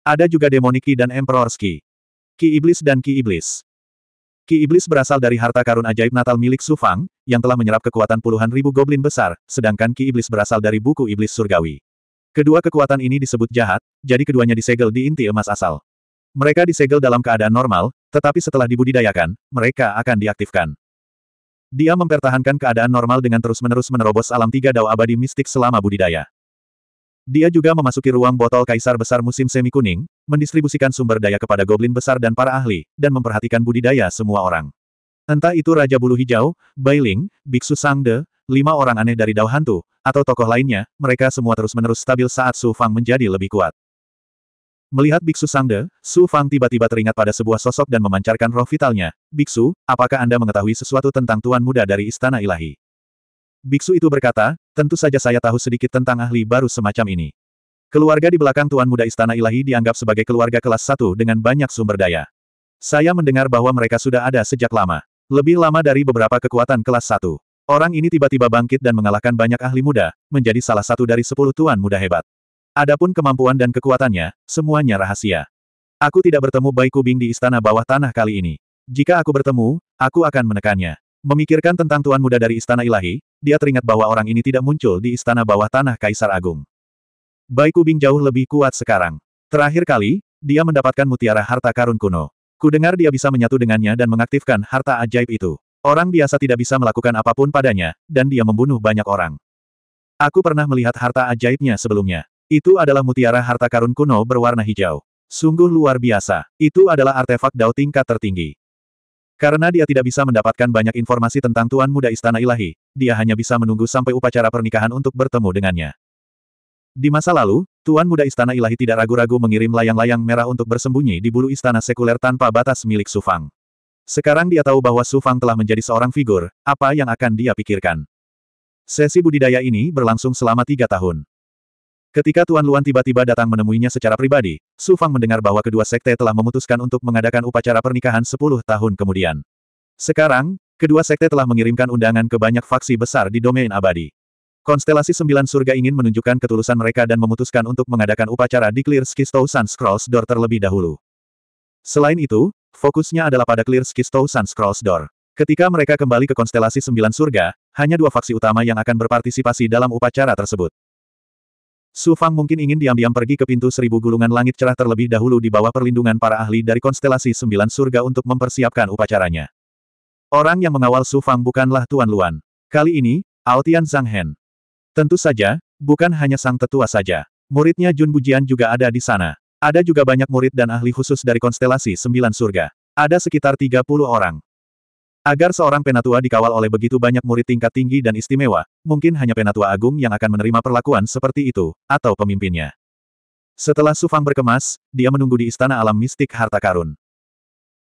Ada juga Demoniki dan emperorski, Ki Iblis dan Ki Iblis. Ki Iblis berasal dari harta karun ajaib Natal milik Su Fang, yang telah menyerap kekuatan puluhan ribu goblin besar, sedangkan Ki Iblis berasal dari buku Iblis Surgawi. Kedua kekuatan ini disebut jahat, jadi keduanya disegel di inti emas asal. Mereka disegel dalam keadaan normal, tetapi setelah dibudidayakan, mereka akan diaktifkan. Dia mempertahankan keadaan normal dengan terus-menerus menerobos alam tiga dao abadi mistik selama budidaya. Dia juga memasuki ruang botol kaisar besar musim semi kuning, mendistribusikan sumber daya kepada goblin besar dan para ahli, dan memperhatikan budidaya semua orang. Entah itu Raja Bulu Hijau, Bailing, Biksu Sangde, lima orang aneh dari Dao Hantu, atau tokoh lainnya, mereka semua terus-menerus stabil saat Su Fang menjadi lebih kuat. Melihat Biksu Sangde, Su Fang tiba-tiba teringat pada sebuah sosok dan memancarkan roh vitalnya. Biksu, apakah Anda mengetahui sesuatu tentang Tuan Muda dari Istana Ilahi? Biksu itu berkata, tentu saja saya tahu sedikit tentang ahli baru semacam ini. Keluarga di belakang Tuan Muda Istana Ilahi dianggap sebagai keluarga kelas satu dengan banyak sumber daya. Saya mendengar bahwa mereka sudah ada sejak lama. Lebih lama dari beberapa kekuatan kelas satu. Orang ini tiba-tiba bangkit dan mengalahkan banyak ahli muda, menjadi salah satu dari sepuluh Tuan Muda hebat. Adapun kemampuan dan kekuatannya, semuanya rahasia. Aku tidak bertemu Bai Kubing di istana bawah tanah kali ini. Jika aku bertemu, aku akan menekannya. Memikirkan tentang tuan muda dari istana ilahi, dia teringat bahwa orang ini tidak muncul di istana bawah tanah Kaisar Agung. Bai Kubing jauh lebih kuat sekarang. Terakhir kali, dia mendapatkan mutiara harta karun kuno. Kudengar dia bisa menyatu dengannya dan mengaktifkan harta ajaib itu. Orang biasa tidak bisa melakukan apapun padanya, dan dia membunuh banyak orang. Aku pernah melihat harta ajaibnya sebelumnya. Itu adalah mutiara harta karun kuno berwarna hijau. Sungguh luar biasa. Itu adalah artefak Dao tingkat tertinggi. Karena dia tidak bisa mendapatkan banyak informasi tentang Tuan Muda Istana Ilahi, dia hanya bisa menunggu sampai upacara pernikahan untuk bertemu dengannya. Di masa lalu, Tuan Muda Istana Ilahi tidak ragu-ragu mengirim layang-layang merah untuk bersembunyi di bulu istana sekuler tanpa batas milik Sufang. Sekarang dia tahu bahwa Sufang telah menjadi seorang figur, apa yang akan dia pikirkan. Sesi budidaya ini berlangsung selama tiga tahun. Ketika Tuan Luan tiba-tiba datang menemuinya secara pribadi, Su Fang mendengar bahwa kedua sekte telah memutuskan untuk mengadakan upacara pernikahan 10 tahun kemudian. Sekarang, kedua sekte telah mengirimkan undangan ke banyak faksi besar di domain abadi. Konstelasi Sembilan Surga ingin menunjukkan ketulusan mereka dan memutuskan untuk mengadakan upacara di Clear Skistow Sun Scrolls Door terlebih dahulu. Selain itu, fokusnya adalah pada Clear Skistow Sun Scrolls Door. Ketika mereka kembali ke konstelasi Sembilan Surga, hanya dua faksi utama yang akan berpartisipasi dalam upacara tersebut. Su Fang mungkin ingin diam-diam pergi ke pintu seribu gulungan langit cerah terlebih dahulu di bawah perlindungan para ahli dari konstelasi sembilan surga untuk mempersiapkan upacaranya. Orang yang mengawal Su Fang bukanlah Tuan Luan. Kali ini, Altian Zhang Hen. Tentu saja, bukan hanya sang tetua saja. Muridnya Jun Bujian juga ada di sana. Ada juga banyak murid dan ahli khusus dari konstelasi sembilan surga. Ada sekitar 30 orang. Agar seorang penatua dikawal oleh begitu banyak murid tingkat tinggi dan istimewa, mungkin hanya penatua agung yang akan menerima perlakuan seperti itu, atau pemimpinnya. Setelah Sufang berkemas, dia menunggu di Istana Alam Mistik Harta Karun.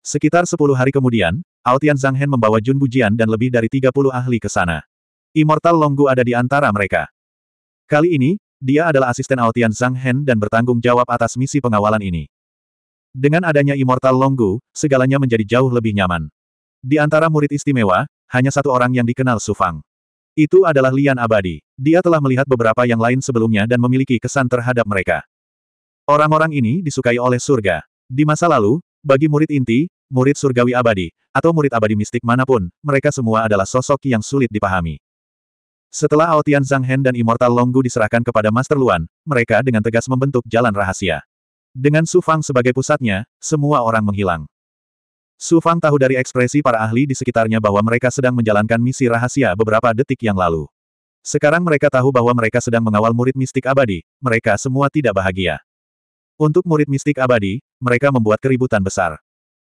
Sekitar sepuluh hari kemudian, Aotian Hen membawa Jun Bujian dan lebih dari tiga puluh ahli ke sana. Immortal Longgu ada di antara mereka. Kali ini, dia adalah asisten Aotian Hen dan bertanggung jawab atas misi pengawalan ini. Dengan adanya Immortal Longgu, segalanya menjadi jauh lebih nyaman. Di antara murid istimewa, hanya satu orang yang dikenal Sufang. Itu adalah Lian Abadi. Dia telah melihat beberapa yang lain sebelumnya dan memiliki kesan terhadap mereka. Orang-orang ini disukai oleh surga. Di masa lalu, bagi murid inti, murid surgawi abadi, atau murid abadi mistik manapun, mereka semua adalah sosok yang sulit dipahami. Setelah Aotian Hen dan Immortal Longgu diserahkan kepada Master Luan, mereka dengan tegas membentuk jalan rahasia. Dengan Su Fang sebagai pusatnya, semua orang menghilang. Su Fang tahu dari ekspresi para ahli di sekitarnya bahwa mereka sedang menjalankan misi rahasia beberapa detik yang lalu. Sekarang mereka tahu bahwa mereka sedang mengawal murid mistik abadi, mereka semua tidak bahagia. Untuk murid mistik abadi, mereka membuat keributan besar.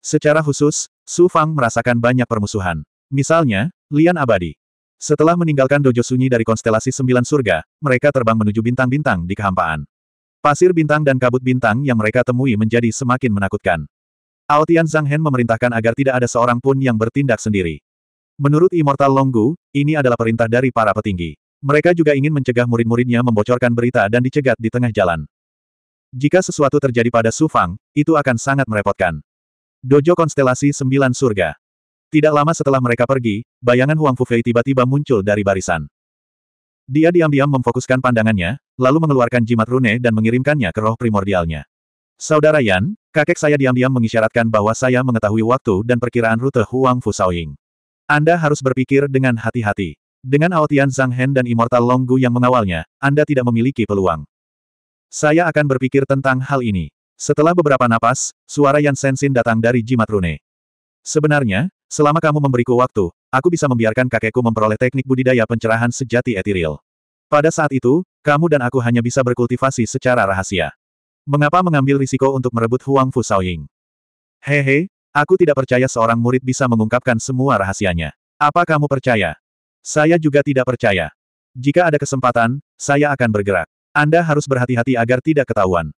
Secara khusus, Su Fang merasakan banyak permusuhan. Misalnya, Lian Abadi. Setelah meninggalkan dojo sunyi dari konstelasi Sembilan Surga, mereka terbang menuju bintang-bintang di kehampaan. Pasir bintang dan kabut bintang yang mereka temui menjadi semakin menakutkan. Aotian Zhang Hen memerintahkan agar tidak ada seorang pun yang bertindak sendiri. Menurut Immortal Longgu, ini adalah perintah dari para petinggi. Mereka juga ingin mencegah murid-muridnya membocorkan berita dan dicegat di tengah jalan. Jika sesuatu terjadi pada Su Fang, itu akan sangat merepotkan. Dojo Konstelasi Sembilan Surga Tidak lama setelah mereka pergi, bayangan Huang Fufei tiba-tiba muncul dari barisan. Dia diam-diam memfokuskan pandangannya, lalu mengeluarkan jimat rune dan mengirimkannya ke roh primordialnya. Saudara Yan, kakek saya diam-diam mengisyaratkan bahwa saya mengetahui waktu dan perkiraan rute Huang Fusaoying. Anda harus berpikir dengan hati-hati. Dengan Aotian Zhang Hen dan Immortal Longgu yang mengawalnya, Anda tidak memiliki peluang. Saya akan berpikir tentang hal ini. Setelah beberapa napas, suara Yan Sensin datang dari jimat rune. Sebenarnya, selama kamu memberiku waktu, aku bisa membiarkan kakekku memperoleh teknik budidaya pencerahan sejati etiril. Pada saat itu, kamu dan aku hanya bisa berkultivasi secara rahasia. Mengapa mengambil risiko untuk merebut Huang Fu Shaoying? Hehe, aku tidak percaya seorang murid bisa mengungkapkan semua rahasianya. Apa kamu percaya? Saya juga tidak percaya. Jika ada kesempatan, saya akan bergerak. Anda harus berhati-hati agar tidak ketahuan.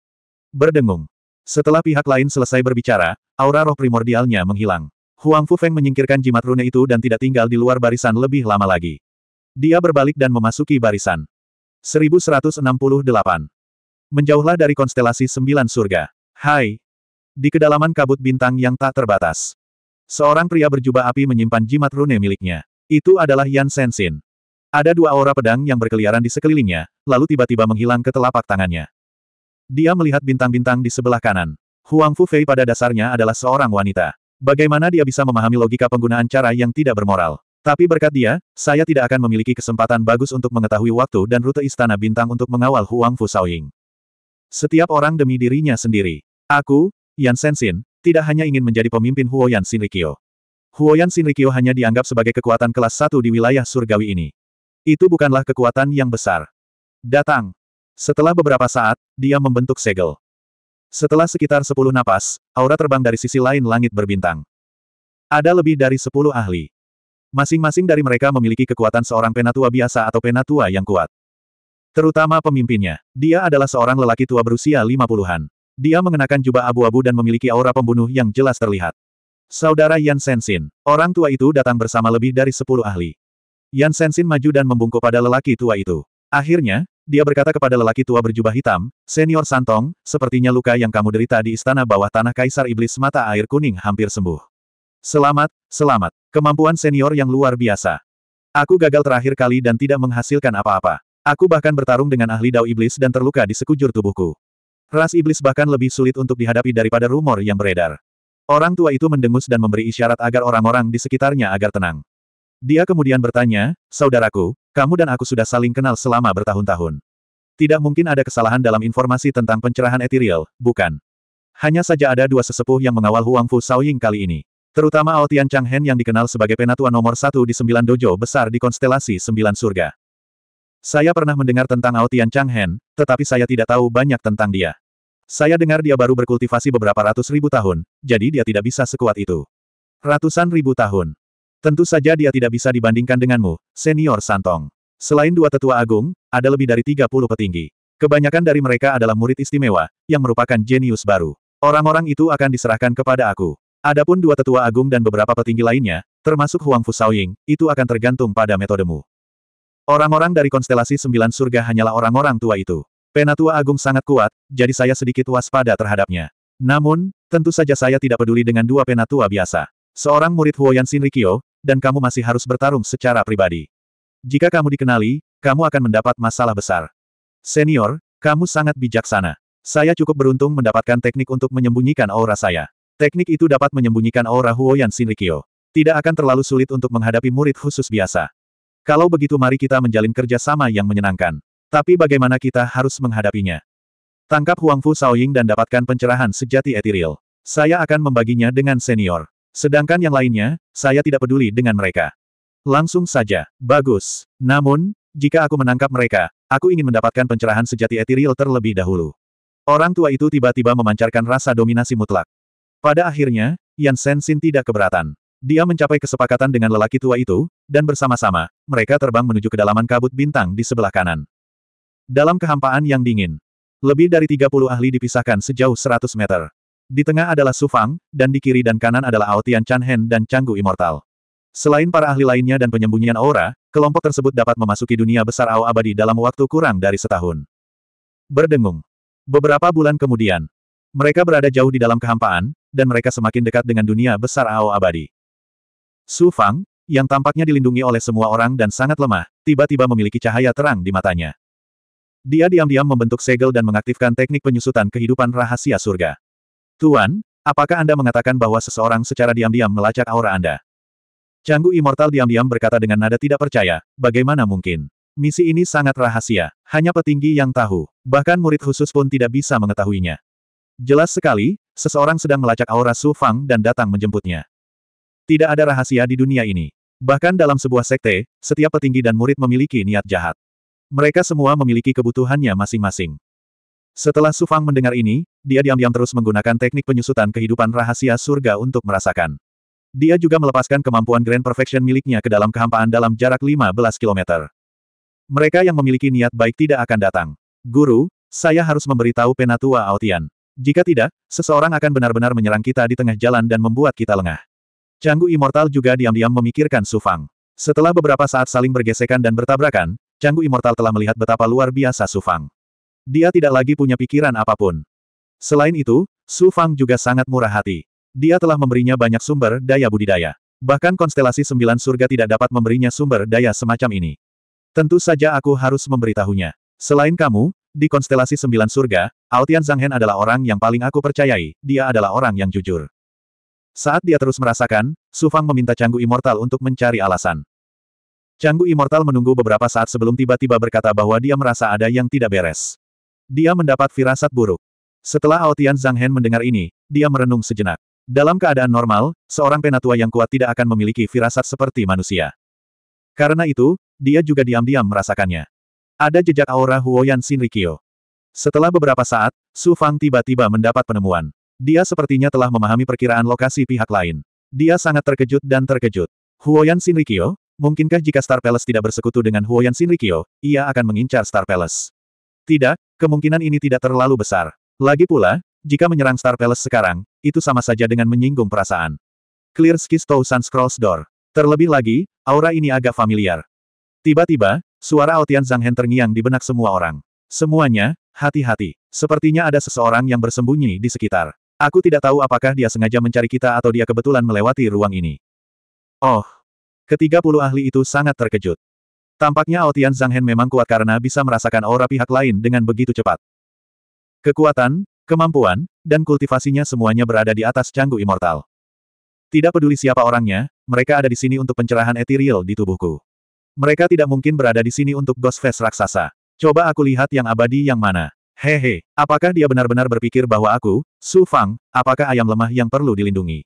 Berdengung. Setelah pihak lain selesai berbicara, aura roh primordialnya menghilang. Huang Fu Feng menyingkirkan jimat rune itu dan tidak tinggal di luar barisan lebih lama lagi. Dia berbalik dan memasuki barisan. 1168 menjauhlah dari konstelasi sembilan surga. Hai! Di kedalaman kabut bintang yang tak terbatas. Seorang pria berjubah api menyimpan jimat rune miliknya. Itu adalah Yan Sensin. Ada dua aura pedang yang berkeliaran di sekelilingnya, lalu tiba-tiba menghilang ke telapak tangannya. Dia melihat bintang-bintang di sebelah kanan. Huang Fu Fei pada dasarnya adalah seorang wanita. Bagaimana dia bisa memahami logika penggunaan cara yang tidak bermoral? Tapi berkat dia, saya tidak akan memiliki kesempatan bagus untuk mengetahui waktu dan rute istana bintang untuk mengawal Huang Fu Fusaoying. Setiap orang demi dirinya sendiri. Aku, Yan Sensin, tidak hanya ingin menjadi pemimpin Huo Yan Huoyan Shinrikyo. Huoyan Shinrikyo hanya dianggap sebagai kekuatan kelas satu di wilayah surgawi ini. Itu bukanlah kekuatan yang besar. Datang. Setelah beberapa saat, dia membentuk segel. Setelah sekitar sepuluh napas, aura terbang dari sisi lain langit berbintang. Ada lebih dari sepuluh ahli. Masing-masing dari mereka memiliki kekuatan seorang penatua biasa atau penatua yang kuat. Terutama pemimpinnya. Dia adalah seorang lelaki tua berusia lima puluhan. Dia mengenakan jubah abu-abu dan memiliki aura pembunuh yang jelas terlihat. Saudara Yan Sensin. Orang tua itu datang bersama lebih dari sepuluh ahli. Yan Sensin maju dan membungkuk pada lelaki tua itu. Akhirnya, dia berkata kepada lelaki tua berjubah hitam, Senior Santong, sepertinya luka yang kamu derita di istana bawah tanah Kaisar Iblis Mata Air Kuning hampir sembuh. Selamat, selamat. Kemampuan senior yang luar biasa. Aku gagal terakhir kali dan tidak menghasilkan apa-apa. Aku bahkan bertarung dengan ahli dao iblis dan terluka di sekujur tubuhku. Ras iblis bahkan lebih sulit untuk dihadapi daripada rumor yang beredar. Orang tua itu mendengus dan memberi isyarat agar orang-orang di sekitarnya agar tenang. Dia kemudian bertanya, Saudaraku, kamu dan aku sudah saling kenal selama bertahun-tahun. Tidak mungkin ada kesalahan dalam informasi tentang pencerahan etiril, bukan? Hanya saja ada dua sesepuh yang mengawal Huang Fu Saoying kali ini. Terutama Tian Chang Hen yang dikenal sebagai penatua nomor satu di sembilan dojo besar di konstelasi sembilan surga. Saya pernah mendengar tentang Ao Tian Changhen, tetapi saya tidak tahu banyak tentang dia. Saya dengar dia baru berkultivasi beberapa ratus ribu tahun, jadi dia tidak bisa sekuat itu. Ratusan ribu tahun. Tentu saja dia tidak bisa dibandingkan denganmu, senior Santong. Selain dua tetua agung, ada lebih dari 30 petinggi. Kebanyakan dari mereka adalah murid istimewa, yang merupakan jenius baru. Orang-orang itu akan diserahkan kepada aku. Adapun dua tetua agung dan beberapa petinggi lainnya, termasuk Huang Fu Shaoying, itu akan tergantung pada metodemu. Orang-orang dari konstelasi sembilan surga hanyalah orang-orang tua itu. Penatua Agung sangat kuat, jadi saya sedikit waspada terhadapnya. Namun, tentu saja saya tidak peduli dengan dua penatua biasa. Seorang murid Huoyan Shinrikyo, dan kamu masih harus bertarung secara pribadi. Jika kamu dikenali, kamu akan mendapat masalah besar. Senior, kamu sangat bijaksana. Saya cukup beruntung mendapatkan teknik untuk menyembunyikan aura saya. Teknik itu dapat menyembunyikan aura Huoyan Shinrikyo. Tidak akan terlalu sulit untuk menghadapi murid khusus biasa. Kalau begitu mari kita menjalin kerja sama yang menyenangkan. Tapi bagaimana kita harus menghadapinya? Tangkap Huang Fu Shaoying dan dapatkan pencerahan sejati etiril. Saya akan membaginya dengan senior. Sedangkan yang lainnya, saya tidak peduli dengan mereka. Langsung saja. Bagus. Namun, jika aku menangkap mereka, aku ingin mendapatkan pencerahan sejati etiril terlebih dahulu. Orang tua itu tiba-tiba memancarkan rasa dominasi mutlak. Pada akhirnya, Yan Sin tidak keberatan. Dia mencapai kesepakatan dengan lelaki tua itu, dan bersama-sama, mereka terbang menuju kedalaman kabut bintang di sebelah kanan. Dalam kehampaan yang dingin, lebih dari 30 ahli dipisahkan sejauh 100 meter. Di tengah adalah Sufang, dan di kiri dan kanan adalah Aotian Chanhen dan Canggu Immortal. Selain para ahli lainnya dan penyembunyian aura, kelompok tersebut dapat memasuki dunia besar Ao abadi dalam waktu kurang dari setahun. Berdengung. Beberapa bulan kemudian, mereka berada jauh di dalam kehampaan, dan mereka semakin dekat dengan dunia besar Ao abadi. Su Fang, yang tampaknya dilindungi oleh semua orang dan sangat lemah, tiba-tiba memiliki cahaya terang di matanya. Dia diam-diam membentuk segel dan mengaktifkan teknik penyusutan kehidupan rahasia surga. Tuan, apakah Anda mengatakan bahwa seseorang secara diam-diam melacak aura Anda? Canggu Immortal diam-diam berkata dengan nada tidak percaya, bagaimana mungkin? Misi ini sangat rahasia, hanya petinggi yang tahu, bahkan murid khusus pun tidak bisa mengetahuinya. Jelas sekali, seseorang sedang melacak aura Su Fang dan datang menjemputnya. Tidak ada rahasia di dunia ini. Bahkan dalam sebuah sekte, setiap petinggi dan murid memiliki niat jahat. Mereka semua memiliki kebutuhannya masing-masing. Setelah Sufang mendengar ini, dia diam-diam terus menggunakan teknik penyusutan kehidupan rahasia surga untuk merasakan. Dia juga melepaskan kemampuan Grand Perfection miliknya ke dalam kehampaan dalam jarak 15 km. Mereka yang memiliki niat baik tidak akan datang. Guru, saya harus memberitahu Penatua Aotian. Jika tidak, seseorang akan benar-benar menyerang kita di tengah jalan dan membuat kita lengah. Canggu Immortal juga diam-diam memikirkan Su Fang. Setelah beberapa saat saling bergesekan dan bertabrakan, Canggu Immortal telah melihat betapa luar biasa Su Fang. Dia tidak lagi punya pikiran apapun. Selain itu, Su Fang juga sangat murah hati. Dia telah memberinya banyak sumber daya budidaya. Bahkan konstelasi sembilan surga tidak dapat memberinya sumber daya semacam ini. Tentu saja aku harus memberitahunya. Selain kamu, di konstelasi sembilan surga, Aotian Hen adalah orang yang paling aku percayai, dia adalah orang yang jujur. Saat dia terus merasakan, Sufang meminta Canggu Immortal untuk mencari alasan. Canggu Immortal menunggu beberapa saat sebelum tiba-tiba berkata bahwa dia merasa ada yang tidak beres. Dia mendapat firasat buruk. Setelah Aotian Zhang Hen mendengar ini, dia merenung sejenak. Dalam keadaan normal, seorang penatua yang kuat tidak akan memiliki firasat seperti manusia. Karena itu, dia juga diam-diam merasakannya. Ada jejak aura Huoyan Shinrikyo. Setelah beberapa saat, Su Fang tiba-tiba mendapat penemuan. Dia sepertinya telah memahami perkiraan lokasi pihak lain. Dia sangat terkejut dan terkejut. Huoyan Shinrikyo, mungkinkah jika Star Palace tidak bersekutu dengan Huoyan Shinrikyo, ia akan mengincar Star Palace? Tidak, kemungkinan ini tidak terlalu besar. Lagi pula, jika menyerang Star Palace sekarang, itu sama saja dengan menyinggung perasaan. Clear Skis Tousan Scrolls Door. Terlebih lagi, aura ini agak familiar. Tiba-tiba, suara Aotian Zhang Hen terngiang di benak semua orang. Semuanya, hati-hati. Sepertinya ada seseorang yang bersembunyi di sekitar. Aku tidak tahu apakah dia sengaja mencari kita atau dia kebetulan melewati ruang ini. Oh. Ketiga puluh ahli itu sangat terkejut. Tampaknya Aotian Hen memang kuat karena bisa merasakan aura pihak lain dengan begitu cepat. Kekuatan, kemampuan, dan kultivasinya semuanya berada di atas canggu immortal. Tidak peduli siapa orangnya, mereka ada di sini untuk pencerahan etiril di tubuhku. Mereka tidak mungkin berada di sini untuk Ghost Face raksasa. Coba aku lihat yang abadi yang mana. Hehe, apakah dia benar-benar berpikir bahwa aku, Su Fang, apakah ayam lemah yang perlu dilindungi?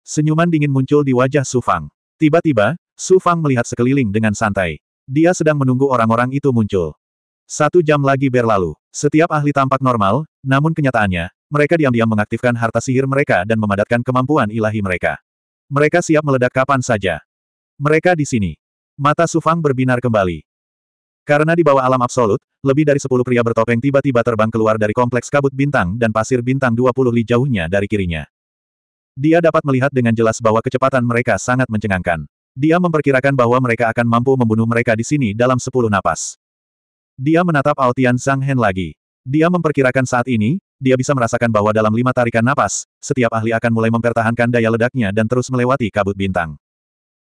Senyuman dingin muncul di wajah Su Fang. Tiba-tiba, Su Fang melihat sekeliling dengan santai. Dia sedang menunggu orang-orang itu muncul. Satu jam lagi berlalu. Setiap ahli tampak normal, namun kenyataannya, mereka diam-diam mengaktifkan harta sihir mereka dan memadatkan kemampuan ilahi mereka. Mereka siap meledak kapan saja. Mereka di sini. Mata Sufang berbinar kembali. Karena di bawah alam absolut, lebih dari sepuluh pria bertopeng tiba-tiba terbang keluar dari kompleks kabut bintang dan pasir bintang dua puluh li jauhnya dari kirinya. Dia dapat melihat dengan jelas bahwa kecepatan mereka sangat mencengangkan. Dia memperkirakan bahwa mereka akan mampu membunuh mereka di sini dalam sepuluh napas. Dia menatap Altian Zhang Hen lagi. Dia memperkirakan saat ini, dia bisa merasakan bahwa dalam lima tarikan napas, setiap ahli akan mulai mempertahankan daya ledaknya dan terus melewati kabut bintang.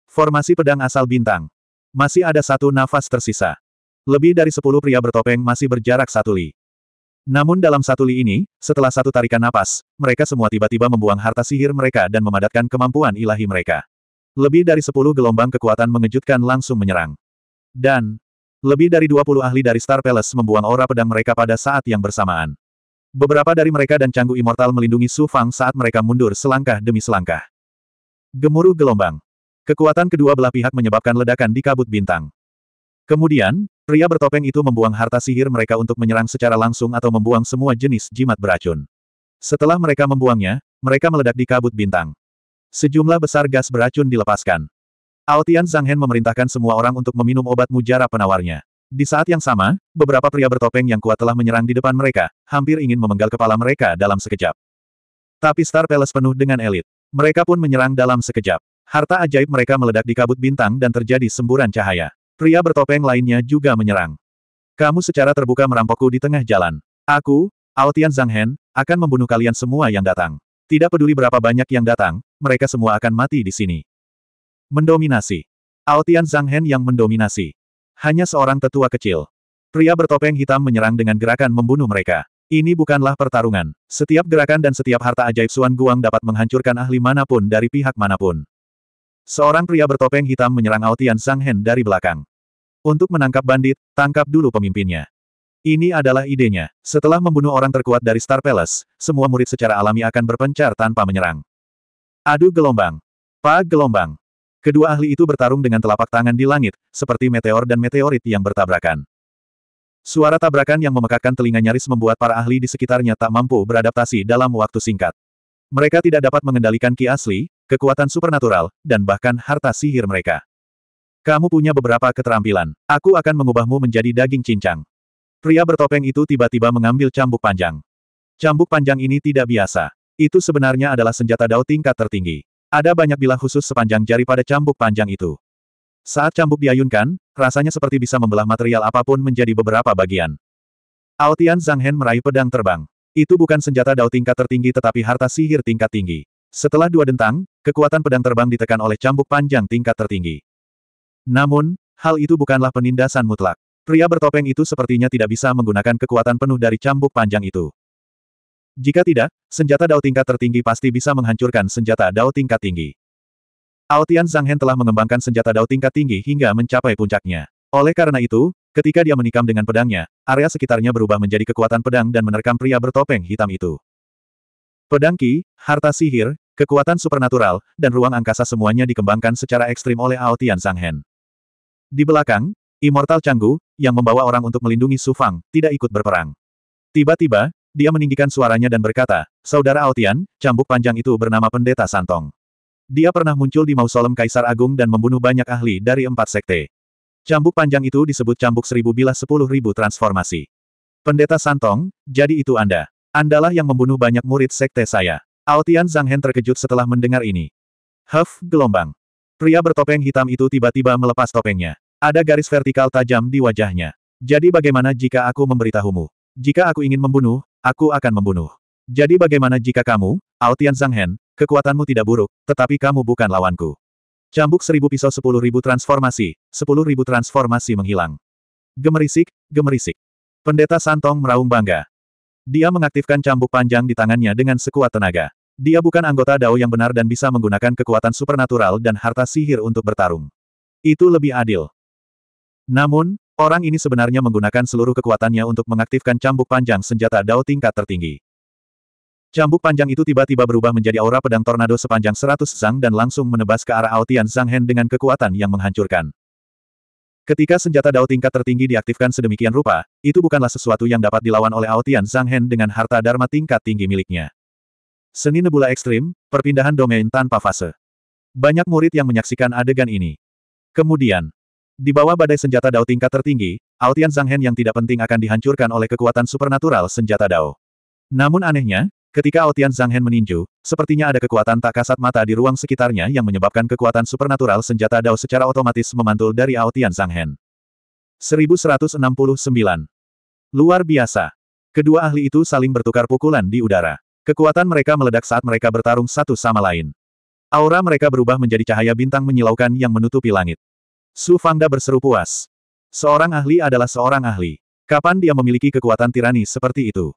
Formasi pedang asal bintang. Masih ada satu nafas tersisa. Lebih dari sepuluh pria bertopeng masih berjarak satu li. Namun dalam satu li ini, setelah satu tarikan napas, mereka semua tiba-tiba membuang harta sihir mereka dan memadatkan kemampuan ilahi mereka. Lebih dari sepuluh gelombang kekuatan mengejutkan langsung menyerang. Dan, lebih dari dua puluh ahli dari Star Palace membuang aura pedang mereka pada saat yang bersamaan. Beberapa dari mereka dan canggu immortal melindungi Su Fang saat mereka mundur selangkah demi selangkah. Gemuruh gelombang. Kekuatan kedua belah pihak menyebabkan ledakan di kabut bintang. Kemudian, pria bertopeng itu membuang harta sihir mereka untuk menyerang secara langsung atau membuang semua jenis jimat beracun. Setelah mereka membuangnya, mereka meledak di kabut bintang. Sejumlah besar gas beracun dilepaskan. Aotian Zhanghen memerintahkan semua orang untuk meminum obat mujarab penawarnya. Di saat yang sama, beberapa pria bertopeng yang kuat telah menyerang di depan mereka, hampir ingin memenggal kepala mereka dalam sekejap. Tapi Star Palace penuh dengan elit. Mereka pun menyerang dalam sekejap. Harta ajaib mereka meledak di kabut bintang dan terjadi semburan cahaya. Pria bertopeng lainnya juga menyerang. Kamu secara terbuka merampokku di tengah jalan. Aku, Aotian Zhanghen, akan membunuh kalian semua yang datang. Tidak peduli berapa banyak yang datang, mereka semua akan mati di sini. Mendominasi. Aotian Zhanghen yang mendominasi. Hanya seorang tetua kecil. Pria bertopeng hitam menyerang dengan gerakan membunuh mereka. Ini bukanlah pertarungan. Setiap gerakan dan setiap harta ajaib Suan Guang dapat menghancurkan ahli manapun dari pihak manapun. Seorang pria bertopeng hitam menyerang Aotian Sanghen dari belakang. Untuk menangkap bandit, tangkap dulu pemimpinnya. Ini adalah idenya. Setelah membunuh orang terkuat dari Star Palace, semua murid secara alami akan berpencar tanpa menyerang. Adu gelombang. pak gelombang. Kedua ahli itu bertarung dengan telapak tangan di langit, seperti meteor dan meteorit yang bertabrakan. Suara tabrakan yang memekakkan telinga nyaris membuat para ahli di sekitarnya tak mampu beradaptasi dalam waktu singkat. Mereka tidak dapat mengendalikan ki asli, kekuatan supernatural, dan bahkan harta sihir mereka. Kamu punya beberapa keterampilan. Aku akan mengubahmu menjadi daging cincang. Pria bertopeng itu tiba-tiba mengambil cambuk panjang. Cambuk panjang ini tidak biasa. Itu sebenarnya adalah senjata dao tingkat tertinggi. Ada banyak bilah khusus sepanjang jari pada cambuk panjang itu. Saat cambuk diayunkan, rasanya seperti bisa membelah material apapun menjadi beberapa bagian. Aotian Zhanghen meraih pedang terbang. Itu bukan senjata dao tingkat tertinggi tetapi harta sihir tingkat tinggi. Setelah dua dentang, Kekuatan pedang terbang ditekan oleh cambuk panjang tingkat tertinggi. Namun, hal itu bukanlah penindasan mutlak. Pria bertopeng itu sepertinya tidak bisa menggunakan kekuatan penuh dari cambuk panjang itu. Jika tidak, senjata Dao tingkat tertinggi pasti bisa menghancurkan senjata Dao tingkat tinggi. Aotian Hen telah mengembangkan senjata Dao tingkat tinggi hingga mencapai puncaknya. Oleh karena itu, ketika dia menikam dengan pedangnya, area sekitarnya berubah menjadi kekuatan pedang dan menerkam pria bertopeng hitam itu. Pedang Ki, harta sihir, Kekuatan supernatural, dan ruang angkasa semuanya dikembangkan secara ekstrim oleh Ao Tian Hen. Di belakang, Immortal Canggu, yang membawa orang untuk melindungi Su Fang, tidak ikut berperang. Tiba-tiba, dia meninggikan suaranya dan berkata, Saudara Ao Tian, cambuk panjang itu bernama Pendeta Santong. Dia pernah muncul di mausolem Kaisar Agung dan membunuh banyak ahli dari empat sekte. Cambuk panjang itu disebut cambuk seribu bilah sepuluh ribu transformasi. Pendeta Santong, jadi itu Anda. Andalah yang membunuh banyak murid sekte saya. Altian Zhang Hen terkejut setelah mendengar ini. Huff, gelombang. Pria bertopeng hitam itu tiba-tiba melepas topengnya. Ada garis vertikal tajam di wajahnya. Jadi bagaimana jika aku memberitahumu? Jika aku ingin membunuh, aku akan membunuh. Jadi bagaimana jika kamu, Altian Zhang Hen, kekuatanmu tidak buruk, tetapi kamu bukan lawanku. Cambuk seribu pisau sepuluh ribu transformasi, sepuluh ribu transformasi menghilang. Gemerisik, gemerisik. Pendeta Santong meraung bangga. Dia mengaktifkan cambuk panjang di tangannya dengan sekuat tenaga. Dia bukan anggota Dao yang benar dan bisa menggunakan kekuatan supernatural dan harta sihir untuk bertarung. Itu lebih adil. Namun, orang ini sebenarnya menggunakan seluruh kekuatannya untuk mengaktifkan cambuk panjang senjata Dao tingkat tertinggi. Cambuk panjang itu tiba-tiba berubah menjadi aura pedang tornado sepanjang 100 zang dan langsung menebas ke arah Aotian Zhang Hen dengan kekuatan yang menghancurkan. Ketika senjata Dao tingkat tertinggi diaktifkan sedemikian rupa, itu bukanlah sesuatu yang dapat dilawan oleh Aotian Zhang Hen dengan harta Dharma tingkat tinggi miliknya. Seni Nebula Ekstrim, Perpindahan Domain Tanpa Fase. Banyak murid yang menyaksikan adegan ini. Kemudian, di bawah badai senjata Dao tingkat tertinggi, Aotian Zhang Hen yang tidak penting akan dihancurkan oleh kekuatan supernatural senjata Dao. Namun anehnya, Ketika Otian Hen meninju, sepertinya ada kekuatan tak kasat mata di ruang sekitarnya yang menyebabkan kekuatan supernatural senjata Dao secara otomatis memantul dari Aotian Zhanghen. 1169. Luar biasa. Kedua ahli itu saling bertukar pukulan di udara. Kekuatan mereka meledak saat mereka bertarung satu sama lain. Aura mereka berubah menjadi cahaya bintang menyilaukan yang menutupi langit. Su Fangda berseru puas. Seorang ahli adalah seorang ahli. Kapan dia memiliki kekuatan tirani seperti itu?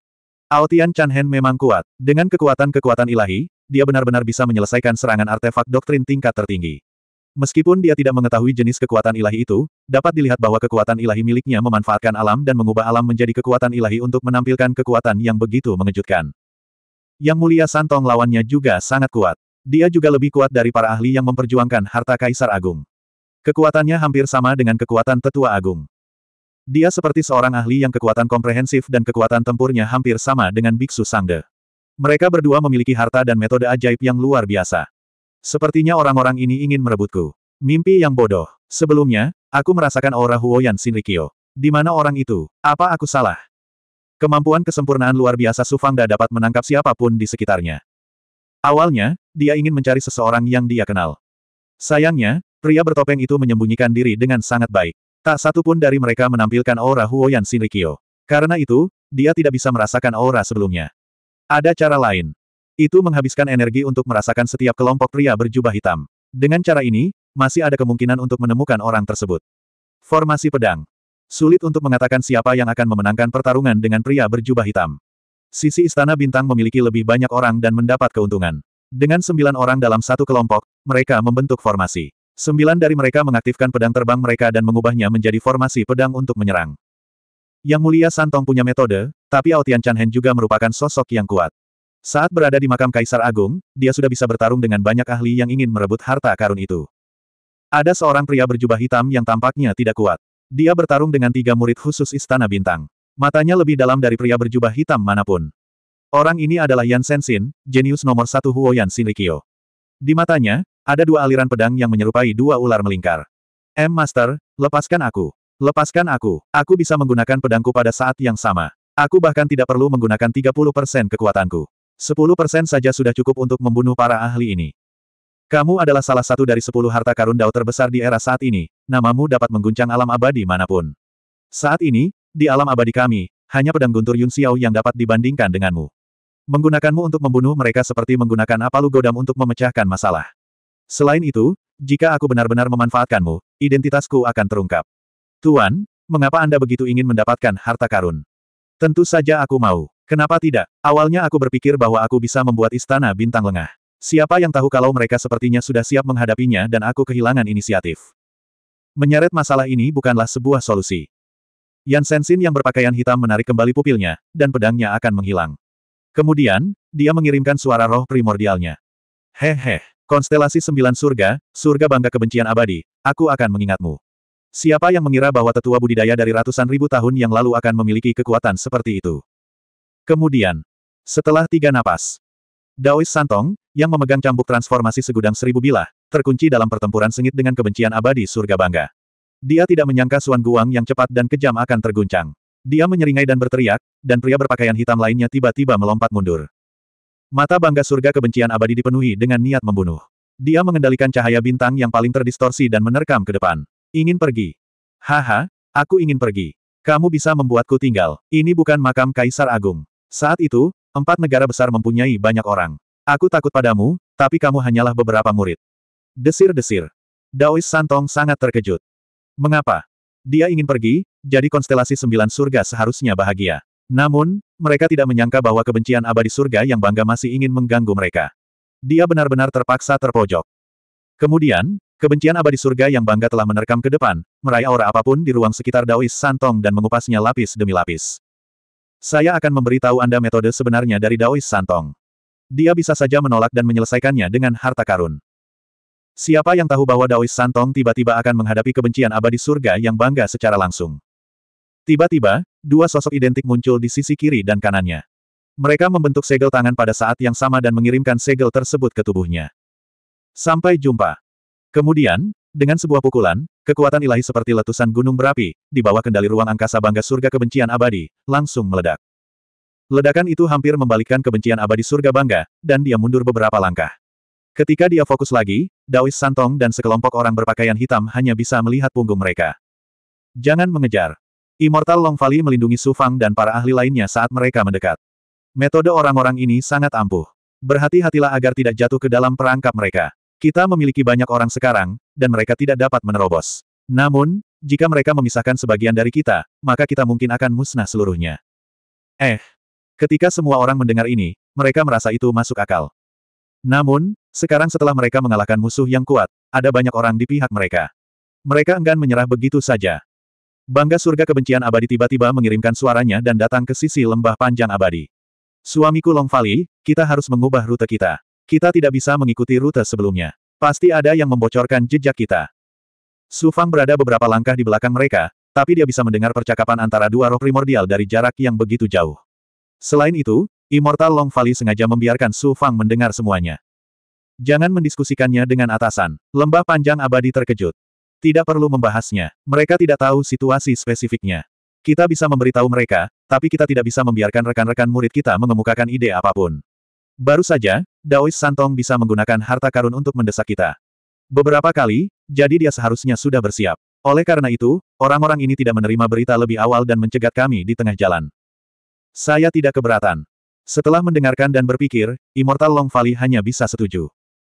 Aotian Chanhen memang kuat. Dengan kekuatan-kekuatan ilahi, dia benar-benar bisa menyelesaikan serangan artefak doktrin tingkat tertinggi. Meskipun dia tidak mengetahui jenis kekuatan ilahi itu, dapat dilihat bahwa kekuatan ilahi miliknya memanfaatkan alam dan mengubah alam menjadi kekuatan ilahi untuk menampilkan kekuatan yang begitu mengejutkan. Yang mulia Santong lawannya juga sangat kuat. Dia juga lebih kuat dari para ahli yang memperjuangkan harta Kaisar Agung. Kekuatannya hampir sama dengan kekuatan Tetua Agung. Dia seperti seorang ahli yang kekuatan komprehensif dan kekuatan tempurnya hampir sama dengan Biksu Sangde. Mereka berdua memiliki harta dan metode ajaib yang luar biasa. Sepertinya orang-orang ini ingin merebutku. Mimpi yang bodoh. Sebelumnya, aku merasakan aura Huoyan Shinrikyo. Di mana orang itu? Apa aku salah? Kemampuan kesempurnaan luar biasa Sufangda dapat menangkap siapapun di sekitarnya. Awalnya, dia ingin mencari seseorang yang dia kenal. Sayangnya, pria bertopeng itu menyembunyikan diri dengan sangat baik. Tak satu pun dari mereka menampilkan aura Huoyan Shinrikyo. Karena itu, dia tidak bisa merasakan aura sebelumnya. Ada cara lain. Itu menghabiskan energi untuk merasakan setiap kelompok pria berjubah hitam. Dengan cara ini, masih ada kemungkinan untuk menemukan orang tersebut. Formasi pedang. Sulit untuk mengatakan siapa yang akan memenangkan pertarungan dengan pria berjubah hitam. Sisi Istana Bintang memiliki lebih banyak orang dan mendapat keuntungan. Dengan sembilan orang dalam satu kelompok, mereka membentuk formasi. Sembilan dari mereka mengaktifkan pedang terbang mereka dan mengubahnya menjadi formasi pedang untuk menyerang. Yang mulia Santong punya metode, tapi Ao Tian Chanhen juga merupakan sosok yang kuat. Saat berada di makam Kaisar Agung, dia sudah bisa bertarung dengan banyak ahli yang ingin merebut harta karun itu. Ada seorang pria berjubah hitam yang tampaknya tidak kuat. Dia bertarung dengan tiga murid khusus Istana Bintang. Matanya lebih dalam dari pria berjubah hitam manapun. Orang ini adalah Yan Sensin, jenius nomor satu Huoyan Shinrikyo. Di matanya, ada dua aliran pedang yang menyerupai dua ular melingkar. M Master, lepaskan aku. Lepaskan aku. Aku bisa menggunakan pedangku pada saat yang sama. Aku bahkan tidak perlu menggunakan 30% kekuatanku. 10% saja sudah cukup untuk membunuh para ahli ini. Kamu adalah salah satu dari 10 harta karun dao terbesar di era saat ini, namamu dapat mengguncang alam abadi manapun. Saat ini, di alam abadi kami, hanya pedang guntur Yun Xiao yang dapat dibandingkan denganmu. Menggunakanmu untuk membunuh mereka seperti menggunakan apalu godam untuk memecahkan masalah. Selain itu, jika aku benar-benar memanfaatkanmu, identitasku akan terungkap. Tuan, mengapa Anda begitu ingin mendapatkan harta karun? Tentu saja aku mau. Kenapa tidak? Awalnya aku berpikir bahwa aku bisa membuat istana bintang lengah. Siapa yang tahu kalau mereka sepertinya sudah siap menghadapinya dan aku kehilangan inisiatif. Menyeret masalah ini bukanlah sebuah solusi. Yan Sensin yang berpakaian hitam menarik kembali pupilnya, dan pedangnya akan menghilang. Kemudian, dia mengirimkan suara roh primordialnya. Hehe. Konstelasi Sembilan Surga, Surga Bangga Kebencian Abadi, aku akan mengingatmu. Siapa yang mengira bahwa tetua budidaya dari ratusan ribu tahun yang lalu akan memiliki kekuatan seperti itu? Kemudian, setelah tiga napas, Daois Santong, yang memegang cambuk transformasi segudang seribu bilah, terkunci dalam pertempuran sengit dengan kebencian abadi surga bangga. Dia tidak menyangka Suan Guang yang cepat dan kejam akan terguncang. Dia menyeringai dan berteriak, dan pria berpakaian hitam lainnya tiba-tiba melompat mundur. Mata bangga surga kebencian abadi dipenuhi dengan niat membunuh. Dia mengendalikan cahaya bintang yang paling terdistorsi dan menerkam ke depan. Ingin pergi. Haha, aku ingin pergi. Kamu bisa membuatku tinggal. Ini bukan makam Kaisar Agung. Saat itu, empat negara besar mempunyai banyak orang. Aku takut padamu, tapi kamu hanyalah beberapa murid. Desir-desir. Daois Santong sangat terkejut. Mengapa? Dia ingin pergi, jadi konstelasi sembilan surga seharusnya bahagia. Namun, mereka tidak menyangka bahwa kebencian abadi surga yang bangga masih ingin mengganggu mereka. Dia benar-benar terpaksa terpojok. Kemudian, kebencian abadi surga yang bangga telah menerkam ke depan, meraih aura apapun di ruang sekitar Daois Santong dan mengupasnya lapis demi lapis. Saya akan memberi tahu Anda metode sebenarnya dari Daois Santong. Dia bisa saja menolak dan menyelesaikannya dengan harta karun. Siapa yang tahu bahwa Daois Santong tiba-tiba akan menghadapi kebencian abadi surga yang bangga secara langsung? Tiba-tiba, dua sosok identik muncul di sisi kiri dan kanannya. Mereka membentuk segel tangan pada saat yang sama dan mengirimkan segel tersebut ke tubuhnya. Sampai jumpa. Kemudian, dengan sebuah pukulan, kekuatan ilahi seperti letusan gunung berapi, di bawah kendali ruang angkasa bangga surga kebencian abadi, langsung meledak. Ledakan itu hampir membalikkan kebencian abadi surga bangga, dan dia mundur beberapa langkah. Ketika dia fokus lagi, Daois Santong dan sekelompok orang berpakaian hitam hanya bisa melihat punggung mereka. Jangan mengejar. Immortal Long Valley melindungi Su Fang dan para ahli lainnya saat mereka mendekat. Metode orang-orang ini sangat ampuh. Berhati-hatilah agar tidak jatuh ke dalam perangkap mereka. Kita memiliki banyak orang sekarang, dan mereka tidak dapat menerobos. Namun, jika mereka memisahkan sebagian dari kita, maka kita mungkin akan musnah seluruhnya. Eh. Ketika semua orang mendengar ini, mereka merasa itu masuk akal. Namun, sekarang setelah mereka mengalahkan musuh yang kuat, ada banyak orang di pihak mereka. Mereka enggan menyerah begitu saja. Bangga surga kebencian abadi tiba-tiba mengirimkan suaranya dan datang ke sisi lembah panjang abadi. Suamiku Long Fali, kita harus mengubah rute kita. Kita tidak bisa mengikuti rute sebelumnya. Pasti ada yang membocorkan jejak kita. Su Fang berada beberapa langkah di belakang mereka, tapi dia bisa mendengar percakapan antara dua roh primordial dari jarak yang begitu jauh. Selain itu, Immortal Long Fali sengaja membiarkan Su Fang mendengar semuanya. Jangan mendiskusikannya dengan atasan. Lembah panjang abadi terkejut. Tidak perlu membahasnya. Mereka tidak tahu situasi spesifiknya. Kita bisa memberitahu mereka, tapi kita tidak bisa membiarkan rekan-rekan murid kita mengemukakan ide apapun. Baru saja, Daois Santong bisa menggunakan harta karun untuk mendesak kita. Beberapa kali, jadi dia seharusnya sudah bersiap. Oleh karena itu, orang-orang ini tidak menerima berita lebih awal dan mencegat kami di tengah jalan. Saya tidak keberatan. Setelah mendengarkan dan berpikir, Immortal Long Valley hanya bisa setuju.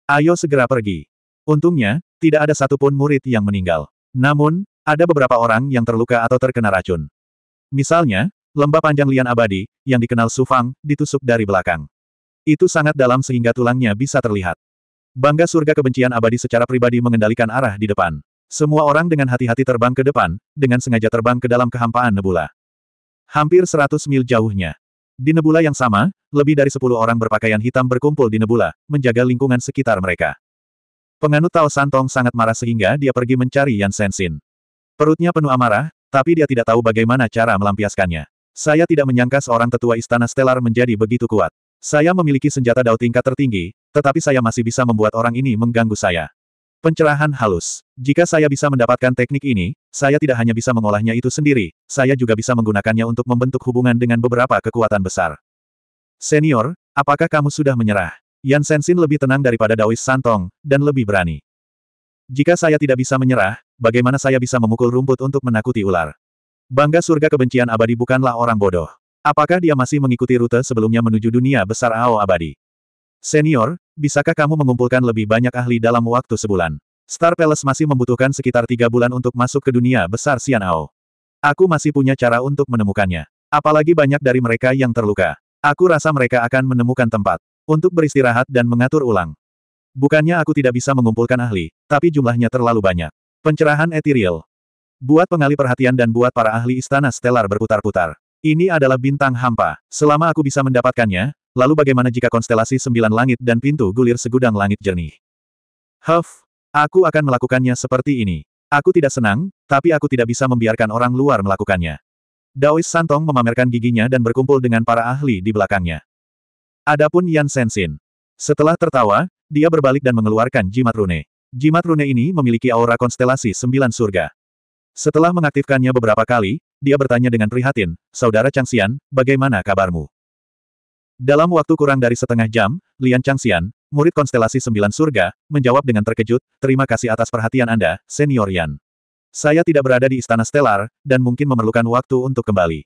Ayo segera pergi. Untungnya, tidak ada satupun murid yang meninggal. Namun, ada beberapa orang yang terluka atau terkena racun. Misalnya, lembah panjang lian abadi, yang dikenal Sufang, ditusuk dari belakang. Itu sangat dalam sehingga tulangnya bisa terlihat. Bangga surga kebencian abadi secara pribadi mengendalikan arah di depan. Semua orang dengan hati-hati terbang ke depan, dengan sengaja terbang ke dalam kehampaan nebula. Hampir 100 mil jauhnya. Di nebula yang sama, lebih dari 10 orang berpakaian hitam berkumpul di nebula, menjaga lingkungan sekitar mereka. Penganut Tao Santong sangat marah sehingga dia pergi mencari Yan Sensin. Perutnya penuh amarah, tapi dia tidak tahu bagaimana cara melampiaskannya. Saya tidak menyangka seorang tetua istana stelar menjadi begitu kuat. Saya memiliki senjata dao tingkat tertinggi, tetapi saya masih bisa membuat orang ini mengganggu saya. Pencerahan halus. Jika saya bisa mendapatkan teknik ini, saya tidak hanya bisa mengolahnya itu sendiri, saya juga bisa menggunakannya untuk membentuk hubungan dengan beberapa kekuatan besar. Senior, apakah kamu sudah menyerah? Yan Sensin lebih tenang daripada Daois Santong, dan lebih berani. Jika saya tidak bisa menyerah, bagaimana saya bisa memukul rumput untuk menakuti ular? Bangga surga kebencian abadi bukanlah orang bodoh. Apakah dia masih mengikuti rute sebelumnya menuju dunia besar Ao abadi? Senior, bisakah kamu mengumpulkan lebih banyak ahli dalam waktu sebulan? Star Palace masih membutuhkan sekitar tiga bulan untuk masuk ke dunia besar Sian Ao. Aku masih punya cara untuk menemukannya. Apalagi banyak dari mereka yang terluka. Aku rasa mereka akan menemukan tempat. Untuk beristirahat dan mengatur ulang. Bukannya aku tidak bisa mengumpulkan ahli, tapi jumlahnya terlalu banyak. Pencerahan etiril. Buat pengalih perhatian dan buat para ahli istana stelar berputar-putar. Ini adalah bintang hampa. Selama aku bisa mendapatkannya, lalu bagaimana jika konstelasi sembilan langit dan pintu gulir segudang langit jernih? Huff, aku akan melakukannya seperti ini. Aku tidak senang, tapi aku tidak bisa membiarkan orang luar melakukannya. Daois Santong memamerkan giginya dan berkumpul dengan para ahli di belakangnya. Adapun Yan Sensin, Setelah tertawa, dia berbalik dan mengeluarkan jimat rune. Jimat rune ini memiliki aura konstelasi sembilan surga. Setelah mengaktifkannya beberapa kali, dia bertanya dengan prihatin, Saudara Changxian, bagaimana kabarmu? Dalam waktu kurang dari setengah jam, Lian Changxian, murid konstelasi sembilan surga, menjawab dengan terkejut, Terima kasih atas perhatian Anda, Senior Yan. Saya tidak berada di Istana Stellar, dan mungkin memerlukan waktu untuk kembali.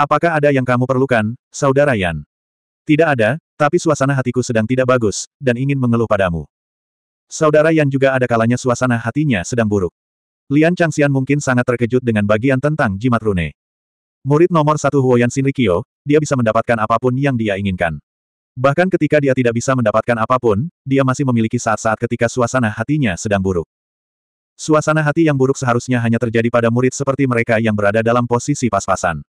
Apakah ada yang kamu perlukan, Saudara Yan? Tidak ada, tapi suasana hatiku sedang tidak bagus, dan ingin mengeluh padamu. Saudara Yan juga ada kalanya suasana hatinya sedang buruk. Lian Changxian mungkin sangat terkejut dengan bagian tentang jimat rune. Murid nomor satu Huoyan Shinrikyo, dia bisa mendapatkan apapun yang dia inginkan. Bahkan ketika dia tidak bisa mendapatkan apapun, dia masih memiliki saat-saat ketika suasana hatinya sedang buruk. Suasana hati yang buruk seharusnya hanya terjadi pada murid seperti mereka yang berada dalam posisi pas-pasan.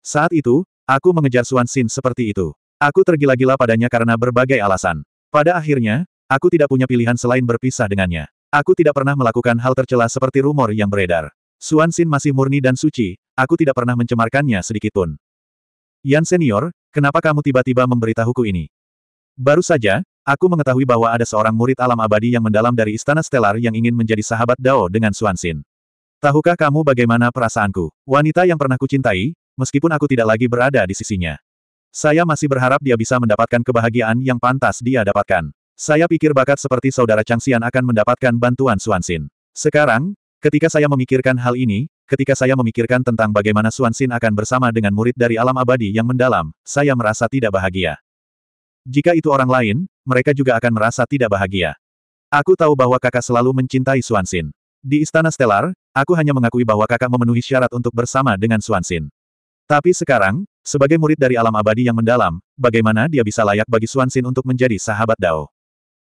Saat itu, aku mengejar Suan Sin seperti itu. Aku tergila-gila padanya karena berbagai alasan. Pada akhirnya, aku tidak punya pilihan selain berpisah dengannya. Aku tidak pernah melakukan hal tercela seperti rumor yang beredar. Suan Xin masih murni dan suci, aku tidak pernah mencemarkannya sedikitpun. Yan Senior, kenapa kamu tiba-tiba memberitahuku ini? Baru saja, aku mengetahui bahwa ada seorang murid alam abadi yang mendalam dari Istana Stellar yang ingin menjadi sahabat Dao dengan Suan Xin. Tahukah kamu bagaimana perasaanku? Wanita yang pernah kucintai, meskipun aku tidak lagi berada di sisinya. Saya masih berharap dia bisa mendapatkan kebahagiaan yang pantas dia dapatkan. Saya pikir bakat seperti saudara Chang Xian akan mendapatkan bantuan Suansin. Sekarang, ketika saya memikirkan hal ini, ketika saya memikirkan tentang bagaimana Suansin akan bersama dengan murid dari alam abadi yang mendalam, saya merasa tidak bahagia. Jika itu orang lain, mereka juga akan merasa tidak bahagia. Aku tahu bahwa kakak selalu mencintai Suansin. Di Istana Stellar, aku hanya mengakui bahwa kakak memenuhi syarat untuk bersama dengan Suansin. Tapi sekarang, sebagai murid dari alam abadi yang mendalam, bagaimana dia bisa layak bagi Xin untuk menjadi sahabat Dao?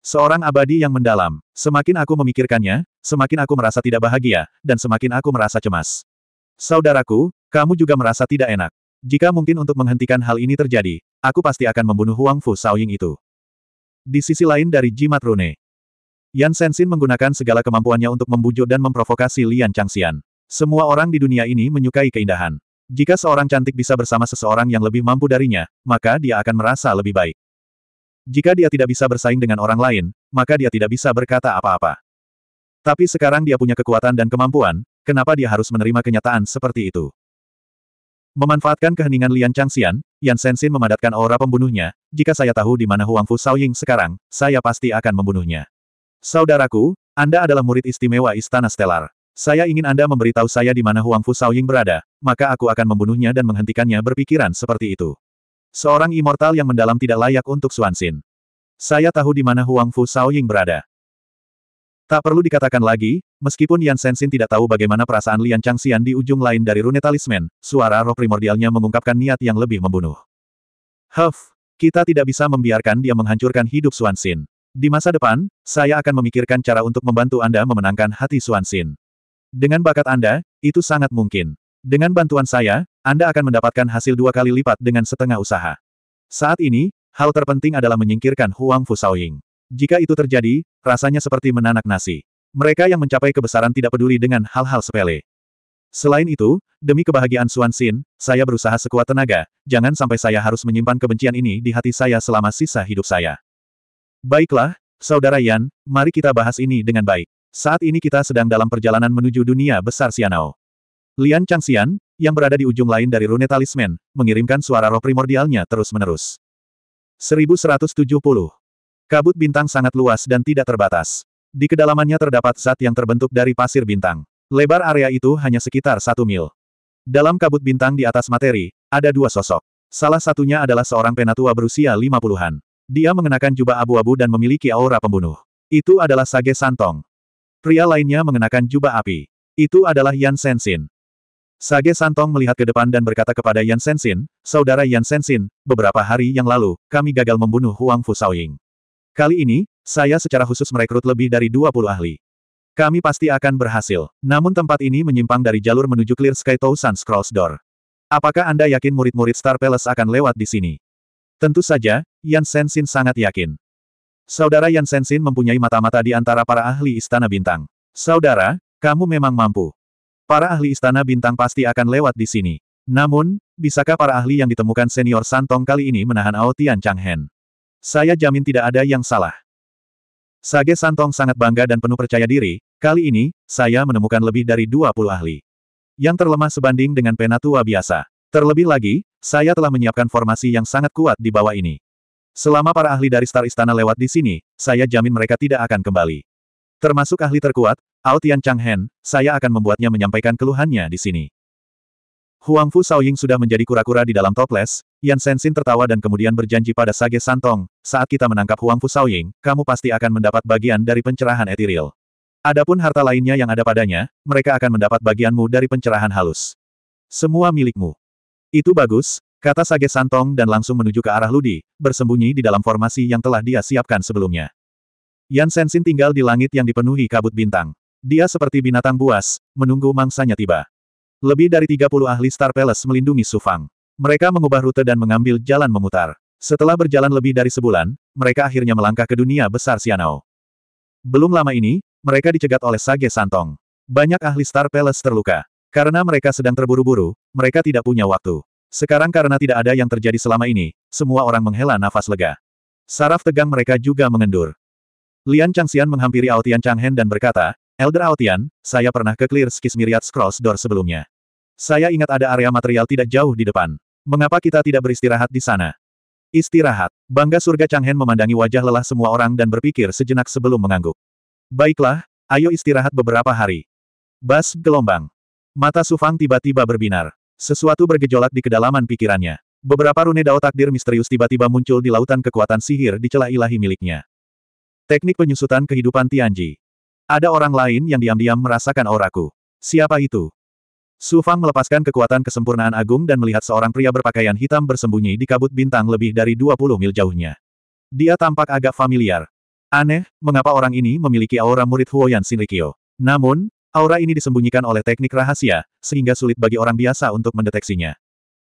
Seorang abadi yang mendalam, semakin aku memikirkannya, semakin aku merasa tidak bahagia, dan semakin aku merasa cemas. Saudaraku, kamu juga merasa tidak enak. Jika mungkin untuk menghentikan hal ini terjadi, aku pasti akan membunuh Huang Fu Saoying itu. Di sisi lain dari jimat rune, Yan Sensin menggunakan segala kemampuannya untuk membujuk dan memprovokasi Lian Changxian. Semua orang di dunia ini menyukai keindahan. Jika seorang cantik bisa bersama seseorang yang lebih mampu darinya, maka dia akan merasa lebih baik. Jika dia tidak bisa bersaing dengan orang lain, maka dia tidak bisa berkata apa-apa. Tapi sekarang dia punya kekuatan dan kemampuan, kenapa dia harus menerima kenyataan seperti itu? Memanfaatkan keheningan Lian Changxian, Yan Sensin memadatkan aura pembunuhnya, jika saya tahu di mana Huang Fu Shaoying sekarang, saya pasti akan membunuhnya. Saudaraku, Anda adalah murid istimewa Istana Stellar. Saya ingin Anda memberitahu saya di mana Huang Fu Saoying berada, maka aku akan membunuhnya dan menghentikannya berpikiran seperti itu. Seorang immortal yang mendalam tidak layak untuk Suansin. Saya tahu di mana Huang Fu Saoying berada. Tak perlu dikatakan lagi, meskipun Yan Sensin tidak tahu bagaimana perasaan Lian Changxian di ujung lain dari rune talisman, suara roh primordialnya mengungkapkan niat yang lebih membunuh. Huff, kita tidak bisa membiarkan dia menghancurkan hidup Suansin. Di masa depan, saya akan memikirkan cara untuk membantu Anda memenangkan hati Suansin. Dengan bakat Anda, itu sangat mungkin. Dengan bantuan saya, Anda akan mendapatkan hasil dua kali lipat dengan setengah usaha. Saat ini, hal terpenting adalah menyingkirkan Huang Fusaoying. Jika itu terjadi, rasanya seperti menanak nasi. Mereka yang mencapai kebesaran tidak peduli dengan hal-hal sepele. Selain itu, demi kebahagiaan Suan Xin, saya berusaha sekuat tenaga, jangan sampai saya harus menyimpan kebencian ini di hati saya selama sisa hidup saya. Baiklah, Saudara Yan, mari kita bahas ini dengan baik. Saat ini kita sedang dalam perjalanan menuju dunia besar Sianao. Lian Changxian, yang berada di ujung lain dari rune talisman, mengirimkan suara roh primordialnya terus-menerus. 1170. Kabut bintang sangat luas dan tidak terbatas. Di kedalamannya terdapat zat yang terbentuk dari pasir bintang. Lebar area itu hanya sekitar satu mil. Dalam kabut bintang di atas materi, ada dua sosok. Salah satunya adalah seorang penatua berusia lima puluhan. Dia mengenakan jubah abu-abu dan memiliki aura pembunuh. Itu adalah Sage Santong, Pria lainnya mengenakan jubah api. Itu adalah Yan Sensin. Sage Santong melihat ke depan dan berkata kepada Yan Sensin, Saudara Yan Sensin, beberapa hari yang lalu, kami gagal membunuh Huang Fu Saoying. Kali ini, saya secara khusus merekrut lebih dari 20 ahli. Kami pasti akan berhasil. Namun tempat ini menyimpang dari jalur menuju Clear Sky Thousand Scrolls Door. Apakah Anda yakin murid-murid Star Palace akan lewat di sini? Tentu saja, Yan Sensin sangat yakin. Saudara Yan Sensin mempunyai mata-mata di antara para ahli Istana Bintang. Saudara, kamu memang mampu. Para ahli Istana Bintang pasti akan lewat di sini. Namun, bisakah para ahli yang ditemukan senior Santong kali ini menahan Ao Tian Changhen? Saya jamin tidak ada yang salah. Sage Santong sangat bangga dan penuh percaya diri, kali ini, saya menemukan lebih dari 20 ahli. Yang terlemah sebanding dengan penatua biasa. Terlebih lagi, saya telah menyiapkan formasi yang sangat kuat di bawah ini. Selama para ahli dari Star Istana lewat di sini, saya jamin mereka tidak akan kembali. Termasuk ahli terkuat, Ao Tian Changhen, saya akan membuatnya menyampaikan keluhannya di sini. Huang Fu Saoying sudah menjadi kura-kura di dalam toples, Yan Sensin tertawa dan kemudian berjanji pada Sage Santong, saat kita menangkap Huang Fu Saoying, kamu pasti akan mendapat bagian dari pencerahan etiril. Adapun harta lainnya yang ada padanya, mereka akan mendapat bagianmu dari pencerahan halus. Semua milikmu. Itu bagus, Kata Sage Santong dan langsung menuju ke arah Ludi, bersembunyi di dalam formasi yang telah dia siapkan sebelumnya. Yan Sensin tinggal di langit yang dipenuhi kabut bintang. Dia seperti binatang buas, menunggu mangsanya tiba. Lebih dari 30 ahli Star Palace melindungi Sufang. Mereka mengubah rute dan mengambil jalan memutar. Setelah berjalan lebih dari sebulan, mereka akhirnya melangkah ke dunia besar Sianao. Belum lama ini, mereka dicegat oleh Sage Santong. Banyak ahli Star Palace terluka. Karena mereka sedang terburu-buru, mereka tidak punya waktu. Sekarang karena tidak ada yang terjadi selama ini, semua orang menghela nafas lega. Saraf tegang mereka juga mengendur. Lian Changxian menghampiri Aotian Changhen dan berkata, Elder Aotian, saya pernah ke Clear Myriad Scrolls Door sebelumnya. Saya ingat ada area material tidak jauh di depan. Mengapa kita tidak beristirahat di sana? Istirahat. Bangga surga Changhen memandangi wajah lelah semua orang dan berpikir sejenak sebelum mengangguk. Baiklah, ayo istirahat beberapa hari. Bas gelombang. Mata Sufang tiba-tiba berbinar. Sesuatu bergejolak di kedalaman pikirannya. Beberapa rune dao takdir misterius tiba-tiba muncul di lautan kekuatan sihir di celah ilahi miliknya. Teknik penyusutan kehidupan Tianji. Ada orang lain yang diam-diam merasakan auraku. Siapa itu? Su Fang melepaskan kekuatan kesempurnaan agung dan melihat seorang pria berpakaian hitam bersembunyi di kabut bintang lebih dari 20 mil jauhnya. Dia tampak agak familiar. Aneh, mengapa orang ini memiliki aura murid Huoyan Shinrikyo. Namun, Aura ini disembunyikan oleh teknik rahasia, sehingga sulit bagi orang biasa untuk mendeteksinya.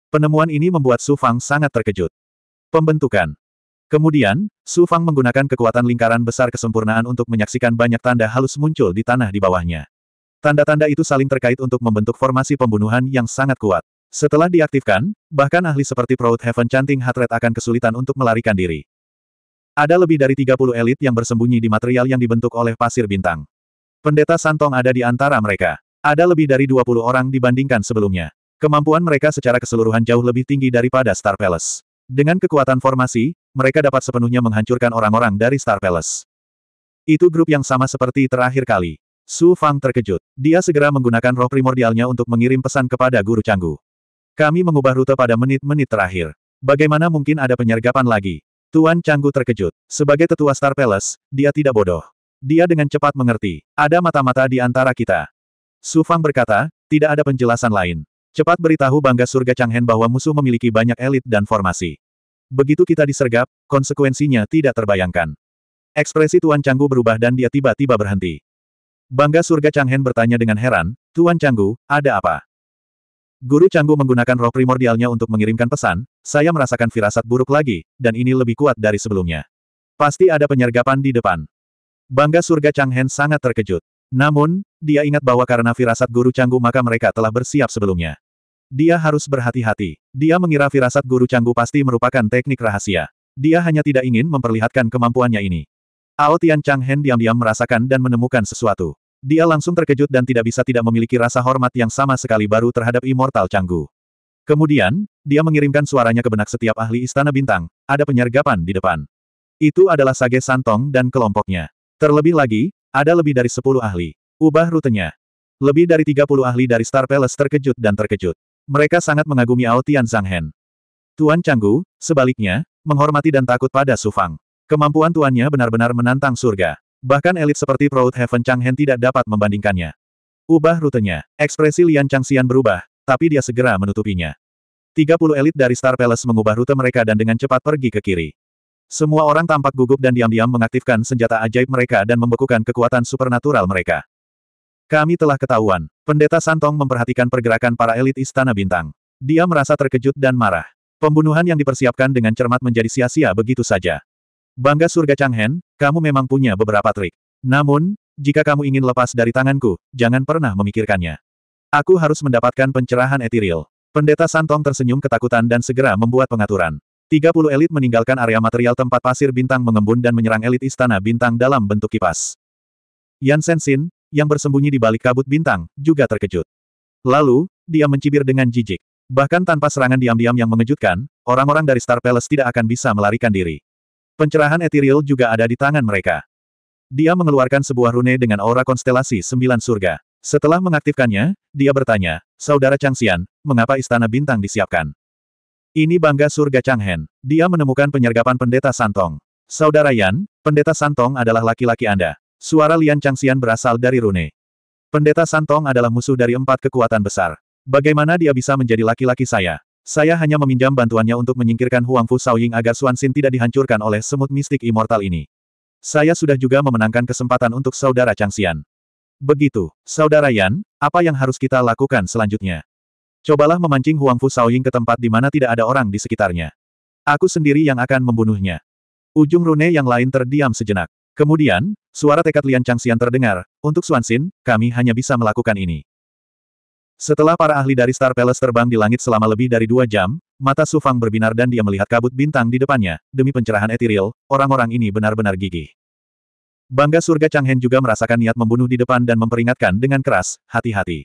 Penemuan ini membuat Su Fang sangat terkejut. Pembentukan Kemudian, Su Fang menggunakan kekuatan lingkaran besar kesempurnaan untuk menyaksikan banyak tanda halus muncul di tanah di bawahnya. Tanda-tanda itu saling terkait untuk membentuk formasi pembunuhan yang sangat kuat. Setelah diaktifkan, bahkan ahli seperti Proud Heaven Chanting Hatred akan kesulitan untuk melarikan diri. Ada lebih dari 30 elit yang bersembunyi di material yang dibentuk oleh pasir bintang. Pendeta Santong ada di antara mereka. Ada lebih dari 20 orang dibandingkan sebelumnya. Kemampuan mereka secara keseluruhan jauh lebih tinggi daripada Star Palace. Dengan kekuatan formasi, mereka dapat sepenuhnya menghancurkan orang-orang dari Star Palace. Itu grup yang sama seperti terakhir kali. Su Fang terkejut. Dia segera menggunakan roh primordialnya untuk mengirim pesan kepada Guru Canggu. Kami mengubah rute pada menit-menit terakhir. Bagaimana mungkin ada penyergapan lagi? Tuan Canggu terkejut. Sebagai tetua Star Palace, dia tidak bodoh. Dia dengan cepat mengerti, ada mata-mata di antara kita. Su Fang berkata, tidak ada penjelasan lain. Cepat beritahu bangga surga Changhen bahwa musuh memiliki banyak elit dan formasi. Begitu kita disergap, konsekuensinya tidak terbayangkan. Ekspresi Tuan Canggu berubah dan dia tiba-tiba berhenti. Bangga surga Changhen bertanya dengan heran, Tuan Canggu, ada apa? Guru Canggu menggunakan roh primordialnya untuk mengirimkan pesan, saya merasakan firasat buruk lagi, dan ini lebih kuat dari sebelumnya. Pasti ada penyergapan di depan. Bangga surga Chang Hen sangat terkejut. Namun, dia ingat bahwa karena firasat guru Canggu maka mereka telah bersiap sebelumnya. Dia harus berhati-hati. Dia mengira firasat guru Canggu pasti merupakan teknik rahasia. Dia hanya tidak ingin memperlihatkan kemampuannya ini. Ao Tian Chang Hen diam-diam merasakan dan menemukan sesuatu. Dia langsung terkejut dan tidak bisa tidak memiliki rasa hormat yang sama sekali baru terhadap Immortal Canggu. Kemudian, dia mengirimkan suaranya ke benak setiap ahli Istana Bintang, ada penyergapan di depan. Itu adalah Sage Santong dan kelompoknya. Terlebih lagi, ada lebih dari 10 ahli. Ubah rutenya. Lebih dari 30 ahli dari Star Palace terkejut dan terkejut. Mereka sangat mengagumi Ao Tian Hen. Tuan Canggu, sebaliknya, menghormati dan takut pada Su Fang. Kemampuan tuannya benar-benar menantang surga. Bahkan elit seperti Proud Heaven Hen tidak dapat membandingkannya. Ubah rutenya. Ekspresi Lian Chang Xian berubah, tapi dia segera menutupinya. 30 elit dari Star Palace mengubah rute mereka dan dengan cepat pergi ke kiri. Semua orang tampak gugup dan diam-diam mengaktifkan senjata ajaib mereka dan membekukan kekuatan supernatural mereka. Kami telah ketahuan. Pendeta Santong memperhatikan pergerakan para elit Istana Bintang. Dia merasa terkejut dan marah. Pembunuhan yang dipersiapkan dengan cermat menjadi sia-sia begitu saja. Bangga surga Changhen, kamu memang punya beberapa trik. Namun, jika kamu ingin lepas dari tanganku, jangan pernah memikirkannya. Aku harus mendapatkan pencerahan etiril. Pendeta Santong tersenyum ketakutan dan segera membuat pengaturan. 30 elit meninggalkan area material tempat pasir bintang mengembun dan menyerang elit istana bintang dalam bentuk kipas. Yan Sensin, yang bersembunyi di balik kabut bintang, juga terkejut. Lalu, dia mencibir dengan jijik. Bahkan tanpa serangan diam-diam yang mengejutkan, orang-orang dari Star Palace tidak akan bisa melarikan diri. Pencerahan etiril juga ada di tangan mereka. Dia mengeluarkan sebuah rune dengan aura konstelasi sembilan surga. Setelah mengaktifkannya, dia bertanya, Saudara Changxian, mengapa istana bintang disiapkan? Ini bangga surga Changhen. Dia menemukan penyergapan pendeta Santong. Saudara Yan, pendeta Santong adalah laki-laki Anda. Suara Lian Changxian berasal dari Rune. Pendeta Santong adalah musuh dari empat kekuatan besar. Bagaimana dia bisa menjadi laki-laki saya? Saya hanya meminjam bantuannya untuk menyingkirkan Huang Fu Saoying agar Suan Xin tidak dihancurkan oleh semut mistik immortal ini. Saya sudah juga memenangkan kesempatan untuk saudara Changxian. Begitu, saudara Yan, apa yang harus kita lakukan selanjutnya? Cobalah memancing Huang Fu Saoying ke tempat di mana tidak ada orang di sekitarnya. Aku sendiri yang akan membunuhnya. Ujung rune yang lain terdiam sejenak. Kemudian, suara tekad Lian Changxian terdengar, untuk Xuanxin, kami hanya bisa melakukan ini. Setelah para ahli dari Star Palace terbang di langit selama lebih dari dua jam, mata Su Fang berbinar dan dia melihat kabut bintang di depannya, demi pencerahan etiril, orang-orang ini benar-benar gigih. Bangga surga Chang Hen juga merasakan niat membunuh di depan dan memperingatkan dengan keras, hati-hati.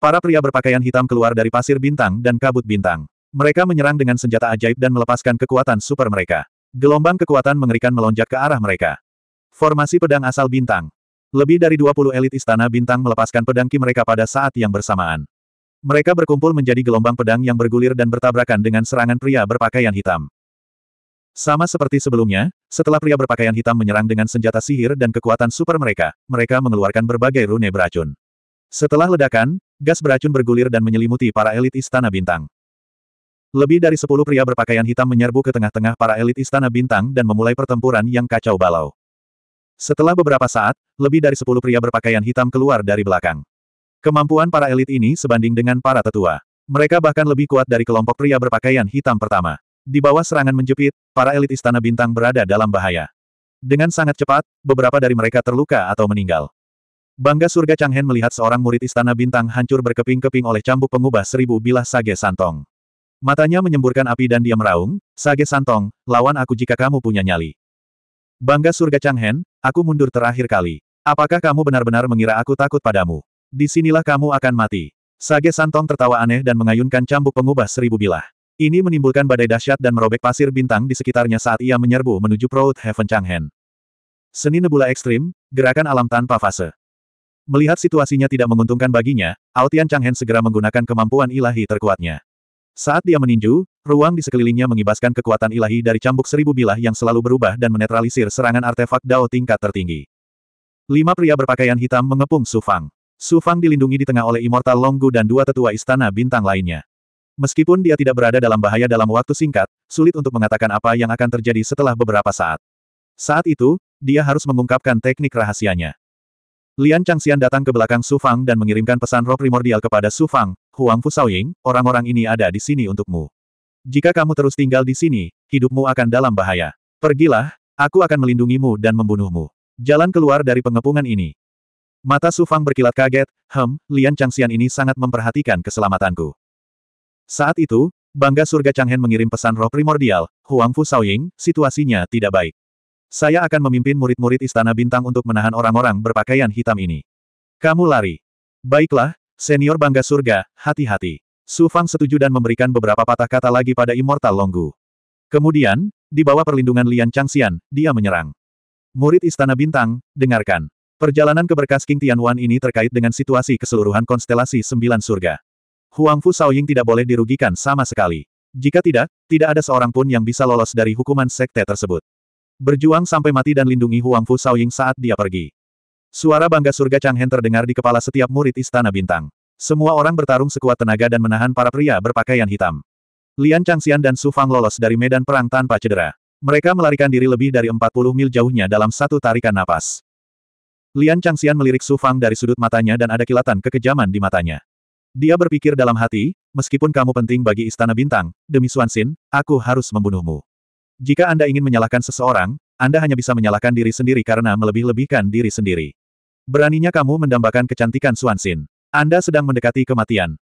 Para pria berpakaian hitam keluar dari pasir bintang dan kabut bintang. Mereka menyerang dengan senjata ajaib dan melepaskan kekuatan super mereka. Gelombang kekuatan mengerikan melonjak ke arah mereka. Formasi pedang asal bintang. Lebih dari 20 elit istana bintang melepaskan pedangki mereka pada saat yang bersamaan. Mereka berkumpul menjadi gelombang pedang yang bergulir dan bertabrakan dengan serangan pria berpakaian hitam. Sama seperti sebelumnya, setelah pria berpakaian hitam menyerang dengan senjata sihir dan kekuatan super mereka, mereka mengeluarkan berbagai rune beracun. Setelah ledakan, Gas beracun bergulir dan menyelimuti para elit Istana Bintang. Lebih dari sepuluh pria berpakaian hitam menyerbu ke tengah-tengah para elit Istana Bintang dan memulai pertempuran yang kacau balau. Setelah beberapa saat, lebih dari sepuluh pria berpakaian hitam keluar dari belakang. Kemampuan para elit ini sebanding dengan para tetua. Mereka bahkan lebih kuat dari kelompok pria berpakaian hitam pertama. Di bawah serangan menjepit, para elit Istana Bintang berada dalam bahaya. Dengan sangat cepat, beberapa dari mereka terluka atau meninggal. Bangga surga Changhen melihat seorang murid istana bintang hancur berkeping-keping oleh cambuk pengubah seribu bilah sage santong. Matanya menyemburkan api dan dia meraung, Sage Santong, lawan aku jika kamu punya nyali. Bangga surga Changhen, aku mundur terakhir kali. Apakah kamu benar-benar mengira aku takut padamu? Disinilah kamu akan mati. Sage Santong tertawa aneh dan mengayunkan cambuk pengubah seribu bilah. Ini menimbulkan badai dahsyat dan merobek pasir bintang di sekitarnya saat ia menyerbu menuju Proud Heaven Changhen. Seni nebula ekstrim, gerakan alam tanpa fase. Melihat situasinya tidak menguntungkan baginya, Aotian Changhen segera menggunakan kemampuan ilahi terkuatnya. Saat dia meninju, ruang di sekelilingnya mengibaskan kekuatan ilahi dari cambuk seribu bilah yang selalu berubah dan menetralisir serangan artefak Dao tingkat tertinggi. Lima pria berpakaian hitam mengepung Su Fang. Su Fang dilindungi di tengah oleh Immortal Longgu dan dua tetua istana bintang lainnya. Meskipun dia tidak berada dalam bahaya dalam waktu singkat, sulit untuk mengatakan apa yang akan terjadi setelah beberapa saat. Saat itu, dia harus mengungkapkan teknik rahasianya. Lian Changxian datang ke belakang Su Fang dan mengirimkan pesan roh primordial kepada Su Fang, Huang Fu Saoying, orang-orang ini ada di sini untukmu. Jika kamu terus tinggal di sini, hidupmu akan dalam bahaya. Pergilah, aku akan melindungimu dan membunuhmu. Jalan keluar dari pengepungan ini. Mata Su Fang berkilat kaget, hem, Lian Changxian ini sangat memperhatikan keselamatanku. Saat itu, Bangga Surga Changhen mengirim pesan roh primordial, Huang Fu Saoying, situasinya tidak baik. Saya akan memimpin murid-murid Istana Bintang untuk menahan orang-orang berpakaian hitam ini. Kamu lari. Baiklah, senior bangga surga, hati-hati. Su Fang setuju dan memberikan beberapa patah kata lagi pada Immortal Longgu. Kemudian, di bawah perlindungan Lian Changxian, dia menyerang. Murid Istana Bintang, dengarkan. Perjalanan ke berkas King Tianwan ini terkait dengan situasi keseluruhan konstelasi Sembilan Surga. Huang Fu Saoying tidak boleh dirugikan sama sekali. Jika tidak, tidak ada seorang pun yang bisa lolos dari hukuman sekte tersebut. Berjuang sampai mati dan lindungi Huang Fu Saoying saat dia pergi. Suara bangga surga Chang Hen terdengar di kepala setiap murid Istana Bintang. Semua orang bertarung sekuat tenaga dan menahan para pria berpakaian hitam. Lian Changxian dan Su Fang lolos dari medan perang tanpa cedera. Mereka melarikan diri lebih dari 40 mil jauhnya dalam satu tarikan napas. Lian Changxian melirik Su Fang dari sudut matanya dan ada kilatan kekejaman di matanya. Dia berpikir dalam hati, meskipun kamu penting bagi Istana Bintang, demi Xin, aku harus membunuhmu. Jika Anda ingin menyalahkan seseorang, Anda hanya bisa menyalahkan diri sendiri karena melebih-lebihkan diri sendiri. Beraninya kamu mendambakan kecantikan Suansin. Anda sedang mendekati kematian.